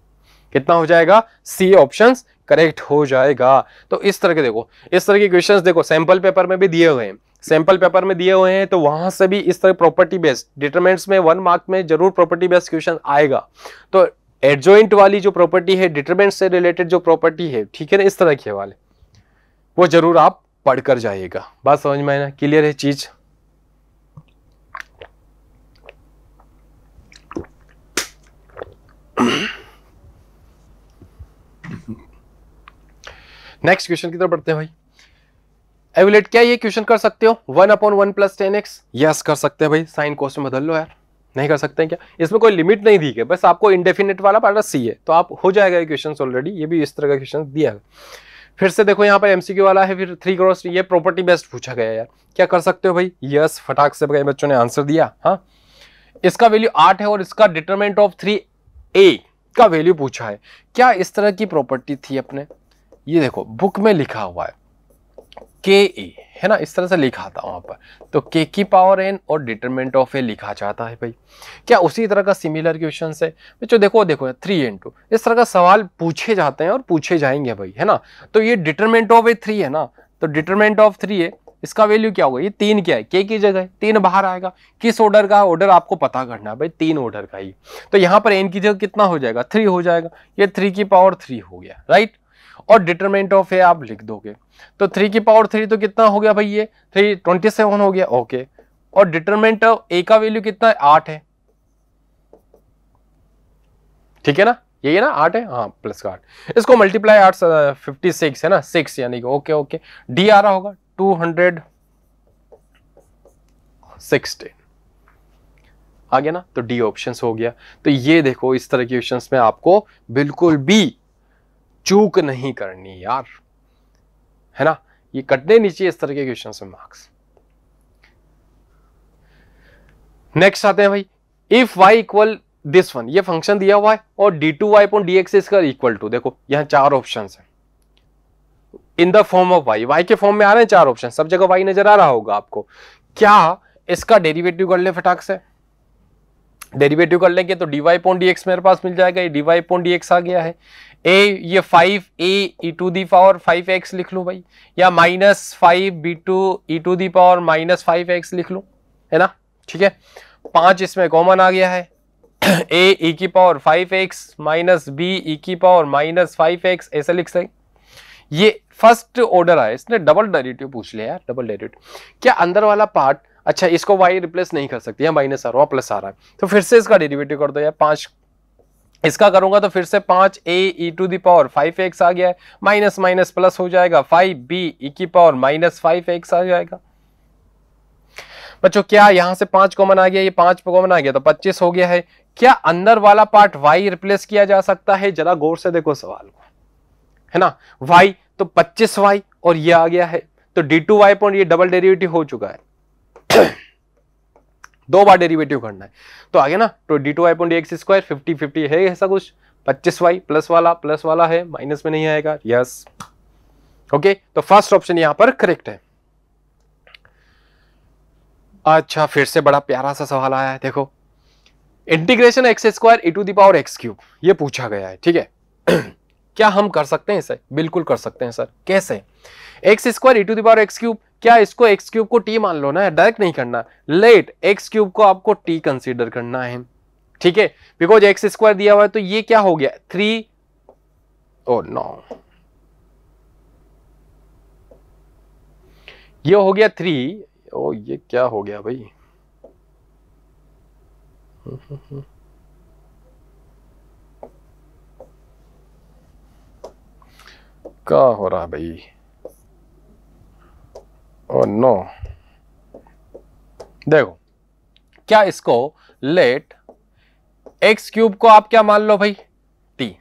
कितना हो जाएगा सी ऑप्शन करेक्ट हो जाएगा तो इस तरह के देखो इस तरह के क्वेश्चन देखो सैंपल पेपर में भी दिए हुए हैं सैंपल पेपर में दिए हुए हैं तो वहां से भी इस तरह प्रॉपर्टी बेस्ड डिटरमेंट्स में वन मार्क में जरूर प्रॉपर्टी बेस्ड क्वेश्चन आएगा तो एडजॉइंट वाली जो प्रॉपर्टी है डिटरमेंट से रिलेटेड जो प्रॉपर्टी है ठीक है ना इस तरह के हवाले वो जरूर आप पढ़कर जाइएगा बात समझ में आए क्लियर है चीज नेक्स्ट क्वेश्चन की तरफ बढ़ते हैं भाई एवलेट क्या ये क्वेश्चन कर सकते हो one upon one plus ten x yes कर सकते हैं भाई साइन कोस में बदल लो यार नहीं कर सकते हैं क्या इसमें कोई लिमिट नहीं दी गई बस आपको इंडेफिनेट वाला पार्ट सी है तो आप हो जाएगा क्वेश्चन ऑलरेडी ये भी इस तरह का क्वेश्चन दिया है फिर से देखो यहाँ पर एमसीक्यू वाला है फिर थ्री क्रॉस ये प्रॉपर्टी बेस्ट पूछा गया यार क्या कर सकते हो भाई यस फटाक से भाई बच्चों ने आंसर दिया हाँ इसका वैल्यू आठ है और इसका डिटरमेंट ऑफ थ्री ए का वैल्यू पूछा है क्या इस तरह की प्रॉपर्टी थी अपने ये देखो बुक में लिखा हुआ है के ए e, है ना इस तरह से लिखा था वहाँ पर तो के की पावर एन और डिटरमेंट ऑफ ए लिखा जाता है भाई क्या उसी तरह का सिमिलर क्वेश्चन है बच्चों देखो देखो थ्री एन टू इस तरह का सवाल पूछे जाते हैं और पूछे जाएंगे भाई है ना तो ये डिटरमेंट ऑफ ए थ्री है ना तो डिटरमेंट ऑफ थ्री है इसका वैल्यू क्या होगा ये तीन क्या है के की जगह है तीन बाहर आएगा किस ऑर्डर का ऑर्डर आपको पता करना है भाई तीन ऑर्डर का ही तो यहाँ पर एन की जगह कितना हो जाएगा थ्री हो जाएगा ये थ्री की पावर थ्री हो गया राइट और डिटरमिनेंट ऑफ ए आप लिख दोगे तो थ्री की पावर थ्री तो कितना हो गया भाई ये थ्री ट्वेंटी सेवन हो गया ओके और डिटरमिनेंट ऑफ ए का वैल्यू कितना है आठ है ठीक है ना यही है ना आठ है हाँ प्लस का आठ इसको मल्टीप्लाई आठ फिफ्टी uh, सिक्स है ना सिक्स यानी कि ओके ओके डी आ रहा होगा टू हंड्रेड सिक्स आ गया ना तो डी ऑप्शन हो गया तो ये देखो इस तरह के क्वेश्चन में आपको बिल्कुल भी चूक नहीं करनी यार है ना ये कटने नीचे इस तरह के क्वेश्चन में मार्क्स नेक्स्ट आते हैं भाई if y equal this one ये फंक्शन दिया हुआ है और d two y point D x इसका इक्वल टू देखो यहां चार ऑप्शन है in the form of y y के फॉर्म में आ रहे हैं चार ऑप्शन सब जगह वाई नजर आ रहा होगा आपको क्या इसका डेरिवेटिव कर ले फटाक से डेरिवेटिव कर लेंगे तो डीवाई पॉइंट डी एक्स मेरे पास मिल जाएगा ये डीवाई पॉइंट डी एक्स आ गया है ए ये five A E to the power five x लिख लो भाई या minus five B to E to the power minus five x लिख लो है ना ठीक है पांच इसमें कॉमन आ गया है ए ई e की power five x minus B E की पावर माइनस फाइव एक्स ऐसा लिख सकते ये फर्स्ट ऑर्डर आया इसने डबल डेरिवेटिव पूछ लिया यार डबल डेरिवेटिव क्या अंदर वाला पार्ट अच्छा इसको वाई रिप्लेस नहीं कर सकते या माइनस आ रहा प्लस आ रहा है तो फिर से इसका डेरिवेटिव कर दो यार पांच इसका करूंगा तो फिर से पांच A E to power five x आ गया है माइनस माइनस प्लस हो जाएगा फाइव बी ई की पावर माइनस फाइव एक्स आ जाएगा बच्चों क्या यहां से पांच कॉमन आ गया ये पांच कॉमन आ गया तो पच्चीस हो गया है क्या अंदर वाला पार्ट वाई रिप्लेस किया जा सकता है जरा गौर से देखो सवाल को है ना वाई तो पच्चीस वाई और ये आ गया है तो डी टू वाई पॉइंट ये डबल डेरिवेटिव हो चुका है दो बार डेरिवेटिव करना है तो आगे ना तो d two y point x square fifty fifty है ऐसा कुछ पच्चीस वाई प्लस वाला प्लस वाला है माइनस में नहीं आएगा यस ओके तो फर्स्ट ऑप्शन यहां पर करेक्ट है अच्छा फिर से बड़ा प्यारा सा सवाल आया है देखो integration x square E to the power x cube ये पूछा गया है ठीक है क्या हम कर सकते हैं इसे बिल्कुल कर सकते हैं सर कैसे x square E to the power x cube क्या इसको एक्स क्यूब को टी मान लो ना डायरेक्ट नहीं करना लेट एक्स क्यूब को आपको टी कंसिडर करना है ठीक है बिकॉज एक्स स्क्वायर दिया हुआ है तो ये क्या हो गया थ्री और नो ये हो गया थ्री ओ ये क्या हो गया भाई क्या हो रहा भाई और oh, नो देखो क्या इसको लेट एक्स क्यूब को आप क्या मान लो भाई टी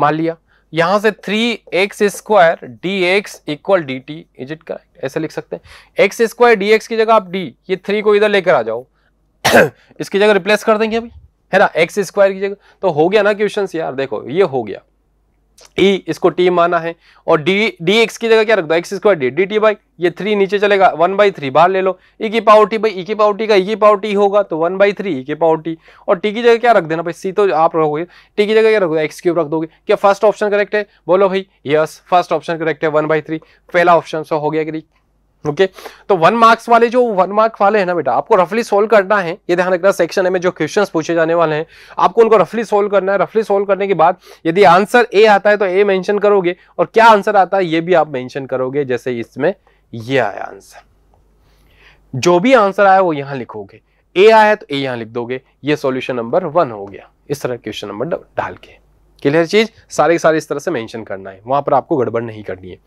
मान लिया यहां से three x square d x equal d t is it correct ऐसे लिख सकते हैं एक्स स्क्वायर डी एक्स की जगह आप डी ये थ्री को इधर लेकर आ जाओ इसकी जगह रिप्लेस कर देंगे अभी है ना एक्स स्क्वायर की जगह तो हो गया ना क्वेश्चन यार देखो ये हो गया ई e, इसको टी माना है और डी डी एक्स की जगह क्या रख दो x square d d t by ये थ्री नीचे चलेगा वन बाई थ्री बाहर ले लो ई e की पावर टी बाई ई की पावर टी का ई e की पावर टी होगा तो वन बाई थ्री ई की पावर टी और टी की जगह क्या रख देना भाई सी तो आप रखोगे टी की जगह क्या रखोगे एक्स क्यूब रख दोगे क्या फर्स्ट ऑप्शन करेक्ट है बोलो भाई यस फर्स्ट ऑप्शन करेक्ट है वन बाई थ्री पहला ऑप्शन सो तो हो गया कि ओके तो वन मार्क्स वाले जो वन मार्क वाले हैं ना बेटा आपको रफली सोल्व करना है ये ध्यान रखना सेक्शन में जो क्वेश्चंस पूछे जाने वाले हैं आपको उनको रफली सोल्व करना है रफली सोल्व करने के बाद यदि आंसर ए आता है तो ए मेंशन करोगे और क्या आंसर आता है ये भी आप मेंशन करोगे जैसे इसमें ये आया आंसर जो भी आंसर आया वो यहां लिखोगे ए आया तो ए यहां लिख दोगे ये सॉल्यूशन नंबर वन हो गया इस तरह क्वेश्चन नंबर डाल के क्लियर चीज सारे सारे इस तरह से मेंशन करना है वहां पर आपको गड़बड़ नहीं करनी है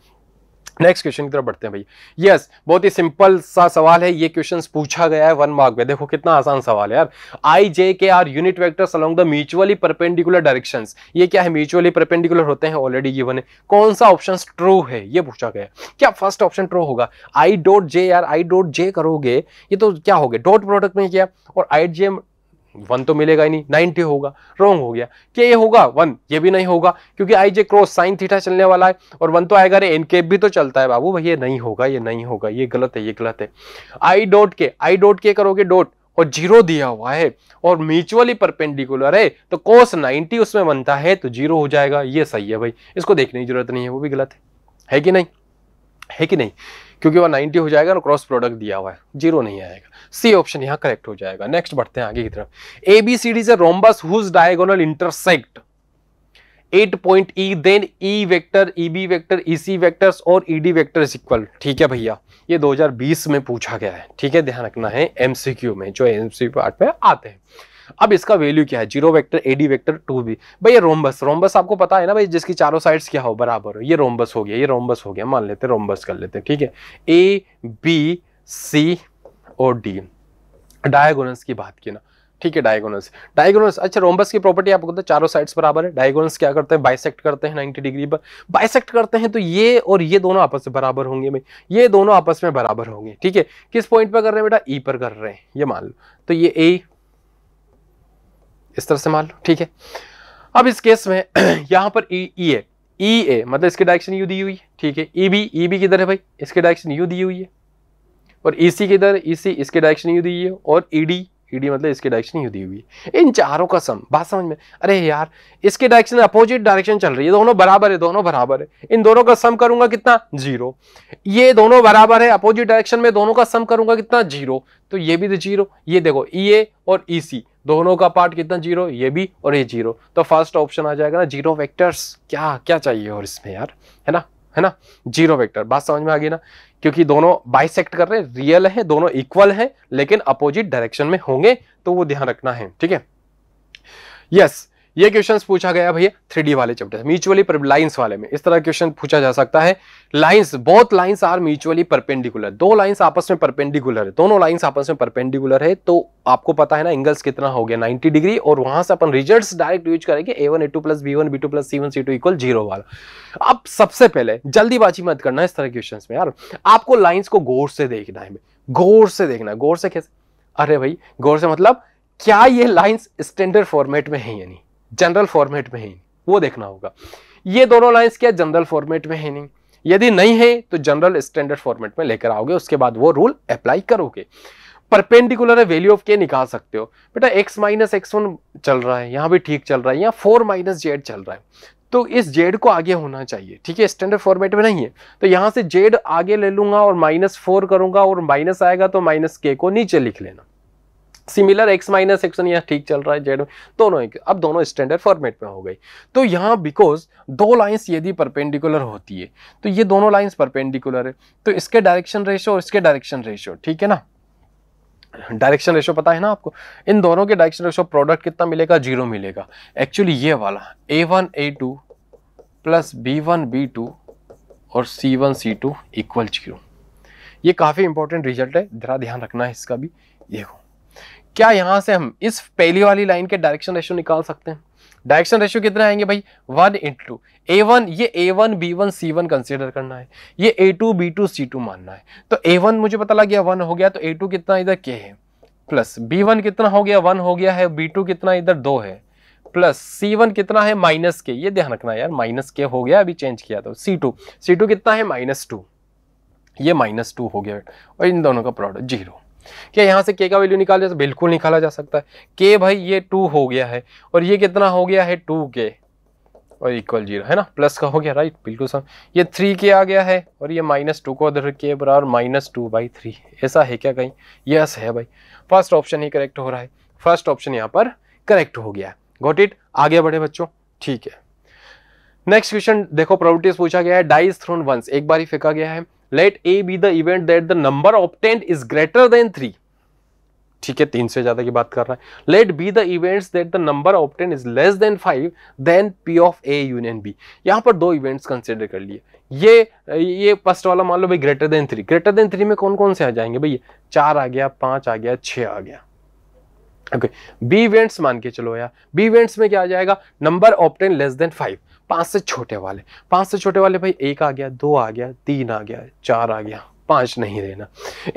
नेक्स्ट क्वेश्चन की तरफ बढ़ते हैं भाई यस yes, बहुत ही सिंपल सा सवाल है ये क्वेश्चन पूछा गया है वन मार्क में देखो कितना आसान सवाल है यार I J K are unit vectors along the mutually perpendicular directions ये क्या है म्यूचुअली परपेंडिकुलर होते हैं ऑलरेडी ये है कौन सा ऑप्शन ट्रू है ये पूछा गया क्या फर्स्ट ऑप्शन ट्रू होगा आई डोट जे यार आई डोट जे करोगे ये तो क्या हो गया डॉट प्रोडक्ट में क्या और आई जे वन तो मिलेगा ही नहीं नाइनटी होगा रॉन्ग हो गया क्या ये होगा वन ये भी नहीं होगा क्योंकि आई जे क्रॉस साइन थीठा चलने वाला है और वन तो आएगा रे एन के भी तो चलता है बाबू भाई ये नहीं होगा ये नहीं होगा ये गलत है ये गलत है आई डॉट के आई डॉट के करोगे डॉट और जीरो दिया हुआ है और म्यूचुअली परपेंडिकुलर है तो कोस नाइनटी उसमें बनता है तो जीरो हो जाएगा ये सही है भाई इसको देखने की जरूरत नहीं है वो भी गलत है है कि नहीं है कि नहीं क्योंकि वह नाइन्टी हो जाएगा ना क्रॉस प्रोडक्ट दिया हुआ है जीरो नहीं आएगा सी ऑप्शन यहाँ करेक्ट हो जाएगा नेक्स्ट बढ़ते हैं आगे की तरफ ए बी सी डी से rhombus whose diagonal intersect at point E then E vector E B vector E C vector और E D vector is equal ठीक है भैया ये 2020 में पूछा गया है ठीक है ध्यान रखना है एमसीक्यू में जो एमसीक्यू पार्ट में आते हैं अब इसका वैल्यू क्या है zero vector AD vector to B भाई ये रोमबस रोमबस आपको पता है ना भाई जिसकी चारों साइड्स क्या हो बराबर हो ये रोमबस हो गया ये रोमबस हो गया मान लेते हैं रोमबस कर लेते हैं ठीक है ए बी सी और डी डायगोनस की बात की ना ठीक है डायगोनस डायगोनस अच्छा रोमबस की प्रॉपर्टी आपको पता है चारों साइड्स बराबर है डायगोनस क्या करते हैं बाइसेक्ट करते हैं 90 डिग्री पर बाइसेक्ट करते हैं तो ये और ये दोनों आपस में बराबर होंगे भाई ये दोनों आपस में बराबर होंगे ठीक है किस पॉइंट पर कर रहे हैं बेटा ई e पर कर रहे हैं ये मान लो तो ये ए इस तरह से मान लो ठीक है अब इस केस में यहां पर ई ई ए ई ए मतलब इसकी डायरेक्शन यू दी हुई है ठीक है ई बी ई बी किधर है भाई इसकी डायरेक्शन यू दी हुई है और ई e सी किधर ई सी इसके डायरेक्शन यू दी हुई है और ई डी ई डी मतलब इसके डायरेक्शन यू दी हुई है इन चारों का सम बात समझ में अरे यार इसके डायरेक्शन अपोजिट डायरेक्शन चल रही है दोनों बराबर है दोनों बराबर है इन दोनों का सम करूंगा कितना जीरो ये दोनों बराबर है अपोजिट डायरेक्शन में दोनों का सम करूंगा कितना जीरो तो ये भी तो जीरो ये देखो ई e ए और ई e सी दोनों का पार्ट कितना जीरो ये भी और ये जीरो तो फर्स्ट ऑप्शन आ जाएगा ना जीरो वेक्टर्स क्या क्या चाहिए और इसमें यार है ना है ना जीरो वेक्टर बात समझ में आ गई ना क्योंकि दोनों बाइसेक्ट कर रहे हैं रियल है दोनों इक्वल है लेकिन अपोजिट डायरेक्शन में होंगे तो वो ध्यान रखना है ठीक है यस ये क्वेश्चन पूछा गया भैया थ्री वाले चैप्टर म्यूचुअली लाइन्स वाले में इस तरह क्वेश्चन पूछा जा सकता है लाइंस बहुत लाइंस आर म्यूचुअली परपेंडिकुलर दो लाइंस आपस में परपेंडिकुलर है दोनों लाइंस आपस में परपेंडिकुलर है तो आपको पता है ना एंगल्स कितना हो गया 90 डिग्री और वहां से अपन रिजल्ट डायरेक्ट यूज करेंगे A one A two plus B one B two plus C one C two equal zero वाला अब सबसे पहले जल्दीबाजी मत करना इस तरह क्वेश्चन में यार आपको लाइन्स को गौर से देखना है गौर से देखना गौर से कैसे अरे भाई गौर से मतलब क्या ये लाइन्स स्टैंडर्ड फॉर्मेट में है या नहीं जनरल फॉर्मेट में है वो देखना होगा ये दोनों लाइंस क्या जनरल फॉर्मेट में है नहीं यदि नहीं है तो जनरल स्टैंडर्ड फॉर्मेट में लेकर आओगे उसके बाद वो रूल अप्लाई करोगे परपेंडिकुलर वैल्यू ऑफ के निकाल सकते हो बेटा एक्स माइनस एक्स वन चल रहा है यहाँ भी ठीक चल रहा है यहाँ फोर माइनस जेड चल रहा है तो इस जेड को आगे होना चाहिए ठीक है स्टैंडर्ड फॉर्मेट में नहीं है तो यहाँ से जेड आगे ले लूंगा और माइनस फोर करूंगा और माइनस आएगा तो माइनस के को नीचे लिख लेना सिमिलर एक्स माइनस एक्स यहाँ ठीक चल रहा है जेड में दोनों एक अब दोनों स्टैंडर्ड फॉर्मेट में हो गई तो यहाँ बिकॉज दो लाइंस यदि परपेंडिकुलर होती है तो ये दोनों लाइंस परपेंडिकुलर है तो इसके डायरेक्शन रेशो और इसके डायरेक्शन रेशो ठीक है ना डायरेक्शन रेशो पता है ना आपको इन दोनों के डायरेक्शन रेशो प्रोडक्ट कितना मिलेगा जीरो मिलेगा एक्चुअली ये वाला A one A two plus B one B two और C one C two equal zero ये काफ़ी इंपॉर्टेंट रिजल्ट है ज़रा ध्यान रखना है इसका भी देखो क्या यहाँ से हम इस पहली वाली लाइन के डायरेक्शन रेशियो निकाल सकते हैं डायरेक्शन रेशियो कितने आएंगे भाई वन टू ए वन ये A one B one C one consider करना है ये A two B two C two मानना है तो ए वन मुझे पता लग गया वन हो गया तो ए टू कितना इधर के है प्लस बी वन कितना हो गया वन हो गया है बी टू कितना इधर दो है प्लस सी वन कितना है माइनस के ये ध्यान रखना यार माइनस के हो गया अभी चेंज किया तो सी टू सी टू कितना है माइनस टू ये माइनस टू हो गया और इन दोनों का प्रोडक्ट जीरो क्या यहाँ से के का वैल्यू निकाल जा सकता बिल्कुल निकाला जा सकता है के भाई ये टू हो गया है और ये कितना हो गया है टू के और इक्वल जीरो है ना प्लस का हो गया राइट बिल्कुल सर ये थ्री के आ गया है और ये माइनस टू को उधर के बराबर माइनस टू बाई थ्री ऐसा है क्या कहीं यस है भाई फर्स्ट ऑप्शन ही करेक्ट हो रहा है फर्स्ट ऑप्शन यहाँ पर करेक्ट हो गया गोट इट आगे बढ़े बच्चों ठीक है नेक्स्ट क्वेश्चन देखो प्रॉपर्टीज पूछा गया है डाइस थ्रोन वंस एक बार ही फेंका गया है let A be the event that the number obtained is greater than three ठीक है तीन से ज्यादा की बात कर रहा है let B the events that the number obtained is less than five then P of A union B यहाँ पर दो इवेंट्स कंसिडर कर लिए ये ये फर्स्ट वाला मान लो भाई greater than three greater than three में कौन कौन से आ जाएंगे भाई चार आ गया पांच आ गया छ आ गया ओके बी इवेंट्स मान के चलो यार बी इवेंट्स में क्या आ जाएगा number obtained less than five पांच से छोटे वाले पांच से छोटे वाले भाई एक आ गया दो आ गया तीन आ गया चार आ गया पांच नहीं रहना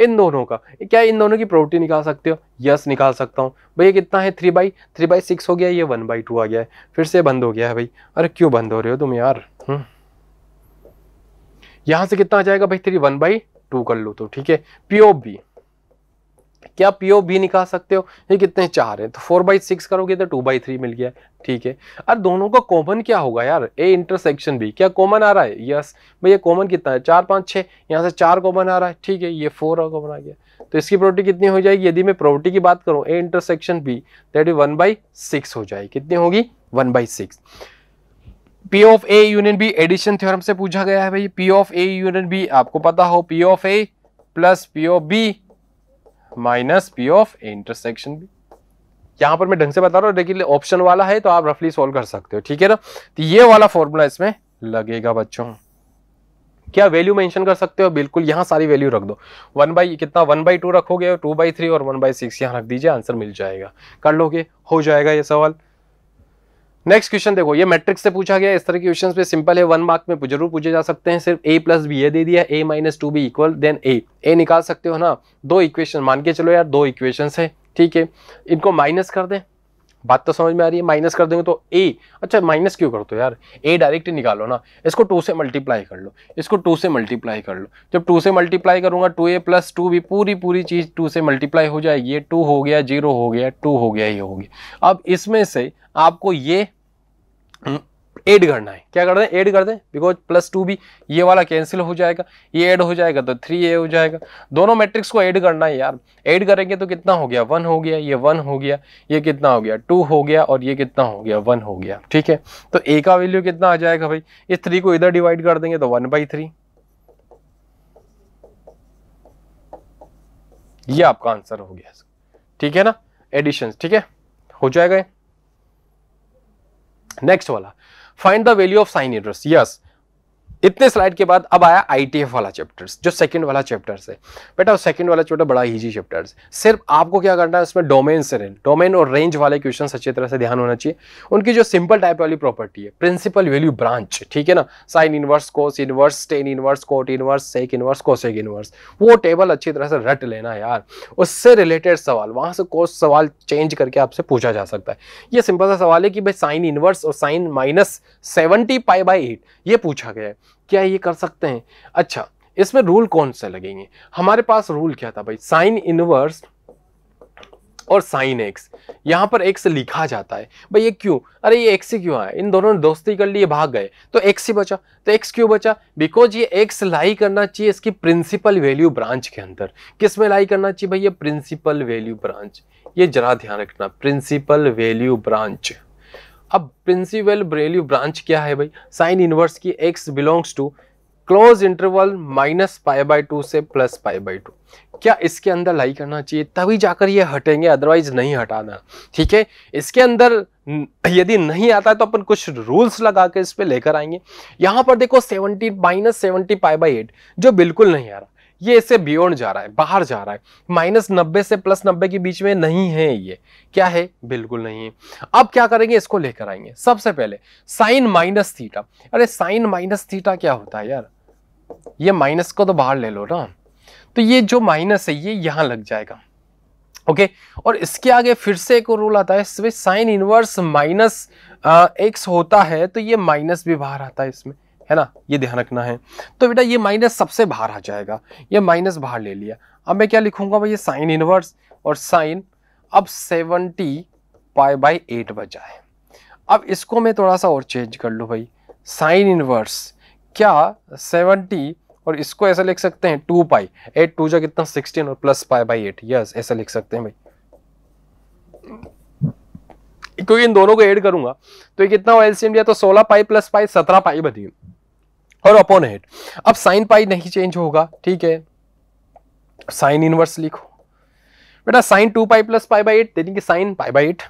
इन दोनों का क्या इन दोनों की प्रॉपर्टी निकाल सकते हो यस निकाल सकता हूँ भैया कितना है three by three by six हो गया ये वन बाई टू आ गया है फिर से बंद हो गया है भाई अरे क्यों बंद हो रहे हो तुम यार हम्म। यहाँ से कितना आ जाएगा भाई थ्री वन बाई टू कर लो तो ठीक है पीओ बी क्या पी ओ बी निकाल सकते हो ये कितने चार हैं तो फोर बाई सिक्स करोगे तो टू बाई थ्री मिल गया ठीक है और दोनों का कॉमन क्या होगा यार ए इंटरसेक्शन भी क्या कॉमन आ रहा है यस भैया कॉमन कितना है चार पाँच छः यहाँ से चार कॉमन आ रहा है ठीक है ये फोर कॉमन आ गया तो इसकी प्रॉपर्टी कितनी हो जाएगी यदि मैं प्रॉपर्टी की बात करूँ A intersection B that is one by six हो जाएगी कितनी होगी one by six P of A union B addition theorem से पूछा गया है भाई P of A union B आपको पता हो P of A plus P of B minus P of A intersection B यहां पर मैं ढंग से बता रहा हूं लेकिन ऑप्शन वाला है तो आप रफली सॉल्व कर सकते हो ठीक है ना तो ये वाला फॉर्मूला इसमें लगेगा बच्चों क्या वैल्यू मेंशन कर सकते हो बिल्कुल यहां सारी वैल्यू रख दो वन बाई कितना वन बाई टू रखोगे टू बाई थ्री और वन बाई सिक्स यहाँ रख दीजिए आंसर मिल जाएगा कर लोगे हो जाएगा ये सवाल नेक्स्ट क्वेश्चन देखो ये मैट्रिक्स से पूछा गया इस तरह के क्वेश्चन पे सिंपल है वन मार्क में जरूर पूछे जा सकते हैं सिर्फ ए प्लस बी ए दे दिया A minus two B equal then A A निकाल सकते हो ना दो इक्वेशन मान के चलो यार दो इक्वेशन है ठीक है इनको माइनस कर दें बात तो समझ में आ रही है माइनस कर देंगे तो ए अच्छा माइनस क्यों कर दो यार ए डायरेक्ट निकालो ना इसको टू से मल्टीप्लाई कर लो इसको टू से मल्टीप्लाई कर लो जब टू से मल्टीप्लाई करूंगा टू ए प्लस टू भी पूरी पूरी चीज़ टू से मल्टीप्लाई हो जाएगी टू हो गया जीरो हो गया टू हो गया ये हो गया अब इसमें से आपको ये एड करना है क्या कर दें एड कर दें बिकॉज प्लस टू भी ये वाला कैंसिल हो जाएगा ये एड हो जाएगा तो थ्री ए हो जाएगा दोनों मैट्रिक्स को ऐड करना है यार ऐड करेंगे तो कितना हो गया वन हो गया ये वन हो गया ये कितना हो गया टू हो गया और ये कितना हो गया वन हो गया ठीक है तो ए का वैल्यू कितना आ जाएगा भाई इस थ्री को इधर डिवाइड कर देंगे तो वन बाई थ्री ये आपका आंसर हो गया ठीक है ना एडिशन ठीक है हो जाएगा नेक्स्ट वाला Find the value of sine inverse. Yes, इतने स्लाइड के बाद अब आया आईटीएफ वाला चैप्टर्स जो सेकंड वाला चैप्टर्स है बेटा सेकंड वाला चैप्टर बड़ा इजी चैप्टर्स सिर्फ आपको क्या करना है उसमें डोमेन से डोमेन और रेंज वाले क्वेश्चन अच्छी तरह से ध्यान होना चाहिए उनकी जो सिंपल टाइप वाली प्रॉपर्टी है प्रिंसिपल वैल्यू ब्रांच ठीक है ना sine inverse cos inverse tan inverse cot inverse sec inverse cosec inverse वो टेबल अच्छी तरह से रट लेना यार उससे रिलेटेड सवाल वहां से कोस सवाल चेंज करके आपसे पूछा जा सकता है ये सिंपल सा सवाल है कि भाई साइन इनवर्स और sine minus seventy pi by eight ये पूछा गया है क्या ये कर सकते हैं अच्छा इसमें रूल कौन से लगेंगे हमारे पास रूल क्या था भाई साइन इनवर्स और साइन एक्स यहाँ पर एक्स लिखा जाता है भाई ये क्यों अरे ये एक्स ही क्यों आया इन दोनों ने दोस्ती कर लिए भाग गए तो एक्स ही बचा तो एक्स क्यों बचा बिकॉज ये एक्स लाई करना चाहिए इसकी प्रिंसिपल वैल्यू ब्रांच के अंदर किस में लाई करना चाहिए भाई ये प्रिंसिपल वैल्यू ब्रांच ये जरा ध्यान रखना प्रिंसिपल वैल्यू ब्रांच अब प्रिंसिपल ब्रेल्यू ब्रांच क्या है भाई साइन इनवर्स की x belongs to closed interval minus pi by two से प्लस पाई बाई टू क्या इसके अंदर लाई करना चाहिए तभी जाकर ये हटेंगे अदरवाइज नहीं हटाना ठीक है इसके अंदर यदि नहीं आता है तो अपन कुछ रूल्स लगा के इस पर लेकर आएंगे यहाँ पर देखो seventy minus seventy pi by eight जो बिल्कुल नहीं आ रहा ये इससे बियॉन्ड जा रहा है बाहर जा रहा है माइनस नब्बे से प्लस नब्बे के बीच में नहीं है ये क्या है बिल्कुल नहीं है अब क्या करेंगे इसको लेकर आएंगे सबसे पहले साइन माइनस थीटा अरे साइन माइनस थीटा क्या होता है यार ये माइनस को तो बाहर ले लो ना तो ये जो माइनस है ये यहां लग जाएगा ओके okay? और इसके आगे फिर से एक रूल आता है इसमें साइन इनवर्स माइनस एक्स होता है तो ये माइनस भी बाहर आता है इसमें है ना ये ध्यान रखना है तो बेटा ये माइनस सबसे बाहर आ जाएगा ये माइनस बाहर ले लिया अब मैं क्या लिखूंगा भाई ये साइन इनवर्स और साइन अब सेवनटी पाई बाई एट बचा है अब इसको मैं थोड़ा सा और चेंज कर लूँ भाई साइन इनवर्स क्या सेवनटी और इसको ऐसा लिख सकते हैं टू पाई एट टू जा कितना सिक्सटीन और plus pi by eight yes ऐसा लिख सकते हैं भाई क्योंकि इन दोनों को ऐड करूंगा तो ये कितना एलसीएम दिया तो सोलह पाई प्लस पाई सत्रह पाई बनी और अपॉन हेड अब साइन पाई नहीं चेंज होगा ठीक है साइन इनवर्स लिखो बेटा sine two pi plus pi by eight यानी साइन पाई बाई एट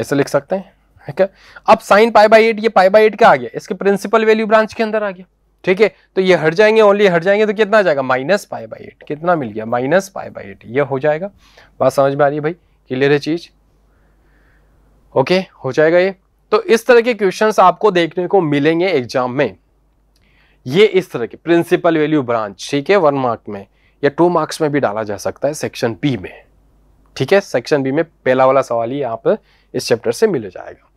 ऐसे लिख सकते हैं ठीक है अब साइन पाई बाई एट ये पाई बाई एट क्या आ गया इसके प्रिंसिपल वैल्यू ब्रांच के अंदर आ गया ठीक है तो ये हट जाएंगे ओनली हट जाएंगे तो कितना आ जाएगा माइनस पाई बाई एट कितना मिल गया माइनस पाई बाई एट ये हो जाएगा बात समझ में आ रही है भाई क्लियर है चीज ओके हो जाएगा ये तो इस तरह के क्वेश्चंस आपको देखने को मिलेंगे एग्जाम में ये इस तरह के प्रिंसिपल वैल्यू ब्रांच ठीक है वन मार्क में या टू मार्क्स में भी डाला जा सकता है सेक्शन बी में ठीक है सेक्शन बी में पहला वाला सवाल ही आप इस चैप्टर से मिल जाएगा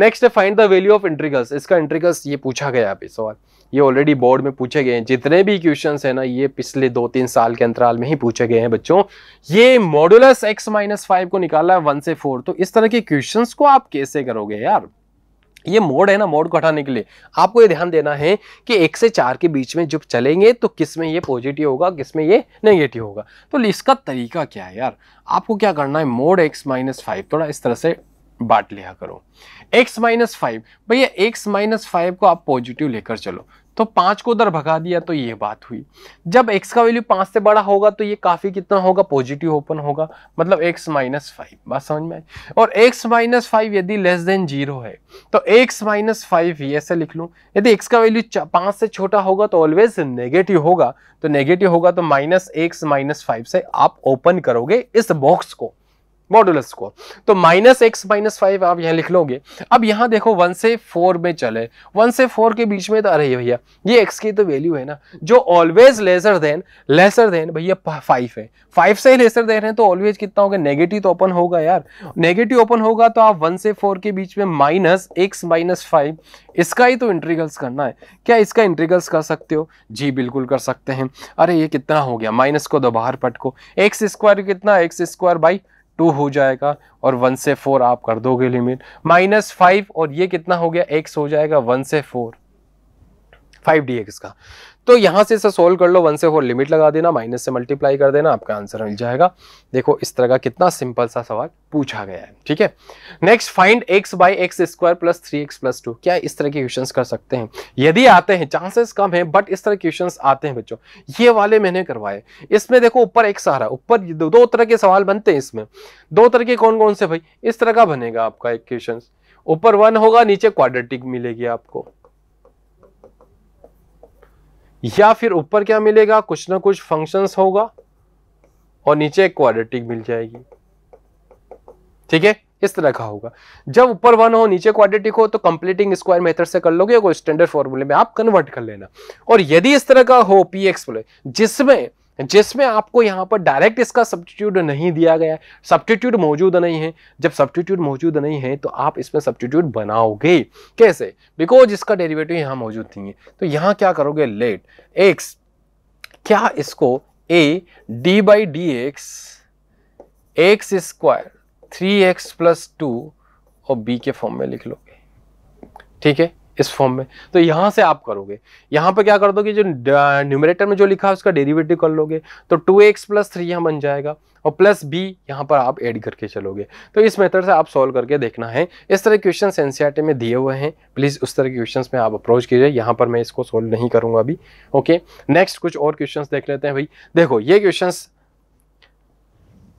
नेक्स्ट है find the value of integrals इसका इंट्रीगल्स ये पूछा गया अभी सवाल ये ऑलरेडी बोर्ड में पूछे गए हैं जितने भी क्वेश्चन है ना ये पिछले दो तीन साल के अंतराल में ही पूछे गए हैं बच्चों ये मॉडुलस एक्स माइनस फाइव को निकाला है वन से फोर तो इस तरह के क्वेश्चन को आप कैसे करोगे यार ये मोड है ना मोड को हटाने के लिए आपको ये ध्यान देना है कि एक से चार के बीच में जब चलेंगे तो किस में ये पॉजिटिव होगा किस में ये नेगेटिव होगा तो इसका तरीका क्या है यार आपको क्या करना है मोड एक्स माइनस फाइव थोड़ा इस तरह से बांट लिया करो x माइनस फाइव भैया x माइनस फाइव को आप पॉजिटिव लेकर चलो तो पांच को उधर भगा दिया तो ये बात हुई जब x का वैल्यू पांच से बड़ा होगा तो ये काफ़ी कितना होगा पॉजिटिव ओपन होगा मतलब x माइनस फाइव बात समझ में आई और x माइनस फाइव यदि लेस देन जीरो है तो x माइनस फाइव ही ऐसे लिख लू यदि x का वैल्यू पांच से छोटा होगा तो ऑलवेज नेगेटिव होगा तो नेगेटिव होगा तो माइनस एक्स माइनस फाइव से आप ओपन करोगे इस बॉक्स को मॉडुलस को तो माइनस एक्स माइनस फाइव आप यहाँ लिख लोगे अब यहाँ देखो वन से फोर में चले वन से फोर के बीच में तो अरे भैया ये एक्स की तो वैल्यू है ना जो always lesser than lesser than भैया फाइव है फाइव से लेसर देन है तो ऑलवेज कितना होगा नेगेटिव तो ओपन होगा यार नेगेटिव ओपन होगा तो आप वन से फोर के बीच में माइनस एक्स माइनस फाइव इसका ही तो इंट्रीगल्स करना है क्या इसका इंट्रीगल्स कर सकते हो जी बिल्कुल कर सकते हैं अरे ये कितना हो गया माइनस को दो बाहर पटको एक्स स्क्वायर कितना एक्स स्क्वायर बाई टू हो जाएगा और वन से फोर आप कर दोगे लिमिट माइनस फाइव और ये कितना हो गया एक्स हो जाएगा वन से फोर फाइव डी एक्स का तो यहां से इसे सोल्व कर लो वन से फोर लिमिट लगा देना माइनस से मल्टीप्लाई कर देना आपका आंसर मिल जाएगा देखो इस तरह का कितना सिंपल सा सवाल पूछा गया है ठीक है next find x by x square plus three x plus two क्या इस तरह के क्वेश्चन कर सकते हैं यदि आते हैं चांसेस कम है बट इस तरह के क्वेश्चन आते हैं बच्चों ये वाले मैंने करवाए इसमें देखो ऊपर एक सहारा ऊपर दो तरह के सवाल बनते हैं इसमें दो तरह के कौन कौन से भाई इस तरह का बनेगा आपका एक क्वेश्चन ऊपर वन होगा नीचे क्वाड्रेटिक मिलेगी आपको या फिर ऊपर क्या मिलेगा कुछ ना कुछ फंक्शंस होगा और नीचे एक क्वाड्रेटिक मिल जाएगी ठीक है इस तरह का होगा जब ऊपर वन हो नीचे क्वाड्रेटिक हो तो कंप्लीटिंग स्क्वायर मेथड से कर लोगे स्टैंडर्ड फॉर्मूले में आप कन्वर्ट कर लेना और यदि इस तरह का हो पी एक्स जिसमें जिसमें आपको यहाँ पर डायरेक्ट इसका सब्सटीट्यूट नहीं दिया गया है सब्सटीट्यूट मौजूद नहीं है जब सब्सटीट्यूट मौजूद नहीं है तो आप इसमें सब्सटीट्यूट बनाओगे कैसे बिकॉज इसका डेरिवेटिव यहाँ मौजूद नहीं है तो यहाँ क्या करोगे लेट एक्स क्या इसको A d by D x x square three x plus two और बी के फॉर्म में लिख लोगे ठीक है इस फॉर्म में तो यहां से आप करोगे यहां पर क्या कर दोगे जो न्यूमरेटर में जो लिखा है उसका डेरिवेटिव कर लोगे तो टू एक्स प्लस थ्री यहां बन जाएगा और प्लस बी यहां पर आप ऐड करके चलोगे तो इस मेथड से आप सॉल्व करके देखना है इस तरह क्वेश्चन एनसीआरटी e में दिए हुए हैं प्लीज़ उस तरह के क्वेश्चन में आप अप्रोच कीजिए यहां पर मैं इसको सोल्व नहीं करूंगा अभी ओके नेक्स्ट कुछ और क्वेश्चन देख लेते हैं भाई देखो ये क्वेश्चन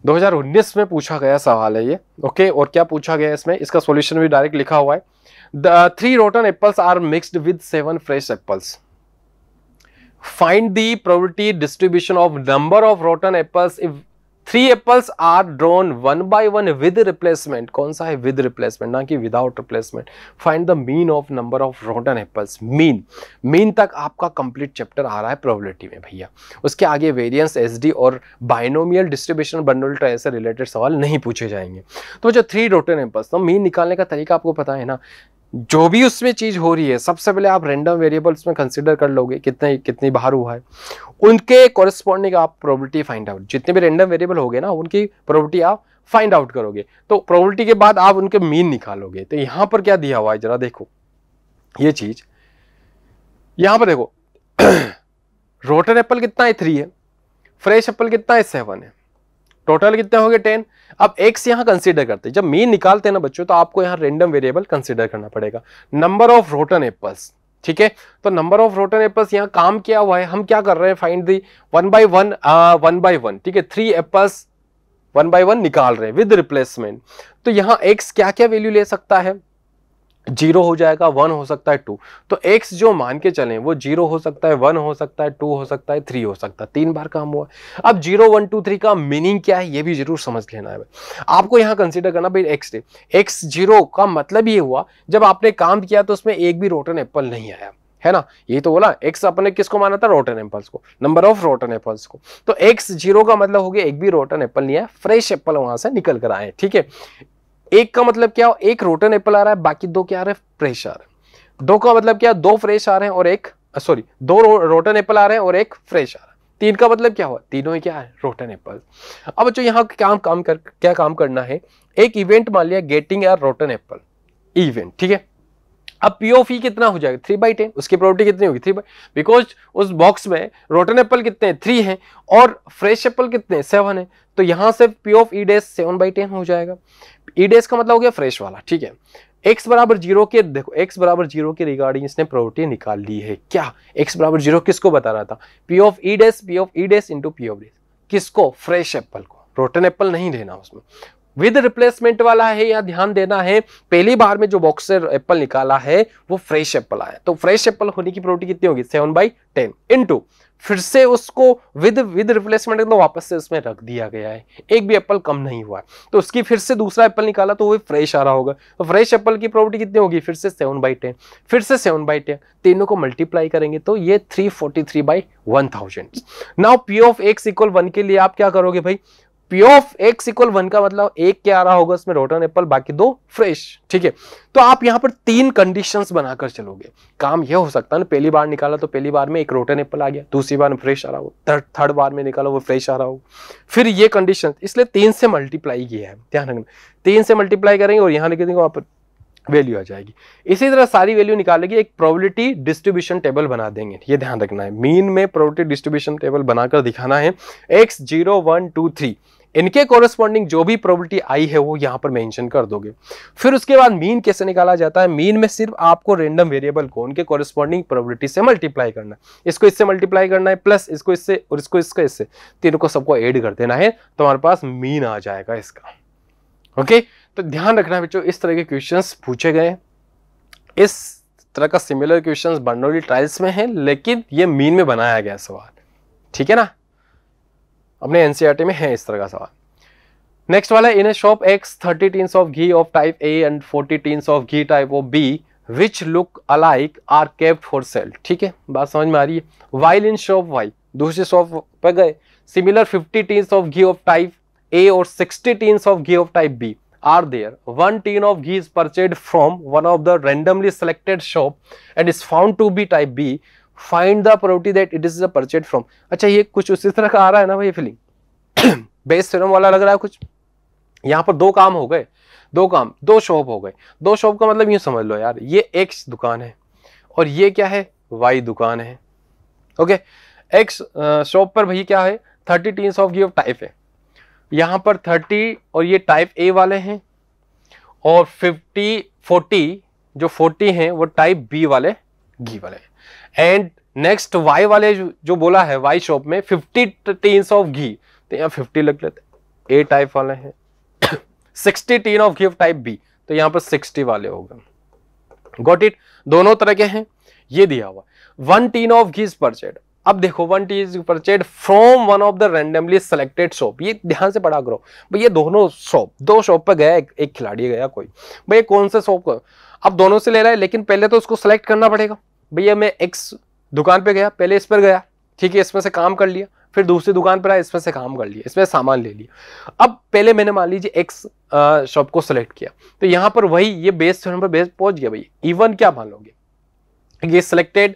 2019 में पूछा गया सवाल है ये ओके और क्या पूछा गया इसमें इसका सॉल्यूशन भी डायरेक्ट लिखा हुआ है The uh, three rotten apples are mixed with seven fresh apples. Find the probability distribution of number of rotten apples if three apples are drawn one by one with replacement कौन सा है with replacement ना कि without replacement find the mean of number of rotten apples mean mean तक आपका complete chapter आ रहा है probability में भैया उसके आगे वेरियंस एसडी और बाइनोमियल डिस्ट्रीब्यूशन बंडल ट्राई से रिलेटेड सवाल नहीं पूछे जाएंगे तो जो थ्री रोटन एप्पल्स तो मीन निकालने का तरीका आपको पता है ना जो भी उसमें चीज़ हो रही है सबसे पहले आप रेंडम वेरिएबल्स में कंसिडर कर लोगे कितने कितनी बाहर हुआ है उनके कॉरेस्पॉन्डिंग आप प्रॉबर्टी फाइंड आउट जितने भी रेंडम वेरिएबल हो गए ना उनकी प्रॉबर्टी आप फाइंड आउट करोगे तो प्रॉबर्टी के बाद आप उनके मीन निकालोगे तो यहां पर क्या दिया हुआ है जरा देखो ये चीज़ यहां पर देखो रोटर एप्पल कितना है थ्री है फ्रेश एप्पल कितना है सेवन है टोटल कितने हो गए टेन अब एक्स यहाँ कंसिडर करते हैं जब मीन निकालते हैं ना बच्चों तो आपको यहाँ रेंडम वेरिएबल कंसिडर करना पड़ेगा नंबर ऑफ रोटन एप्पल्स ठीक है तो नंबर ऑफ रोटन एप्पल्स यहाँ काम किया हुआ है हम क्या कर रहे हैं find the one by one one by one ठीक है three apples one by one निकाल रहे हैं विद रिप्लेसमेंट तो यहाँ एक्स क्या क्या वैल्यू ले सकता है जीरो हो जाएगा वन हो सकता है टू तो एक्स जो मान के चले वो जीरो हो सकता है वन हो सकता है टू हो सकता है थ्री हो सकता है तीन बार काम हुआ अब जीरो वन टू थ्री का मीनिंग क्या है ये भी जरूर समझ लेना है आपको यहाँ कंसिडर करना भाई एक्स डे एक्स जीरो का मतलब ये हुआ जब आपने काम किया तो उसमें एक भी रोटन एप्पल नहीं आया है ना ये तो बोला एक्स अपने किसको माना था रोटन एप्पल्स को नंबर ऑफ रोटन एप्पल्स को तो एक्स जीरो का मतलब हो गया एक भी रोटन एप्पल नहीं आया फ्रेश एप्पल वहां से निकल कर आए ठीक है एक का मतलब क्या हो एक रोटन एप्पल आ रहा है बाकी दो क्या आ रहे हैं फ्रेश आ रहे हैं दो का मतलब क्या दो फ्रेश आ रहे हैं और एक सॉरी दो रो, रोटन एप्पल आ रहे हैं और एक फ्रेश आ रहा है तीन का मतलब क्या हुआ तीनों ही क्या है रोटन एप्पल अब बच्चों यहाँ क्या काम कर क्या काम करना है एक इवेंट मान लिया getting R rotten apple event ठीक है अब पीओफी e कितना हो जाएगा थ्री बाई टेन उसकी प्रोबेबिलिटी कितनी होगी थ्री बाई बिकॉज उस बॉक्स में रोटन एप्पल कितने थ्री हैं और फ्रेश एप्पल कितने सेवन है तो यहां से P of E dash seven by ten हो जाएगा ई e डेज का मतलब हो गया फ्रेश वाला ठीक है एक्स बराबर जीरो के देखो एक्स बराबर जीरो के रिगार्डिंग इसने प्रॉपर्टी निकाल ली है क्या एक्स बराबर जीरो किसको बता रहा था P of E dash P of E dash into P of dash किसको फ्रेश एप्पल को रोटन एप्पल नहीं लेना उसमें विद रिप्लेसमेंट वाला है या ध्यान देना है पहली बार में जो बॉक्सर एप्पल निकाला है वो फ्रेश एप्पल आया तो फ्रेश एप्पल होने की प्रोटी कितनी होगी सेवन बाई टेन इंटू फिर से उसको विद विद रिप्लेसमेंट एकदम वापस से उसमें रख दिया गया है एक भी एप्पल कम नहीं हुआ है तो उसकी फिर से दूसरा एप्पल निकाला तो वो फ्रेश आ रहा होगा तो फ्रेश एप्पल की प्रॉपर्टी कितनी होगी फिर से सेवन बाई टेन फिर से सेवन बाई टेन तीनों को मल्टीप्लाई करेंगे तो ये three forty three by one thousand now P of x equal one के लिए आप क्या करोगे भाई P of x equal one का मतलब एक क्या आ रहा होगा उसमें रोटन एप्पल बाकी दो फ्रेश ठीक है तो आप यहाँ पर तीन कंडीशंस बनाकर चलोगे काम यह हो सकता है ना पहली बार निकाला तो पहली बार में एक रोटन एप्पल आ गया दूसरी बार में फ्रेश आ रहा हो थर्ड थर्ड बार में निकाला वो फ्रेश आ रहा हो फिर ये कंडीशन इसलिए तीन से मल्टीप्लाई किया है ध्यान रखना तीन से मल्टीप्लाई करेंगे और यहाँ लिखे देंगे वहाँ पर वैल्यू आ जाएगी इसी तरह सारी वैल्यू निकालेगी एक प्रोबेबिलिटी डिस्ट्रीब्यूशन टेबल बना देंगे ये ध्यान रखना है मीन में प्रोबेबिलिटी डिस्ट्रीब्यूशन टेबल बनाकर दिखाना है x zero one two three इनके कोरस्पॉन्डिंग जो भी प्रोबेबिलिटी आई है वो यहाँ पर मेंशन कर दोगे फिर उसके बाद मीन कैसे निकाला जाता है मीन में सिर्फ आपको रेंडम वेरिएबल को उनके कोरस्पॉन्डिंग प्रोबेबिलिटी से मल्टीप्लाई करना है इसको इससे मल्टीप्लाई करना है प्लस इसको इससे और इसको इसका इससे तीनों को सबको एड कर देना है तो हमारे पास मीन आ जाएगा इसका ओके तो ध्यान रखना बच्चों इस तरह के क्वेश्चन पूछे गए इस तरह का सिमिलर क्वेश्चन बर्नौली ट्रायल्स में है लेकिन ये मीन में बनाया गया सवाल ठीक है ना अपने एनसीआरटी e में है इस तरह का सवाल नेक्स्ट वाला in a shop X thirty tins of ghee of type A and forty tins of ghee type of B which look alike are kept for sale ठीक है बात समझ में आ रही है वाइल इन शॉप वाई दूसरी शॉप पर गए similar fifty tins of ghee of type A और sixty tins of ghee of type B are there one tin of ghee is purchased from one of the randomly selected shop and is found to be type B find the property that it is purchased from अच्छा ये कुछ उसी तरह का आ रहा है ना भाई फिलिंग बेस फिल्म वाला लग रहा है कुछ यहाँ पर दो काम हो गए दो काम दो शॉप हो गए दो शॉप का मतलब यूँ समझ लो यार ये एक्स दुकान है और ये क्या है वाई दुकान है ओके एक्स शॉप पर भैया क्या है thirty tin of give type है यहाँ पर थर्टी और ये टाइप ए वाले हैं और फिफ्टी फोर्टी जो फोर्टी हैं वो टाइप बी वाले घी वाले हैं एंड नेक्स्ट वाई वाले जो बोला है वाई शॉप में फिफ्टी टीन ऑफ घी तो यहाँ फिफ्टी लग लेते ए टाइप वाले हैं sixty tin of ghee of type B तो यहाँ पर सिक्सटी वाले हो गए इट दोनों तरह के हैं ये दिया हुआ वन टीन ऑफ घी पर अब देखो one tin is purchased from one of the randomly selected shop ये ध्यान से पढ़ा करो भाई ये दोनों शॉप दो शॉप पर गया एक, एक खिलाड़ी गया कोई भाई कौन से शॉप अब दोनों से ले रहा है लेकिन पहले तो उसको सेलेक्ट करना पड़ेगा भैया मैं एक्स दुकान पे गया पहले इस पर गया ठीक है इसमें से काम कर लिया फिर दूसरी दुकान पर आया इसमें से काम कर लिया इसमें सामान ले लिया अब पहले मैंने मान लीजिए एक्स शॉप को सिलेक्ट किया तो यहाँ पर वही ये बेस पर बेस पहुंच गया भैया इवन क्या मान लोगे ये सिलेक्टेड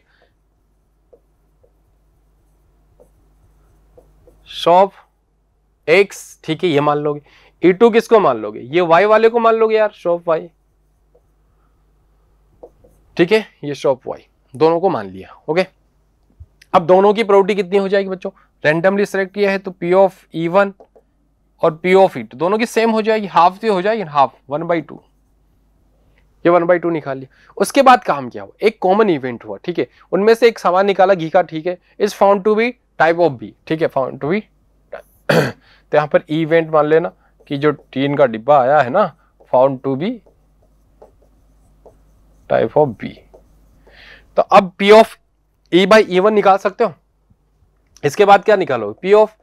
शॉप एक्स ठीक है ये मान लोगे ई e टू किसको मान लोगे ये वाई वाले को मान लोगे यार शॉप वाई ठीक है ये शॉप वाई दोनों को मान लिया ओके अब दोनों की प्रोबेबिलिटी कितनी हो जाएगी बच्चों रैंडमली सेलेक्ट किया है तो पी ऑफ ई वन और पी ऑफ ई टू दोनों की सेम हो जाएगी हाफ से हो जाएगी हाफ वन बाई टू ये वन बाई टू निकाल लिया उसके बाद काम क्या हुआ एक कॉमन इवेंट हुआ ठीक है उनमें से एक सामान निकाला घी का ठीक है is found to be type of B ठीक है फाउंड टू बी तो यहां पर इवेंट मान लेना कि जो टीन का डिब्बा आया है ना found to be type of B तो अब P of A by E one निकाल सकते हो इसके बाद क्या निकालो P of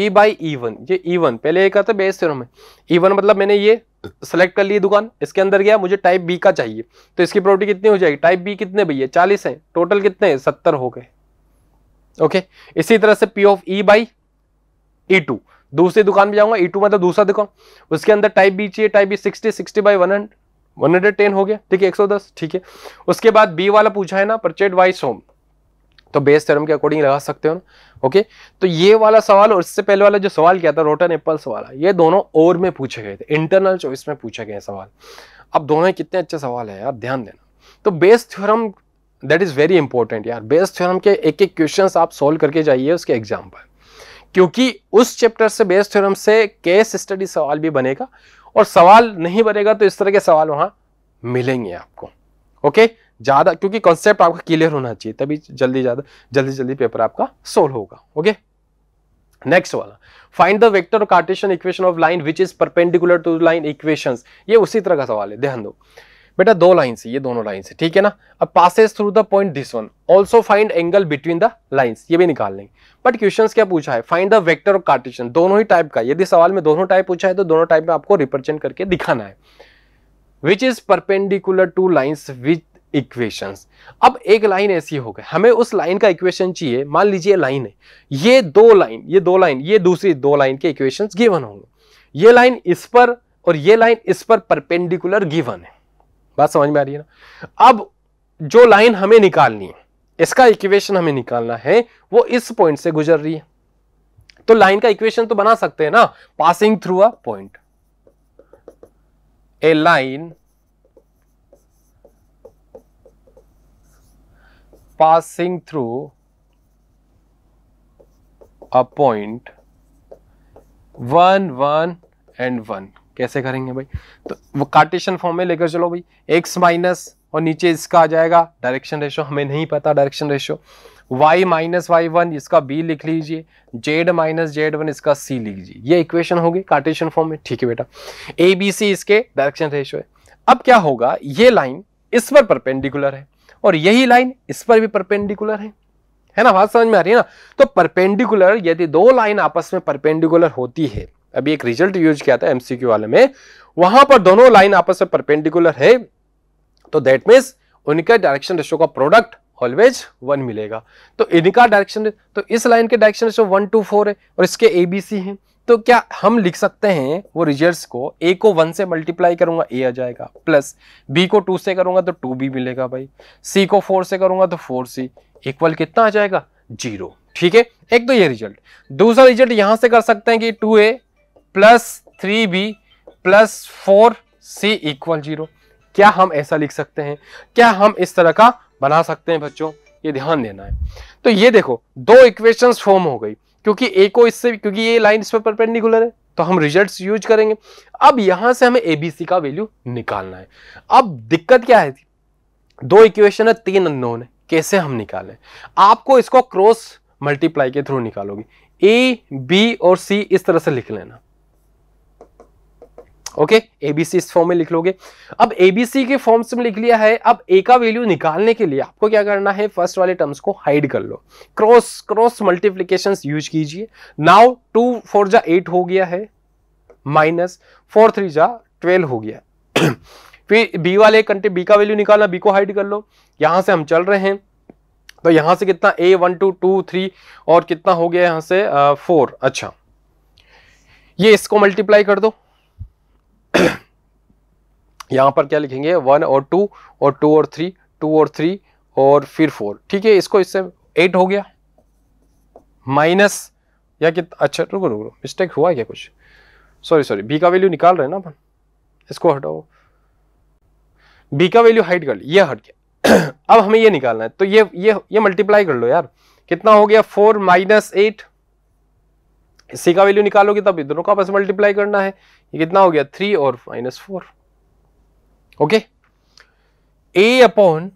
E by E one ये ई e वन पहले ये कहते बेस थ्योरम में ई e वन मतलब मैंने ये सेलेक्ट कर ली दुकान इसके अंदर गया मुझे टाइप बी का चाहिए तो इसकी प्रॉपर्टी कितनी हो जाएगी टाइप बी कितने भैया चालीस है टोटल कितने सत्तर हो गए ओके इसी तरह से P of E by E two दूसरी दुकान e में जाऊंगा ई टू मतलब दूसरा दुकान उसके अंदर टाइप बी चाहिए type B sixty sixty by one hundred one hundred ten हो गया ठीक है एक सौ दस ठीक है उसके बाद बी वाला पूछा है ना परचेड वाइस होम तो बेस थ्योरम के अकॉर्डिंग लगा सकते हो ना ओके तो ये वाला सवाल और इससे पहले वाला जो सवाल किया था रोटन एप्पल सवाल ये दोनों और में पूछे गए थे इंटरनल चॉइस में पूछे गए सवाल अब दोनों कितने अच्छे सवाल है यार ध्यान देना तो Bayes theorem that is very important यार बेस थ्योरम के एक एक क्वेश्चन आप सोल्व करके जाइए उसके एग्जाम्पल क्योंकि उस चैप्टर से बेस थ्योरम से केस स्टडी सवाल भी बनेगा और सवाल नहीं बनेगा तो इस तरह के सवाल वहां मिलेंगे आपको ओके ज़्यादा क्योंकि कॉन्सेप्ट आपका क्लियर होना चाहिए तभी जल्दी ज़्यादा जल्दी जल्दी पेपर आपका सोल्व होगा ओके नेक्स्ट वाला find the vector cartesian equation of line which is perpendicular to line equations ये उसी तरह का सवाल है ध्यान दो बेटा दो लाइन्स ये दोनों लाइन्स ठीक है ना अब passes through the point this one also find angle between the lines ये भी निकाल लेंगे बट क्वेश्चन क्या पूछा है फाइंड द वेक्टर और कार्टिशन दोनों ही टाइप का यदि सवाल में दोनों टाइप पूछा है तो दोनों टाइप में आपको रिप्रेजेंट करके दिखाना है which is perpendicular to lines with equation अब एक लाइन ऐसी हो गई हमें उस लाइन का इक्वेशन चाहिए मान लीजिए लाइन है ये दो लाइन ये दो लाइन ये दूसरी दो लाइन के इक्वेशन गिवन होंगे ये लाइन इस पर और ये लाइन इस पर परपेंडिकुलर गिवन है बात समझ में आ रही है ना अब जो लाइन हमें निकालनी है इसका इक्वेशन हमें निकालना है वो इस पॉइंट से गुजर रही है तो लाइन का इक्वेशन तो बना सकते हैं ना passing through a point A line passing through a point one one and one कैसे करेंगे भाई तो वो कार्टेशियन फॉर्म में लेकर चलो भाई एक्स माइनस और नीचे इसका आ जाएगा डायरेक्शन रेशो हमें नहीं पता direction ratio Y minus Y one इसका बी लिख लीजिए जेड माइनस जेड वन इसका सी लिख लीजिए ये इक्वेशन होगी कार्टेशियन फॉर्म में ठीक है बेटा ए बी सी इसके डायरेक्शन रेशो है अब क्या होगा ये लाइन इस पर परपेंडिकुलर है और यही लाइन इस पर भी परपेंडिकुलर है है ना बात समझ में आ रही है ना तो परपेंडिकुलर यदि दो लाइन आपस में परपेंडिकुलर होती है अभी एक रिजल्ट यूज किया था एमसीक्यू वाले में वहां पर दोनों लाइन आपस में परपेंडिकुलर है तो दैट मीन उनके डायरेक्शन रेशो का प्रोडक्ट ऑलवेज वन मिलेगा तो इनका डायरेक्शन तो इस लाइन के direction ratio one two four है और इसके ए बी सी है तो क्या हम लिख सकते हैं वो रिजल्ट्स को ए को वन से मल्टीप्लाई करूंगा ए आ जाएगा प्लस बी को टू से करूंगा तो टू बी मिलेगा भाई सी को फोर से करूंगा तो फोर सी इक्वल कितना आ जाएगा जीरो ठीक है एक तो ये रिजल्ट दूसरा रिजल्ट यहां से कर सकते हैं कि two A plus three B plus four C equal zero क्या हम ऐसा लिख सकते हैं क्या हम इस तरह का बना सकते हैं बच्चों ये ध्यान देना है तो ये देखो दो इक्वेशंस फॉर्म हो गई क्योंकि ए को इससे क्योंकि ये लाइन इस पर परपेंडिकुलर है तो हम रिजल्ट्स यूज करेंगे अब यहां से हमें एबीसी का वैल्यू निकालना है अब दिक्कत क्या है थी? दो इक्वेशन है तीन अननोन है कैसे हम निकालें आपको इसको क्रॉस मल्टीप्लाई के थ्रू निकालोगे ए बी और सी इस तरह से लिख लेना ओके एबीसी इस फॉर्म में लिख लोगे अब एबीसी के फॉर्म से लिख लिया है अब ए का वैल्यू निकालने के लिए आपको क्या करना है फर्स्ट वाले टर्म्स को हाइड कर लो क्रॉस क्रॉस मल्टीप्लीकेशन यूज कीजिए नाउ टू फोर जा एट हो गया है माइनस फोर थ्री जा ट्वेल्व हो गया फिर बी वाले कंटे बी का वैल्यू निकालना बी को हाइड कर लो यहां से हम चल रहे हैं तो यहां से कितना A one two two three और कितना हो गया यहां से फोर अच्छा ये इसको मल्टीप्लाई कर दो यहाँ पर क्या लिखेंगे वन और टू और टू और थ्री टू और थ्री और फिर फोर ठीक है इसको इससे एट हो गया माइनस या कि अच्छा रुको रुको मिस्टेक हुआ क्या कुछ सॉरी सॉरी बी का वैल्यू निकाल रहे हैं ना अपन इसको हटाओ बी का वैल्यू हाइट कर ली ये हट गया अब हमें ये निकालना है तो ये ये ये मल्टीप्लाई कर लो यार कितना हो गया फोर माइनस एट सी का वैल्यू निकालोगे तब दोनों का आपस मल्टीप्लाई करना है ये कितना हो गया थ्री और minus four okay A upon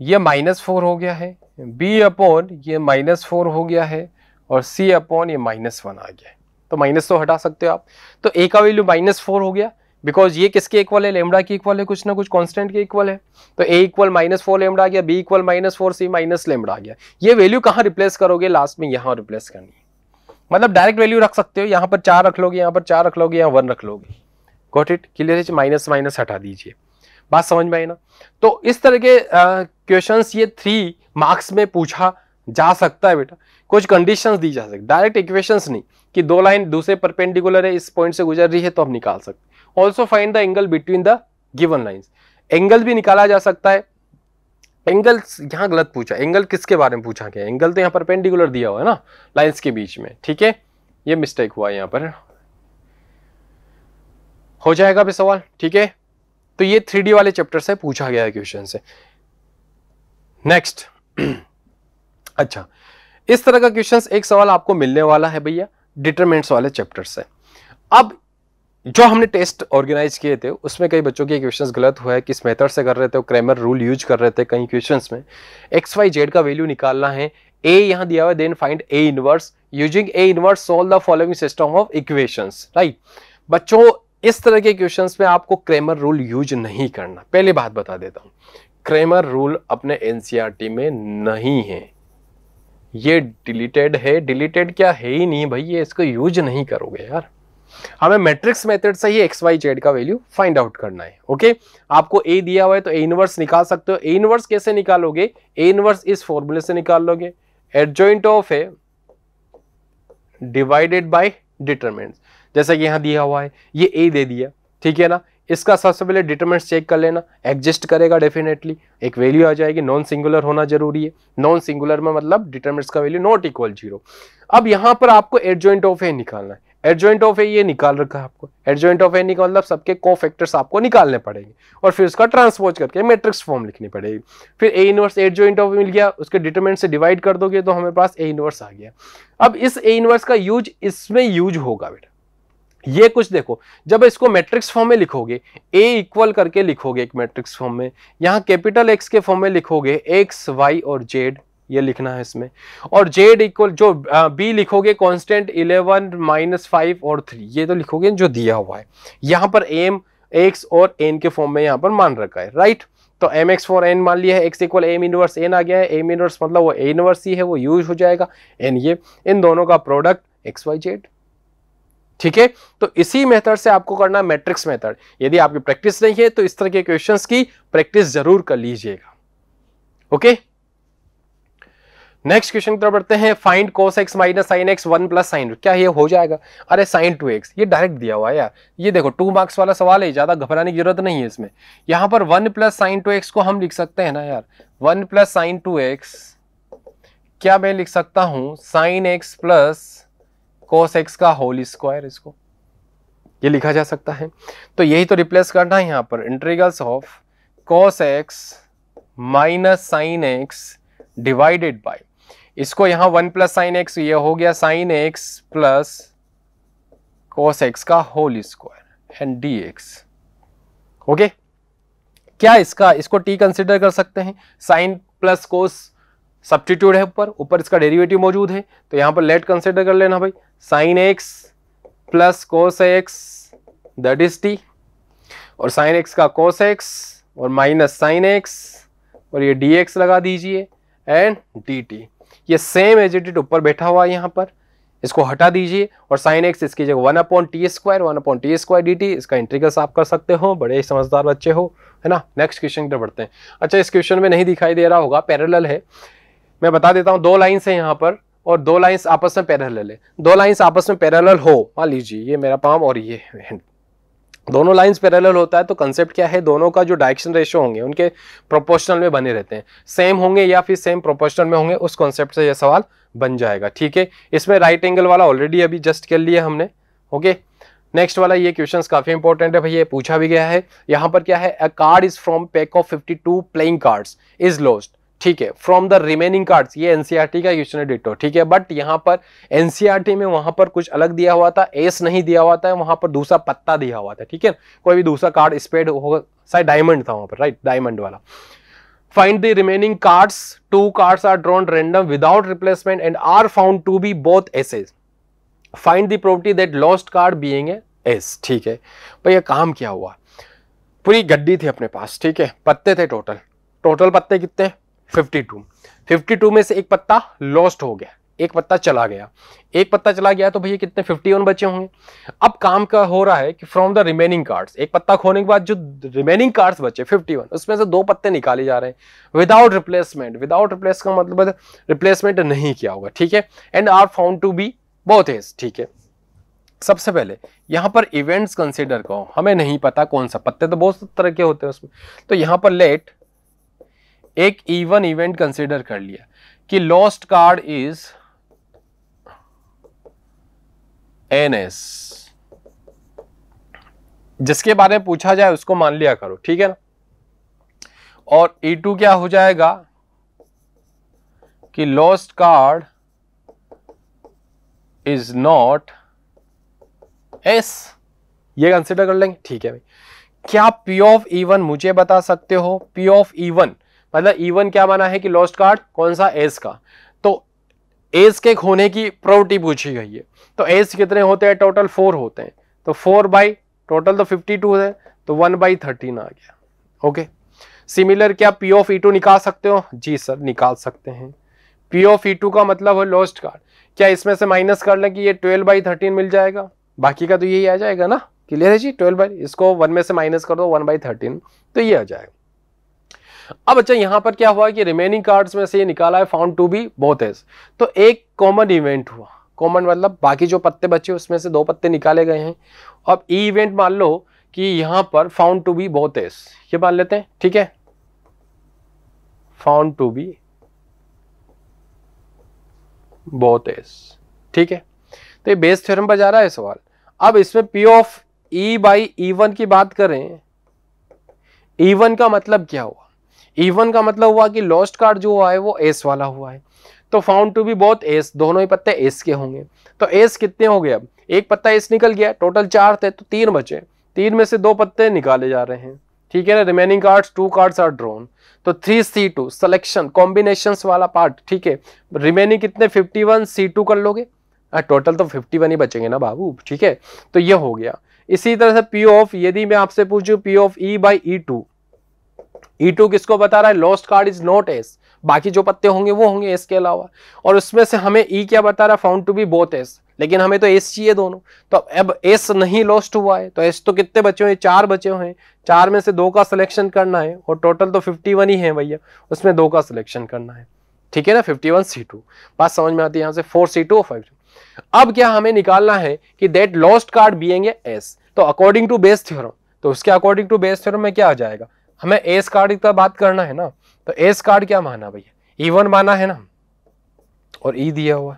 ये माइनस फोर हो गया है बी अपॉन ये माइनस फोर हो गया है और सी अपॉन ये माइनस वन आ गया है तो माइनस तो हटा सकते हो आप तो ए का वैल्यू माइनस फोर हो गया बिकॉज ये किसके इक्वल है लेमडा की इक्वल है कुछ ना कुछ कांस्टेंट के इक्वल है तो A equal minus four lambda आ गया B equal minus four C minus lambda आ गया ये वैल्यू कहाँ रिप्लेस करोगे लास्ट में यहाँ रिप्लेस करनी है मतलब डायरेक्ट वैल्यू रख सकते हो यहाँ पर चार रख लोगे यहाँ पर चार रख लोगे यहाँ वन रख लोगे गॉट इट क्लियर है माइनस माइनस हटा दीजिए बात समझ में आई ना तो इस तरह के क्वेश्चंस ये थ्री मार्क्स में पूछा जा सकता है बेटा कुछ कंडीशंस दी जा सकती डायरेक्ट इक्वेशंस नहीं कि दो लाइन दूसरे परपेंडिकुलर है इस पॉइंट से गुजर रही है तो हम निकाल सकते also find the angle between the given line angle भी निकाला जा सकता है एंगल यहाँ गलत पूछा एंगल किसके बारे में पूछा गया एंगल तो यहाँ परपेंडिकुलर दिया हुआ है ना लाइन्स के बीच में ठीक है ये मिस्टेक हुआ है यहाँ पर हो जाएगा भी सवाल ठीक है तो ये थ्री वाले चैप्टर से पूछा गया है क्वेश्चन से नेक्स्ट अच्छा इस तरह का क्वेश्चन एक सवाल आपको मिलने वाला है भैया डिटरमेंट्स वाले चैप्टर से अब जो हमने टेस्ट ऑर्गेनाइज किए थे उसमें कई बच्चों के क्वेश्चंस गलत हुआ है किस मेथड से कर रहे थे क्रेमर रूल यूज कर रहे थे कई क्वेश्चंस में एक्स वाई जेड का वैल्यू निकालना है ए यहां दिया हुआ then find A inverse using A inverse solve the following system of equations right बच्चों इस तरह के क्वेश्चन में आपको क्रेमर रूल यूज नहीं करना पहली बात बता देता हूं क्रेमर रूल अपने एनसीईआरटी e में नहीं है ये डिलीटेड है डिलीटेड क्या है ही नहीं भाई ये इसको यूज नहीं करोगे यार हमें मैट्रिक्स मेथड से ही एक्स वाई जेड का वैल्यू फाइंड आउट करना है ओके आपको ए दिया हुआ है तो ए इनवर्स निकाल सकते हो ए इनवर्स कैसे निकालोगे ए इनवर्स इस फॉर्मूले से निकाल लोगे एडजॉइंट ऑफ है डिवाइडेड बाई डिटरमेंट्स जैसा कि यहाँ दिया हुआ है ये ए दे दिया ठीक है ना इसका सबसे पहले डिटर्मेंट्स चेक कर लेना एग्जिस्ट करेगा डेफिनेटली एक वैल्यू आ जाएगी नॉन सिंगुलर होना जरूरी है नॉन सिंगुलर में मतलब डिटर्मेंट्स का वैल्यू नॉट इक्वल जीरो अब यहाँ पर आपको एडजॉइंट ऑफ ए निकालना है एडजॉइंट ऑफ ए ये निकाल रखा है आपको एडजॉइंट ऑफ ए निकाल मतलब सबके को फैक्टर्स आपको निकालने पड़ेंगे और फिर उसका ट्रांसपोज करके मेट्रिक्स फॉर्म लिखनी पड़ेगी फिर ए इनवर्स एडजॉइंट ऑफ मिल गया उसके डिटरमेंट से डिवाइड कर दोगे तो हमारे पास ए इनवर्स आ गया अब इस ए इनवर्स का यूज इसमें यूज होगा बेटा ये कुछ देखो जब इसको मैट्रिक्स फॉर्म में लिखोगे ए इक्वल करके लिखोगे एक मैट्रिक्स फॉर्म में यहाँ कैपिटल एक्स के फॉर्म में लिखोगे एक्स वाई और जेड ये लिखना है इसमें और जेड इक्वल जो बी लिखोगे कांस्टेंट इलेवन माइनस फाइव और थ्री ये तो लिखोगे जो दिया हुआ है यहाँ पर एम एक्स और एन के फॉर्म में यहाँ पर मान रखा है राइट तो एम एक्स फॉर एन मान लिया है X equal M inverse N आ गया है एम इनवर्स मतलब वो ए इनवर्स ही है वो यूज हो जाएगा एन ये इन दोनों का प्रोडक्ट एक्स वाई जेड ठीक है तो इसी मेथड से आपको करना मैट्रिक्स मेथड यदि आपकी प्रैक्टिस नहीं है तो इस तरह के क्वेश्चन की प्रैक्टिस जरूर कर लीजिएगा ओके नेक्स्ट क्वेश्चन की तरफ बढ़ते हैं find cos x minus sine x one plus sine क्या ये हो जाएगा अरे साइन टू एक्स ये डायरेक्ट दिया हुआ है यार ये देखो टू मार्क्स वाला सवाल है ज़्यादा घबराने की जरूरत नहीं है इसमें यहां पर one plus sine two x को हम लिख सकते हैं ना यार one plus sine two x क्या मैं लिख सकता हूं sine x plus cos x का होल स्क्वायर इसको ये लिखा जा सकता है तो यही तो रिप्लेस करना है यहाँ पर integrals of cos x minus sine x divided by इसको यहाँ वन प्लस साइन एक्स ये हो गया sine x plus cos x का whole square and d x okay क्या इसका इसको टी कंसिडर कर सकते हैं साइन प्लस कोस सब्सटीट्यूट है ऊपर ऊपर इसका डेरिवेटिव मौजूद है तो यहाँ पर लेट कंसिडर कर लेना भाई sine x plus cos x that is t और साइन एक्स का कोस एक्स और माइनस साइन एक्स और ये डी एक्स लगा दीजिए एंड डी टी ये सेम एजिटेड ऊपर बैठा हुआ है यहाँ पर इसको हटा दीजिए और साइन एक्स इसकी जगह one upon t square one upon t square d t इसका इंटीग्रल आप कर सकते हो बड़े समझदार बच्चे हो है ना नेक्स्ट क्वेश्चन की तरफ बढ़ते हैं अच्छा इस क्वेश्चन में नहीं दिखाई दे रहा होगा पैरेलल है मैं बता देता हूं दो लाइन्स है यहाँ पर और दो लाइन्स आपस में पैरल है दो लाइन्स आपस में पैरल हो मान लीजिए ये मेरा पाम और ये हैंड दोनों लाइंस पैरेलल होता है तो कंसेप्ट क्या है दोनों का जो डायरेक्शन रेशो होंगे उनके प्रोपोर्शनल में बने रहते हैं सेम होंगे या फिर सेम प्रोपोर्शनल में होंगे उस कॉन्सेप्ट से यह सवाल बन जाएगा ठीक है इसमें राइट एंगल वाला ऑलरेडी अभी जस्ट कर लिया हमने ओके नेक्स्ट वाला ये क्वेश्चन काफ़ी इंपॉर्टेंट है भैया पूछा भी गया है यहाँ पर क्या है a card is from pack of fifty playing card is lost ठीक है फ्रॉम द रिमेनिंग कार्ड ये एनसीईआरटी e का क्वेश्चन है डिटो ठीक है बट यहाँ पर एनसीआर e में वहां पर कुछ अलग दिया हुआ था एस नहीं दिया हुआ था वहां पर दूसरा पत्ता दिया हुआ था ठीक है कोई भी दूसरा कार्ड स्पेड होगा शायद डायमंड था वहां पर राइट डायमंड वाला find the remaining cards two cards are drawn random without replacement and are found to be both aces find the property that lost card being ace ठीक है भैया काम क्या हुआ पूरी गड्डी थी अपने पास ठीक है पत्ते थे टोटल टोटल पत्ते कितने 52 52 में से एक पत्ता लॉस्ट हो गया एक पत्ता चला गया एक पत्ता चला गया तो भैया कितने 51 बचे होंगे अब काम का हो रहा है कि फ्रॉम द रिमेनिंग कार्ड्स एक पत्ता खोने के बाद जो रिमेनिंग कार्ड्स बचे 51 उसमें से दो पत्ते निकाले जा रहे हैं विदाउट रिप्लेसमेंट विदाउट रिप्लेस का मतलब रिप्लेसमेंट नहीं किया होगा ठीक है and are found to be बहुत हेज ठीक है सबसे पहले यहां पर इवेंट्स कंसिडर करो हमें नहीं पता कौन सा पत्ते तो बहुत तरह के होते हैं उसमें तो यहां पर लेट एक इवन इवेंट कंसिडर कर लिया कि lost card is an ace जिसके बारे में पूछा जाए उसको मान लिया करो ठीक है ना और ई e टू क्या हो जाएगा कि lost card is not ace ये कंसिडर कर लेंगे ठीक है भाई क्या पी ऑफ इवन मुझे बता सकते हो पी ऑफ इवन मतलब इवन e क्या माना है कि लॉस्ट कार्ड कौन सा एस का तो एस के खोने की प्रोबटी पूछी गई है तो एस कितने होते हैं टोटल फोर होते हैं तो फोर बाई टोटल तो फिफ्टी टू है तो वन बाई थर्टीन आ गया ओके सिमिलर क्या पी ऑफ ई टू निकाल सकते हो जी सर निकाल सकते हैं पी ऑफ ई टू का मतलब है लॉस्ट कार्ड क्या इसमें से माइनस कर लें कि ये ट्वेल्व बाई थर्टीन मिल जाएगा बाकी का तो यही आ जाएगा ना क्लियर है जी ट्वेल्व बाई इसको वन में से माइनस कर दो वन बाई थर्टीन तो ये आ जाएगा अब अच्छा यहां पर क्या हुआ कि रिमेनिंग कार्ड्स में से ये निकाला है found to be both aces तो एक कॉमन इवेंट हुआ कॉमन मतलब बाकी जो पत्ते बचे उसमें से दो पत्ते निकाले गए हैं अब ई इवेंट मान लो कि यहां पर found to be both aces ये मान लेते हैं ठीक है found to be both aces ठीक है तो ये बेस थ्योरम पर जा रहा है सवाल अब इसमें P of E by E one की बात करें ई e वन का मतलब क्या हुआ इवन e का मतलब हुआ कि लॉस्ट कार्ड जो हुआ है वो एस वाला हुआ है तो फाउंड टू बी बहुत एस दोनों ही पत्ते एस के होंगे तो एस कितने हो गए अब एक पत्ता एस निकल गया टोटल चार थे तो तीन बचे तीन में से दो पत्ते निकाले जा रहे हैं ठीक है ना remaining cards two cards are drawn तो three C two selection combination वाला पार्ट ठीक है रिमेनिंग कितने फिफ्टी वन सी टू कर लोगे टोटल तो फिफ्टी वन ही बचेंगे ना बाबू ठीक है तो ये हो गया इसी तरह से पी ऑफ यदि मैं आपसे पूछूं P of E by E two E2 किसको बता रहा है lost card is not ace बाकी जो पत्ते होंगे वो होंगे एस के अलावा और उसमें से हमें ई e क्या बता रहा है found to be both ace लेकिन हमें तो एस चाहिए दोनों तो अब एस नहीं लॉस्ट हुआ है तो एस तो कितने बचे हुए चार बचे हुए हैं चार में से दो का सिलेक्शन करना है और टोटल तो फिफ्टी वन ही है भैया उसमें दो का सिलेक्शन करना है ठीक है ना फिफ्टी वन सी टू बात समझ में आती है यहाँ से फोर सी टू और फाइव अब क्या हमें निकालना है कि that lost card being ace तो अकॉर्डिंग टू बेस थ्योरम तो उसके अकॉर्डिंग टू बेस थ्योरम में क्या आ जाएगा हमें एस कार्ड की बात करना है ना तो एस कार्ड क्या माना भैया इवन e माना है ना और ई e दिया हुआ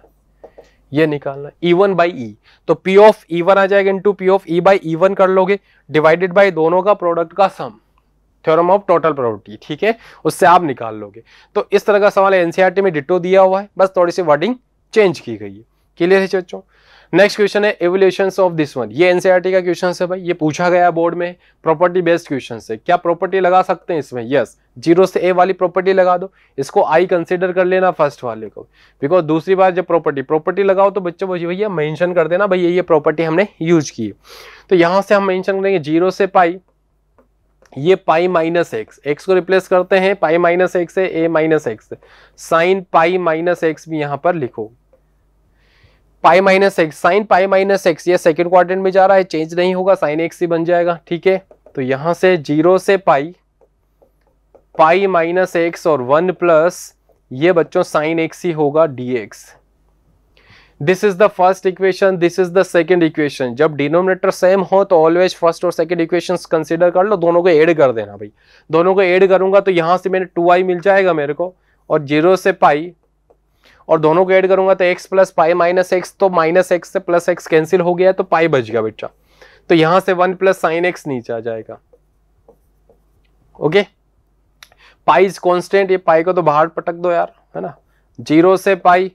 ये निकालना e1 बाई ई तो पी ऑफ e1 आ जाएगा into P of E by E कर लोगे डिवाइडेड बाई दोनों का प्रोडक्ट का sum theorem of total property ठीक है उससे आप निकाल लोगे तो इस तरह का सवाल एनसीईआरटी e में डिटो दिया हुआ है बस थोड़ी सी वर्डिंग चेंज की गई है क्लियर है बच्चों नेक्स्ट क्वेश्चन है एवोल्यूशन ऑफ दिस वन ये एनसीआरटी e का क्वेश्चन है भाई ये पूछा गया बोर्ड में प्रॉपर्टी बेस्ड क्वेश्चन है क्या प्रॉपर्टी लगा सकते हैं इसमें यस जीरो से ए वाली प्रॉपर्टी लगा दो इसको आई कंसीडर कर लेना फर्स्ट वाले को बिकॉज दूसरी बार जब प्रॉपर्टी प्रॉपर्टी लगाओ तो बच्चों को भैया मेंशन कर देना भैया ये प्रॉपर्टी हमने यूज की तो यहाँ से हम मेंशन करेंगे जीरो से पाई ये पाई माइनस एक्स एक्स को रिप्लेस करते हैं पाई माइनस एक्स है a minus x sine pi minus x भी यहां पर लिखो pi minus x sine pi minus x ये सेकेंड क्वार्टर में जा रहा है चेंज नहीं होगा साइन एक्स ही बन जाएगा ठीक है तो यहां से जीरो से पाई पाई माइनस एक्स और वन प्लस ये बच्चों साइन एक्स ही होगा d x this is the first equation this is the second equation जब डिनोमिनेटर सेम हो तो ऑलवेज फर्स्ट और सेकेंड इक्वेशन कंसिडर कर लो दोनों को एड कर देना भाई दोनों को एड करूंगा तो यहां से मैंने टू आई मिल जाएगा मेरे को और जीरो से पाई और दोनों को ऐड करूंगा तो x plus pi minus x तो माइनस एक्स से प्लस एक्स कैंसिल हो गया तो पाई बच गया बेटा तो यहां से वन प्लस साइन एक्स नीचे आ जाएगा ओके पाई इज कॉन्स्टेंट ये पाई को तो बाहर पटक दो यार है ना जीरो से pi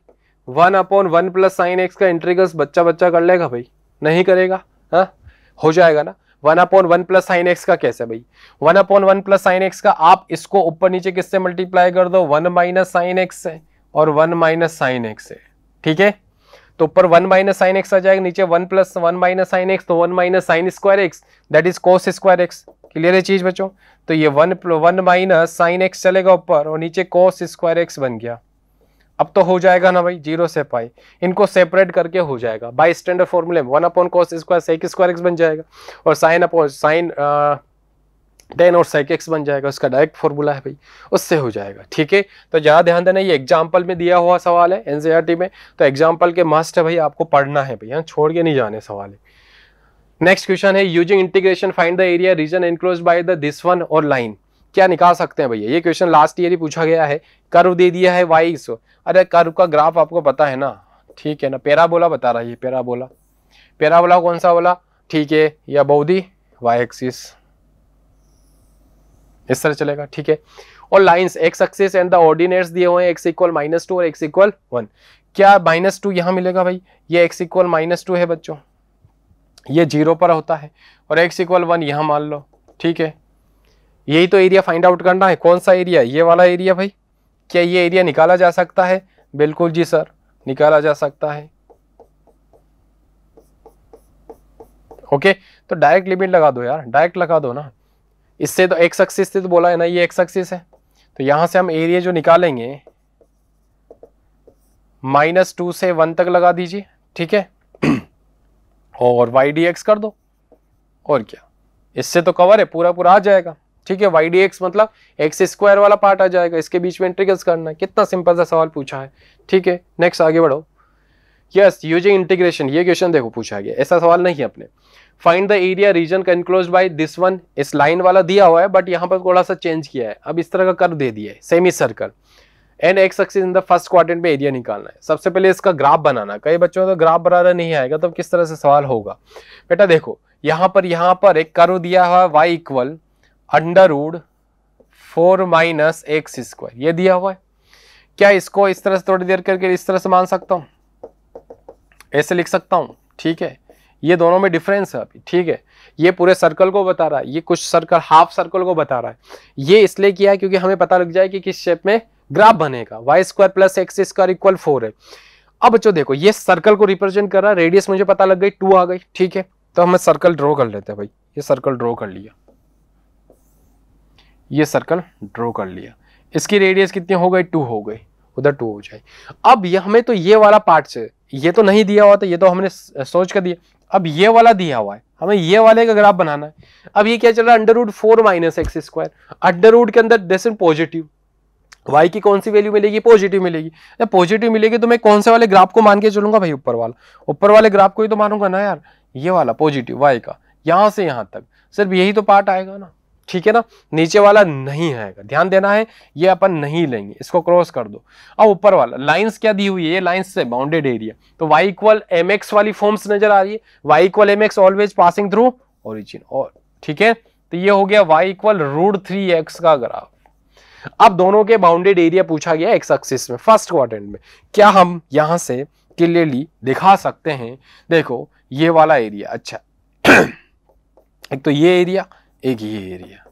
one upon one plus sign x का इंट्रीगल्स बच्चा बच्चा कर लेगा भाई नहीं करेगा हा? हो जाएगा ना one upon one plus sign x का कैसे भाई one upon one plus sign x का आप इसको ऊपर नीचे किससे मल्टीप्लाई कर दो वन माइनस साइन एक्स से और वन माइनस साइन एक्स है ठीक है तो ऊपर वन माइनस साइन एक्स आ जाएगा नीचे one plus one minus sine x तो one minus sine square x that is cos square x clear है चीज बच्चों तो ये one one minus sine x चलेगा ऊपर और नीचे कोस स्क्वायर एक्स बन गया अब तो हो जाएगा ना भाई जीरो से पाई इनको सेपरेट करके हो जाएगा बाई स्टैंडर्ड फॉर्मूले में one upon cos square sec square x बन जाएगा और साइन अपॉन साइन टेन और साइक एक्स बन जाएगा उसका डायरेक्ट फॉर्मूला है भाई उससे हो जाएगा ठीक है तो ज़्यादा ध्यान देना ये एग्जाम्पल में दिया हुआ सवाल है एनसीईआरटी e में तो एग्जाम्पल के मस्ट है भाई आपको पढ़ना है भाई हाँ, छोड़ के नहीं जाने सवाल है नेक्स्ट क्वेश्चन है using integration find the area region enclose by the this one और लाइन क्या निकाल सकते हैं भैया ये क्वेश्चन लास्ट ईयर ही पूछा गया है कर्व दे दिया है वाई अरे कर्व का ग्राफ आपको पता है ना ठीक है ना पेराबोला बता रहा है बोला पेराबोला पेराबोला कौन सा बोला ठीक है या बौदी वाई एक्सिस इस तरह चलेगा ठीक है और lines x axis and the ordinates दिए हुए हैं एक्स इक्वल माइनस टू और एक्स इक्वल वन क्या माइनस टू यहां मिलेगा भाई ये एक्स इक्वल माइनस टू है बच्चों ये जीरो पर होता है और एक्स इक्वल वन यहाँ मान लो ठीक है यही तो एरिया फाइंड आउट करना है कौन सा एरिया ये वाला एरिया भाई क्या ये एरिया निकाला जा सकता है बिल्कुल जी सर निकाला जा सकता है ओके तो डायरेक्ट लिमिट लगा दो यार डायरेक्ट लगा दो ना इससे तो एक्स एक्सिस से तो बोला है ना ये एक्स एक्सिस है तो यहां से हम एरिया जो निकालेंगे माइनस टू से वन तक लगा दीजिए ठीक है और वाई डी एक्स कर दो और क्या इससे तो कवर है पूरा पूरा आ जाएगा ठीक है वाई डी एक्स मतलब एक्स स्क्वायर वाला पार्ट आ जाएगा इसके बीच में इंटीग्रेट करना है कितना सिंपल सा सवाल पूछा है ठीक है नेक्स्ट आगे बढ़ो यस यूजिंग इंटीग्रेशन ये क्वेश्चन देखो पूछा गया ऐसा सवाल नहीं है अपने find the area region enclose by this one इस लाइन वाला दिया हुआ है बट यहाँ पर थोड़ा सा चेंज किया है अब इस तरह का कर दे दिया है semicircle and x axis in the first quadrant में एरिया निकालना है सबसे पहले इसका ग्राफ बनाना कई बच्चों का तो ग्राफ बनाना नहीं आएगा तो किस तरह से सवाल होगा बेटा देखो यहाँ पर यहाँ पर एक कर्व दिया हुआ है y equal under root four minus x square ये दिया हुआ है क्या इसको इस तरह से थोड़ी देर करके इस तरह से मान सकता हूँ ऐसे लिख सकता हूँ ठीक है ये दोनों में डिफरेंस है अभी ठीक है ये पूरे सर्कल को बता रहा है ये कुछ सर्कल हाफ सर्कल को बता रहा है ये इसलिए किया है क्योंकि हमें पता लग जाए कि किस शेप में ग्राफ बनेगा y square plus x square equal four है अब बच्चों देखो ये सर्कल को रिप्रेजेंट कर रहा है रेडियस मुझे पता लग गई टू आ गई ठीक है तो हमें सर्कल ड्रॉ कर लेते हैं भाई ये सर्कल ड्रॉ कर लिया ये सर्कल ड्रॉ कर लिया इसकी रेडियस कितनी हो गई टू हो गई उधर टू हो जाए अब ये हमें तो ये वाला पार्ट से ये तो नहीं दिया हुआ था ये तो हमने सोच कर दिया अब ये वाला दिया हुआ है हमें ये वाले का ग्राफ बनाना है अब ये क्या चल रहा है under root four minus x square under root के अंदर दिस पॉजिटिव वाई की कौन सी वैल्यू मिलेगी पॉजिटिव मिलेगी जब पॉजिटिव मिलेगी तो मैं कौन से वाले ग्राफ को मान के चलूंगा भाई ऊपर वाला ऊपर वाले ग्राफ को ही तो मानूंगा ना यार ये वाला पॉजिटिव वाई का यहां से यहां तक सिर्फ यही तो पार्ट आएगा ना ठीक है ना नीचे वाला नहीं आएगा ध्यान देना है ये अपन नहीं लेंगे इसको क्रॉस कर दो अब ऊपर वाला लाइंस क्या दी हुई है ये लाइंस से बाउंडेड एरिया तो y इक्वल एम एक्स वाली फॉर्म्स नजर आ रही है y equal m x always passing through origin और ठीक है तो ये हो गया y equal root three x का ग्राफ अब दोनों के बाउंडेड एरिया पूछा गया एक्स एक्सिस में फर्स्ट क्वार्टेंट में क्या हम यहां से क्लियरली दिखा सकते हैं देखो ये वाला एरिया अच्छा एक तो ये एरिया एक ये एरिया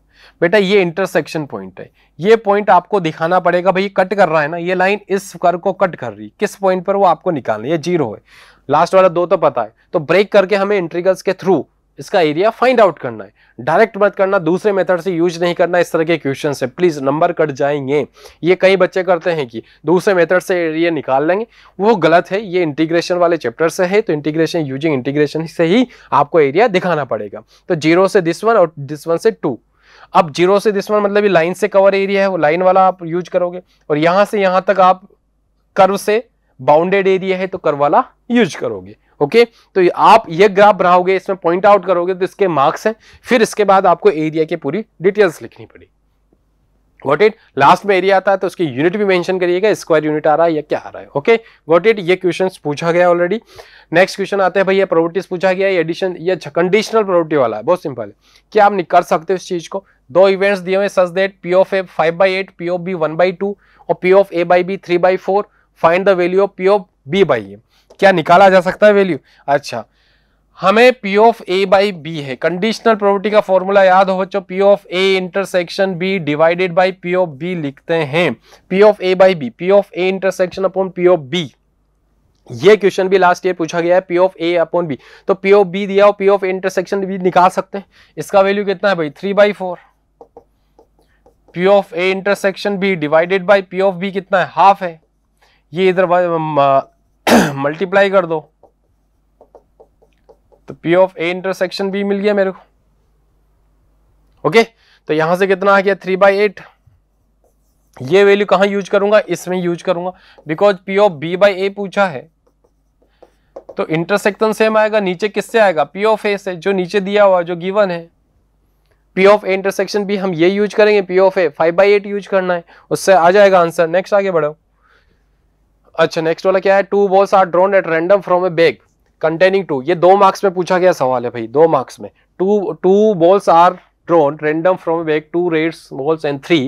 बेटा ये इंटरसेक्शन पॉइंट है ये पॉइंट आपको दिखाना पड़ेगा भाई कट कर रहा है ना ये लाइन इस कर को कट कर रही किस पॉइंट पर वो आपको निकालना है ये जीरो है लास्ट वाला दो तो पता है तो ब्रेक करके हमें इंट्रीगल्स के थ्रू इसका एरिया फाइंड आउट करना है डायरेक्ट मत करना दूसरे मेथड से यूज नहीं करना इस तरह के क्वेश्चन से प्लीज़ नंबर कट जाएंगे ये कई बच्चे करते हैं कि दूसरे मेथड से एरिया निकाल लेंगे वो गलत है ये इंटीग्रेशन वाले चैप्टर से है तो इंटीग्रेशन यूजिंग इंटीग्रेशन से ही आपको एरिया दिखाना पड़ेगा तो जीरो से दिस वन और दिस वन से टू अब जीरो से दिस वन मतलब लाइन से कवर एरिया है वो लाइन वाला आप यूज करोगे और यहां से यहां तक आप कर्व से बाउंडेड एरिया है तो कर्व वाला यूज करोगे ओके तो आप ये ग्राफ बनाओगे इसमें पॉइंट आउट करोगे तो इसके मार्क्स हैं फिर इसके बाद आपको एरिया की पूरी डिटेल्स लिखनी पड़ी वॉट इट लास्ट में एरिया आता है तो उसकी यूनिट भी मेंशन करिएगा स्क्वायर यूनिट आ रहा है या क्या आ रहा है ओके वॉट इट ये क्वेश्चन पूछा गया ऑलरेडी नेक्स्ट क्वेश्चन आते हैं भैया प्रोवर्टीज पूछा गया ये एडिशन ये कंडीशनल अच्छा, प्रोवर्टी वाला है बहुत सिंपल है क्या आप कर सकते हो इस चीज को दो इवेंट्स दिए हुए such that P of A five by eight P of B one by two और P of A by B three by four find the value of P of B by A क्या निकाला जा सकता है value अच्छा हमें P of A by B है conditional property का फॉर्मूला याद हो बच्चों P of A intersection B divided by P of B लिखते हैं P of A by B P of A intersection upon P of B ये question भी last year पूछा गया है P of A upon B तो P of B दिया हो पी ऑफ इंटरसेक्शन भी निकाल सकते हैं इसका वैल्यू कितना है भाई three by four P of A intersection B divided by P of B कितना है हाफ है ये इधर मल्टीप्लाई कर दो तो P of A intersection B मिल गया मेरे को ओके तो यहां से कितना आ गया थ्री बाई एट ये वैल्यू कहां यूज करूंगा इसमें यूज करूंगा because P of B by A पूछा है तो इंटरसेक्शन सेम आएगा नीचे किससे आएगा पी ऑफ ए से जो नीचे दिया हुआ जो गिवन है P of A intersection B हम ये यूज करेंगे P of A five by eight use करना है उससे आ जाएगा आंसर नेक्स्ट आगे बढ़ो अच्छा नेक्स्ट वाला क्या है two balls are drawn at random from a bag containing two ये दो मार्क्स में पूछा गया सवाल है भाई दो मार्क्स में two two balls are drawn random from a bag two reds balls and three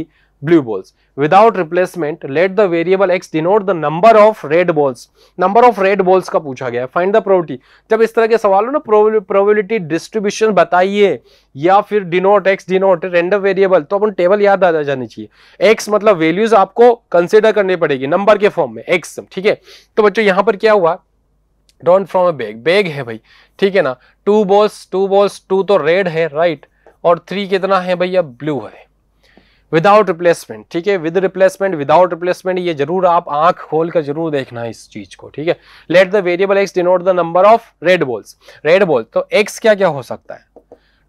blue balls without replacement let the variable x denote the number of red balls number of red balls का पूछा गया है find the probability जब इस तरह के सवाल हो ना probability distribution बताइए या फिर denote x denote random variable तो अपन टेबल याद आ जानी चाहिए x मतलब वैल्यूज आपको कंसिडर करनी पड़ेगी नंबर के फॉर्म में x ठीक है तो बच्चों यहां पर क्या हुआ don't from a bag bag है भाई ठीक है ना two balls two balls two तो रेड है राइट right? और थ्री कितना है भैया ब्लू है विदाउट रिप्लेसमेंट ठीक है विद रिप्लेसमेंट विदाउट रिप्लेसमेंट ये जरूर आप आंख खोल कर जरूर देखना इस चीज को ठीक है let the variable X denote the number of red balls red ball तो एक्स क्या क्या हो सकता है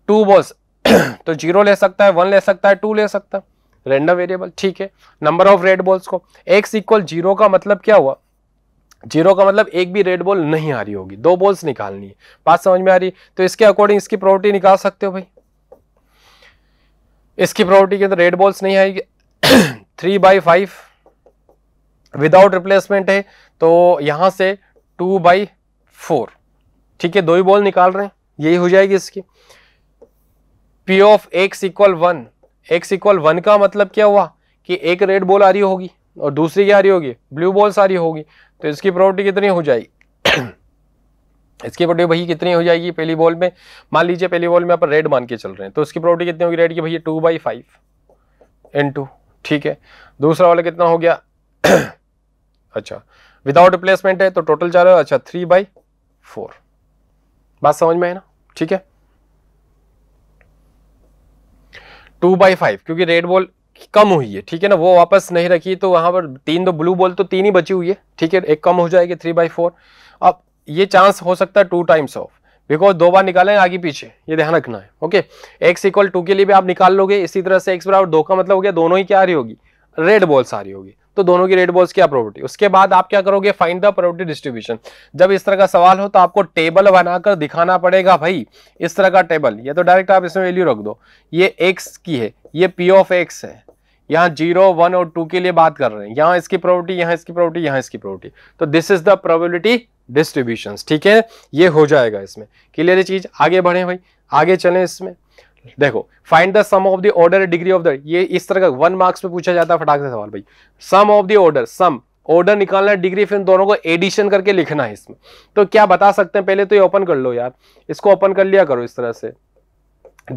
टू बॉल्स तो जीरो ले सकता है वन ले सकता है टू ले सकता है रेंडम वेरिएबल ठीक है नंबर ऑफ रेड बॉल्स को एक्स इक्वल जीरो का मतलब क्या हुआ जीरो का मतलब एक भी रेड बॉल नहीं आ रही होगी दो बॉल्स निकालनी है बात समझ में आ रही तो इसके अकॉर्डिंग इसकी प्रॉपर्टी निकाल सकते हो भाई इसकी प्रॉपर्टी के अंदर रेड बॉल्स नहीं आएगी three by five without replacement है तो यहां से टू बाई फोर ठीक है दो ही बॉल निकाल रहे हैं यही हो जाएगी इसकी P of x equal one X equal one का मतलब क्या हुआ कि एक रेड बॉल आ रही होगी और दूसरी क्या आ रही होगी ब्लू बॉल्स आ रही होगी तो इसकी प्रॉपर्टी कितनी हो जाएगी इसकी प्रॉपर्टी वही कितनी हो जाएगी पहली बॉल में मान लीजिए पहली बॉल में आप रेड मान के चल रहे हैं तो उसकी प्रॉपर्टी कितनी होगी रेड की भैया two by five into ठीक है दूसरा वाला कितना हो गया अच्छा विदाउट रिप्लेसमेंट है तो टोटल चार अच्छा थ्री बाई फोर बात समझ में है ना ठीक है टू बाई फाइव क्योंकि रेड बॉल कम हुई है ठीक है ना वो वापस नहीं रखी तो वहां पर तीन दो ब्लू बॉल तो तीन ही बची हुई है ठीक है एक कम हो जाएगी थ्री बाई फोर ये चांस हो सकता है टू टाइम्स ऑफ बिकॉज दो बार निकालें आगे पीछे ये ध्यान रखना है ओके एक्स इक्वल टू के लिए भी आप निकाल लोगे इसी तरह से एक्स बराबर दो का मतलब हो गया दोनों ही क्या आ रही होगी रेड बॉल्स आ रही होगी तो दोनों की रेड बॉल्स क्या प्रॉपर्टी उसके बाद आप क्या करोगे फाइंड द प्रॉपर्टी डिस्ट्रीब्यूशन जब इस तरह का सवाल हो तो आपको टेबल बनाकर दिखाना पड़ेगा भाई इस तरह का टेबल ये तो डायरेक्ट आप इसमें वैल्यू रख दो ये एक्स की है ये पी ऑफ एक्स है यहाँ जीरो वन और टू के लिए बात कर रहे हैं यहाँ इसकी प्रॉपर्टी यहाँ इसकी प्रॉपर्टी यहाँ इसकी प्रॉपर्टी तो this is the probability distribution ठीक है ये हो जाएगा इसमें क्लियर चीज आगे बढ़े भाई आगे चले इसमें देखो find the sum of the order degree of the ये इस तरह का वन मार्क्स में पूछा जाता है फटाक से सवाल भाई sum of the order sum order निकालना डिग्री फिर दोनों को एडिशन करके लिखना है इसमें तो क्या बता सकते हैं पहले तो ये ओपन कर लो यार इसको ओपन कर लिया करो इस तरह से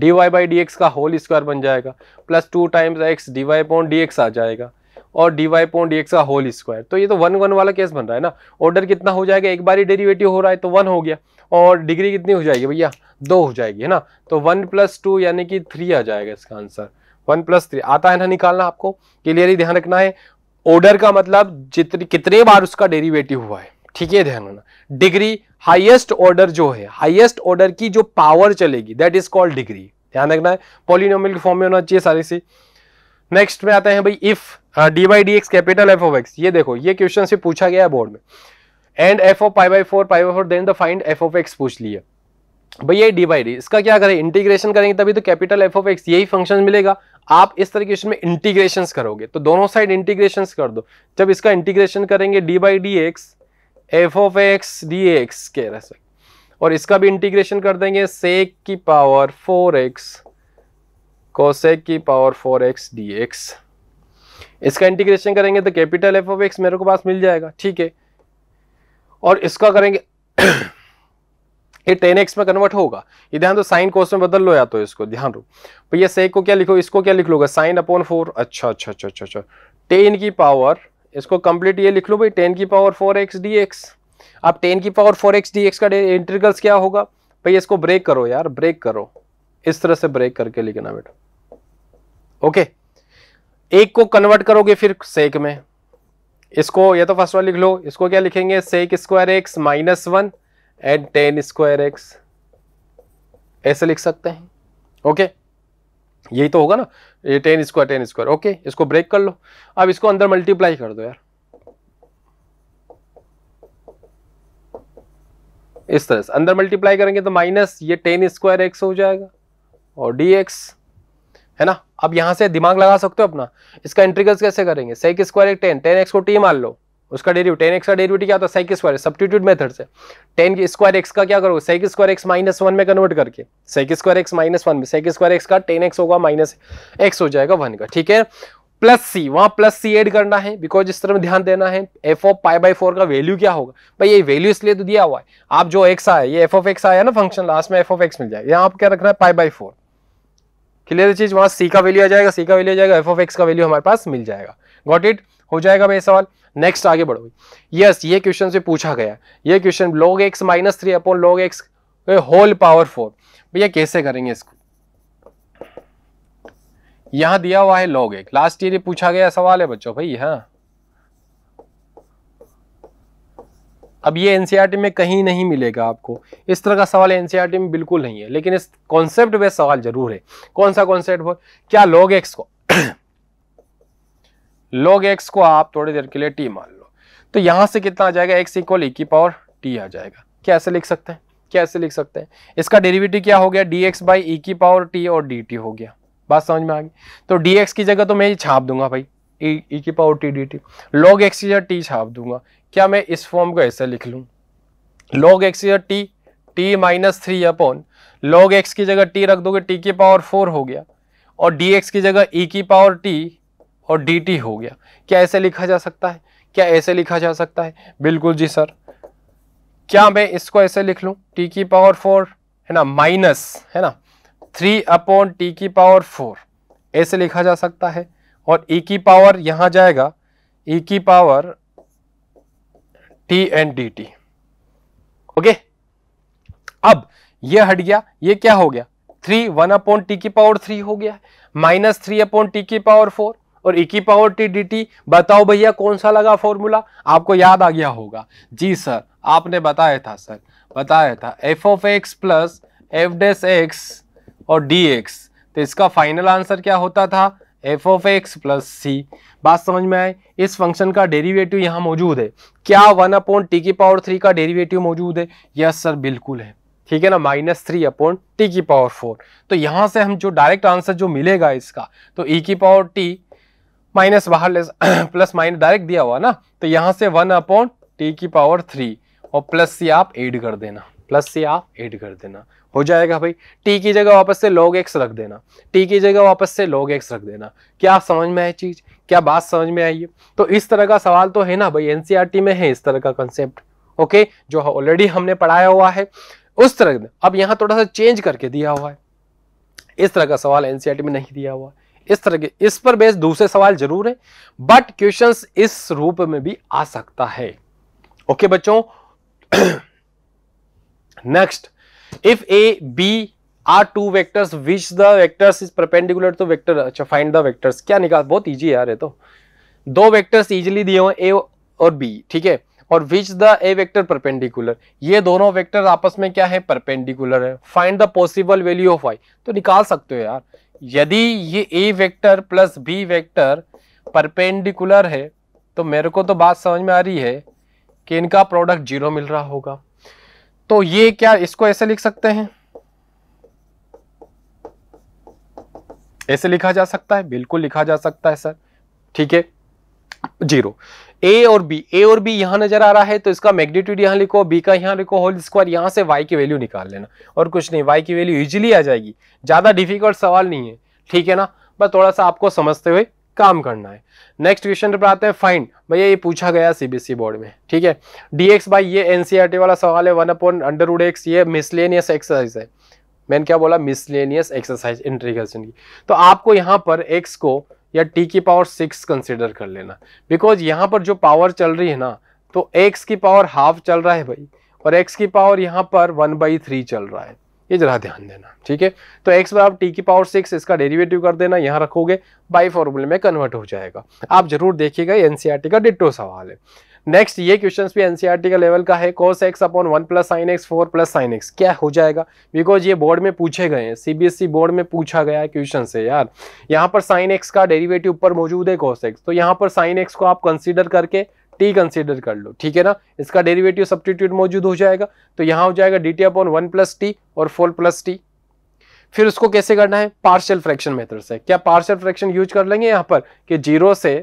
D Y by D X का होल स्क्वायर बन जाएगा plus two times X D Y upon D x आ जाएगा और D Y point D X का होल स्क्वायर तो ये तो वन वन वाला केस बन रहा है ना ऑर्डर कितना हो जाएगा एक बार ही डेरीवेटिव हो रहा है तो वन हो गया और डिग्री कितनी हो जाएगी भैया दो हो जाएगी है ना तो वन प्लस टू यानी कि थ्री आ जाएगा इसका आंसर वन प्लस थ्री आता है ना निकालना आपको क्लियरली ध्यान रखना है ऑर्डर का मतलब जितनी कितने बार उसका डेरीवेटिव हुआ है ठीक है ध्यान रखना डिग्री हाइएस्ट ऑर्डर जो है हाइएस्ट ऑर्डर की जो पावर चलेगी दैट इज कॉल्ड डिग्री ध्यान रखना है पोलिनोमिल फॉर्म में होना चाहिए सारी सी नेक्स्ट में आते हैं भाई if D by D X capital F of X ये देखो ये क्वेश्चन से पूछा गया बोर्ड में and F of pi by four pi by four then the find F of X पूछ लिया भाई ये डी बाई डी इसका क्या करें इंटीग्रेशन करेंगे तभी तो कैपिटल एफ ऑफ एक्स यही फंक्शन मिलेगा आप इस तरह के में इंटीग्रेशन करोगे तो दोनों साइड इंटीग्रेशन कर दो जब इसका इंटीग्रेशन करेंगे D by D X F of x D X कह रहे और इसका भी इंटीग्रेशन कर देंगे सेक की पावर फोर एक्स कोसेक की power four X D x इसका इंटीग्रेशन करेंगे तो कैपिटल एफ ऑफ एक्स मेरे को पास मिल जाएगा ठीक है और इसका करेंगे ये टेन एक्स में कन्वर्ट होगा ये ध्यान दो साइन कोस में बदल लो या तो इसको ध्यान दो भैया तो सेक को क्या लिखो इसको क्या लिख लोगा साइन अपॉन फोर अच्छा अच्छा अच्छा अच्छा अच्छा टेन की पावर इसको कंप्लीट ये लिख लो भाई टेन की power four X D X अब टेन की power four X D X का इंटीग्रल्स क्या होगा भैया इसको ब्रेक करो यार ब्रेक करो इस तरह से ब्रेक करके लिखना बेटा ओके एक को कन्वर्ट करोगे फिर सेक में इसको ये तो फर्स्ट वाला लिख लो इसको क्या लिखेंगे sec square X minus one and tan square X ऐसे लिख सकते हैं ओके यही तो होगा ना ये tan square tan square okay इसको ब्रेक कर लो अब इसको अंदर मल्टीप्लाई कर दो यार इस तरह से अंदर मल्टीप्लाई करेंगे तो माइनस ये टेन स्क्वायर एक्स हो जाएगा और डी एक्स है ना अब यहां से दिमाग लगा सकते हो अपना इसका इंट्रीगल कैसे करेंगे सेक स्क्वायर एक टेन टेन एक्स को टी मान लो उसका डेरिव टेन एक्स का डेरिवेटिव क्या होता है सेक स्क्वायर सब्सटीट्यूट मेथड से टेन स्क्वायर एक्स का क्या करो sec square X minus one में कन्वर्ट करके sec square X minus one में सेक स्क्वायर एक्स का टेन एक्स होगा माइनस एक्स हो जाएगा वन का ठीक है प्लस सी वहां प्लस सी एड करना है बिकॉज इस तरह ध्यान देना है F of pi by four का वैल्यू क्या होगा भाई ये वैल्यू इसलिए तो दिया हुआ है आप जो एक्स आया ये एफ ऑफ एक्स आया ना फंक्शन लास्ट में एफ ऑफ एक्स मिल जाएगा यहाँ आप क्या रखना है पाई बाई फोर क्लियर चीज वहां सी का वैल्यू आ जाएगा सी का वैल्यू आ जाएगा एफ ऑफ एक्स का वैल्यू हमारे पास मिल जाएगा गॉट इट हो जाएगा भाई सवाल नेक्स्ट आगे बढ़ो यस yes, ये क्वेश्चन से पूछा गया ये question log X minus three upon log X whole power four भैया कैसे करेंगे इसको यहां दिया हुआ है लॉग एक लास्ट ईयर पूछा गया सवाल है बच्चों भाई हाँ अब ये एनसीईआरटी e में कहीं नहीं मिलेगा आपको इस तरह का सवाल एनसीईआरटी e में बिल्कुल नहीं है लेकिन इस कॉन्सेप्ट वे सवाल जरूर है कौन सा कॉन्सेप्ट क्या लॉग एक्स को लॉग एक्स को आप थोड़ी देर के लिए टी मान लो तो यहां से कितना आ जाएगा एक्स इक्वल इक्की की पावर टी आ जाएगा क्या ऐसे लिख सकते हैं कैसे लिख सकते हैं इसका डेरिवेटिव क्या हो गया डी एक्स बाई की पावर टी और डी टी हो गया बात समझ में आ गई तो डी की जगह तो मैं ये छाप दूंगा भाई ई e, e की power T D T log X या टी छाप दूंगा क्या मैं इस फॉर्म को ऐसे लिख लूँ लॉग एक्स या T T minus three upon log X की जगह टी रख दोगे टी की पावर फोर हो गया और डी एक्स की जगह ई e की पावर टी और डी टी हो गया क्या ऐसे लिखा जा सकता है क्या ऐसे लिखा जा सकता है बिल्कुल जी सर क्या मैं इसको ऐसे लिख लूँ टी की पावर फोर है ना माइनस है ना थ्री अपॉन टी की पावर फोर ऐसे लिखा जा सकता है और e की पावर यहां जाएगा e की power t and D T okay अब ये हट गया ये क्या हो गया थ्री वन अपॉन टी की पावर थ्री हो गया माइनस थ्री अपॉन टी की पावर फोर और ई e की पावर टी डी टी बताओ भैया कौन सा लगा फॉर्मूला आपको याद आ गया होगा जी सर आपने बताया था सर बताया था F of X plus F dash X और डी एक्स तो इसका फाइनल आंसर क्या होता था F of X plus C बात समझ में आए इस फंक्शन का डेरिवेटिव यहाँ मौजूद है क्या वन अपॉन टी की पावर थ्री का डेरिवेटिव मौजूद है यस सर बिल्कुल है ठीक है ना माइनस थ्री अपॉन टी की पावर फोर तो यहाँ से हम जो डायरेक्ट आंसर जो मिलेगा इसका तो ई e की पावर टी माइनस बाहर ले प्लस माइनस डायरेक्ट दिया हुआ ना तो यहाँ से वन अपॉन टी की पावर थ्री और प्लस सी आप एड कर देना प्लस सी आप एड कर देना हो जाएगा भाई टी की जगह वापस से लॉग एक्स रख देना टी की जगह वापस से लॉग एक्स रख देना क्या समझ में आई चीज़ क्या बात समझ में आई है तो इस तरह का सवाल तो है ना भाई एनसीईआरटी e में है इस तरह का कंसेप्ट ओके जो ऑलरेडी हमने पढ़ाया हुआ है उस तरह अब यहाँ थोड़ा सा चेंज करके दिया हुआ है इस तरह का सवाल एनसीआरटी e में नहीं दिया हुआ इस तरह के इस पर बेस दूसरे सवाल जरूर है बट क्वेश्चंस इस रूप में भी आ सकता है ओके बच्चों next if A B are two vectors which the vectors is perpendicular to vector अच्छा फाइंड द वेक्टर्स क्या निकाल बहुत ईजी है यार ये तो दो वेक्टर्स इजिली दिए हों ए और बी ठीक है और which the A vector perpendicular ये दोनों वेक्टर आपस में क्या है परपेंडिकुलर है find the possible value of Y तो निकाल सकते हो यार यदि ये A vector plus B vector perpendicular है तो मेरे को तो बात समझ में आ रही है कि इनका प्रोडक्ट जीरो मिल रहा होगा तो ये क्या इसको ऐसे लिख सकते हैं ऐसे लिखा जा सकता है बिल्कुल लिखा जा सकता है सर ठीक है जीरो ए और बी ए और बी यहां नजर आ रहा है तो इसका मैग्नीट्यूड यहां लिखो बी का यहां लिखो होल स्क्वायर यहां से वाई की वैल्यू निकाल लेना और कुछ नहीं वाई की वैल्यू इजीली आ जाएगी ज्यादा डिफिकल्ट सवाल नहीं है ठीक है ना बस थोड़ा सा आपको समझते हुए काम करना है नेक्स्ट क्वेश्चन पर आते हैं फाइंड भैया ये पूछा गया सीबीएसई बोर्ड में ठीक है डीएक्स बाई ये एनसीआरटी e वाला सवाल है one upon under root X ये मिसलेनियस एक्सरसाइज है मैंने क्या बोला मिसलेनियस एक्सरसाइज इंट्रीगेशन की तो आपको यहाँ पर एक्स को या टी की पावर सिक्स कंसिडर कर लेना बिकॉज यहाँ पर जो पावर चल रही है ना तो एक्स की पावर हाफ चल रहा है भाई और एक्स की पावर यहाँ पर वन बाई थ्री चल रहा है ये जरा ध्यान देना ठीक है तो एक्स बराबर टी की पावर सिक्स इसका डेरिवेटिव कर देना यहाँ रखोगे बाई फॉर्मूले में कन्वर्ट हो जाएगा आप जरूर देखिएगा एनसीआरटी e का डिट्टो सवाल है नेक्स्ट ये क्वेश्चन भी एनसीआरटी का लेवल का है cos X upon one plus sign X four plus sign X क्या हो जाएगा बिकॉज ये बोर्ड में पूछे गए हैं सीबीएसई बोर्ड e में पूछा गया है क्वेश्चन से यार यहाँ पर साइन एक्स का डेरिवेटिव ऊपर मौजूद है कॉस एक्स तो यहाँ पर साइन एक्स को आप कंसिडर करके टी कंसिडर कर लो ठीक है ना इसका डेरिवेटिव सब्सटीट्यूट मौजूद हो जाएगा तो यहाँ हो जाएगा D T upon one plus T और फोर प्लस टी फिर उसको कैसे करना है पार्शियल फ्रैक्शन मेथड से क्या पार्शियल फ्रैक्शन यूज कर लेंगे यहाँ पर कि जीरो से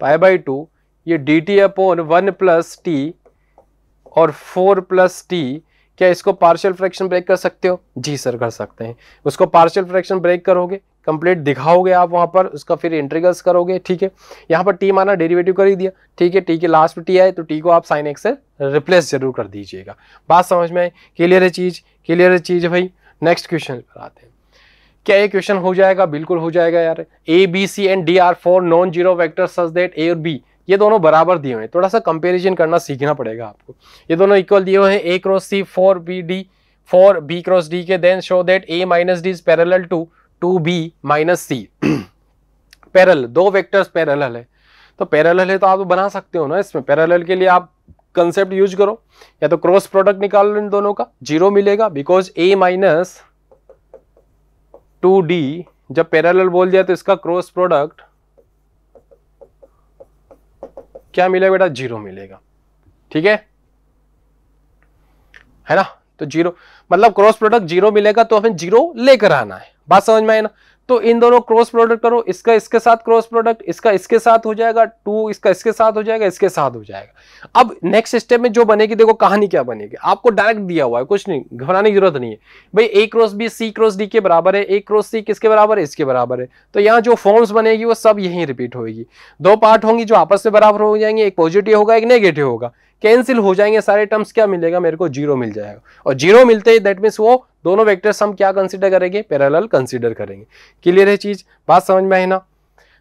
पाई बाई टू ये D T upon one plus T और फोर प्लस टी क्या इसको पार्शियल फ्रैक्शन ब्रेक कर सकते हो जी सर कर सकते हैं उसको पार्शियल फ्रैक्शन ब्रेक करोगे कंप्लीट दिखाओगे आप वहाँ पर उसका फिर इंट्रीगल्स करोगे ठीक है यहाँ पर टी माना डेरिवेटिव कर ही दिया ठीक है टी के लास्ट में टी आए तो टी को आप साइन एक्स से रिप्लेस जरूर कर दीजिएगा बात समझ में आई क्लियर है चीज़ क्लियर है चीज़ भाई नेक्स्ट क्वेश्चन पर आते हैं क्या ये क्वेश्चन हो जाएगा बिल्कुल हो जाएगा यार A B C and D are four non zero vector such that A और बी ये दोनों बराबर दिए हुए हैं थोड़ा सा कंपेरिजन करना सीखना पड़ेगा आपको ये दोनों इक्वल दिए हुए हैं A cross C four B D four B cross D के then show that A minus D is parallel to two B minus C parallel दो वेक्टर्स पैरल है तो पैरल है तो आप बना सकते हो ना इसमें पैरल के लिए आप कंसेप्ट यूज करो या तो क्रॉस प्रोडक्ट निकाल लो इन दोनों का जीरो मिलेगा because A minus two D जब पैरल बोल दिया तो इसका क्रॉस प्रोडक्ट क्या मिलेगा बेटा जीरो मिलेगा ठीक है है ना तो जीरो मतलब क्रॉस प्रोडक्ट जीरो मिलेगा तो हमें जीरो लेकर आना है बात समझ में आए ना तो इन दोनों क्रॉस प्रोडक्ट करो इसका इसके साथ क्रॉस प्रोडक्ट इसका इसके साथ हो जाएगा टू इसका इसके साथ हो जाएगा इसके साथ हो जाएगा अब नेक्स्ट स्टेप में जो बनेगी देखो कहानी क्या बनेगी आपको डायरेक्ट दिया हुआ है कुछ नहीं घबराने की जरूरत नहीं है भाई A cross B C cross D के बराबर है ए क्रॉस सी किसके बराबर है इसके बराबर है तो यहाँ जो फॉर्म्स बनेगी वो सब यही रिपीट होगी दो पार्ट होंगी जो आपस में बराबर हो जाएंगे एक पॉजिटिव होगा एक नेगेटिव होगा कैंसिल हो जाएंगे सारे टर्म्स क्या मिलेगा मेरे को जीरो मिल जाएगा और जीरो मिलते ही दैट मीन्स वो दोनों वेक्टर्स हम क्या कंसिडर करेंगे पैरेलल कंसिडर करेंगे क्लियर है चीज बात समझ में है ना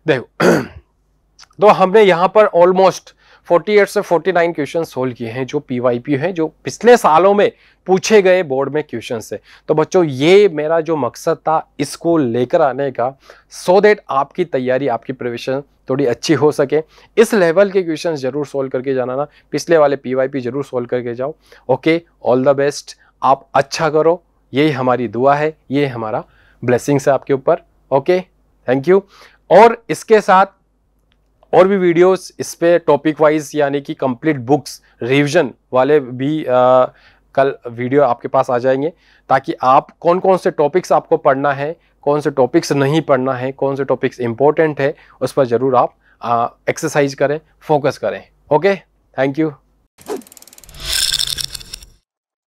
देखो तो हमने यहाँ पर ऑलमोस्ट 48 से 49 क्वेश्चन सोल्व किए हैं जो पीवाईपी हैं जो पिछले सालों में पूछे गए बोर्ड में क्वेश्चन है तो बच्चों ये मेरा जो मकसद था इसको लेकर आने का सो so देट आपकी तैयारी आपकी प्रिवेशन थोड़ी अच्छी हो सके इस लेवल के क्वेश्चन जरूर सोल्व करके जाना ना पिछले वाले पीवाईपी जरूर सोल्व करके जाओ ओके ऑल द बेस्ट आप अच्छा करो यही हमारी दुआ है ये हमारा ब्लेसिंग्स है आपके ऊपर ओके थैंक यू और इसके साथ और भी वीडियोस इस पर टॉपिक वाइज यानी कि कंप्लीट बुक्स रिविजन वाले भी आ, कल वीडियो आपके पास आ जाएंगे ताकि आप कौन कौन से टॉपिक्स आपको पढ़ना है कौन से टॉपिक्स नहीं पढ़ना है कौन से टॉपिक्स इंपॉर्टेंट है उस पर ज़रूर आप एक्सरसाइज करें फोकस करें ओके थैंक यू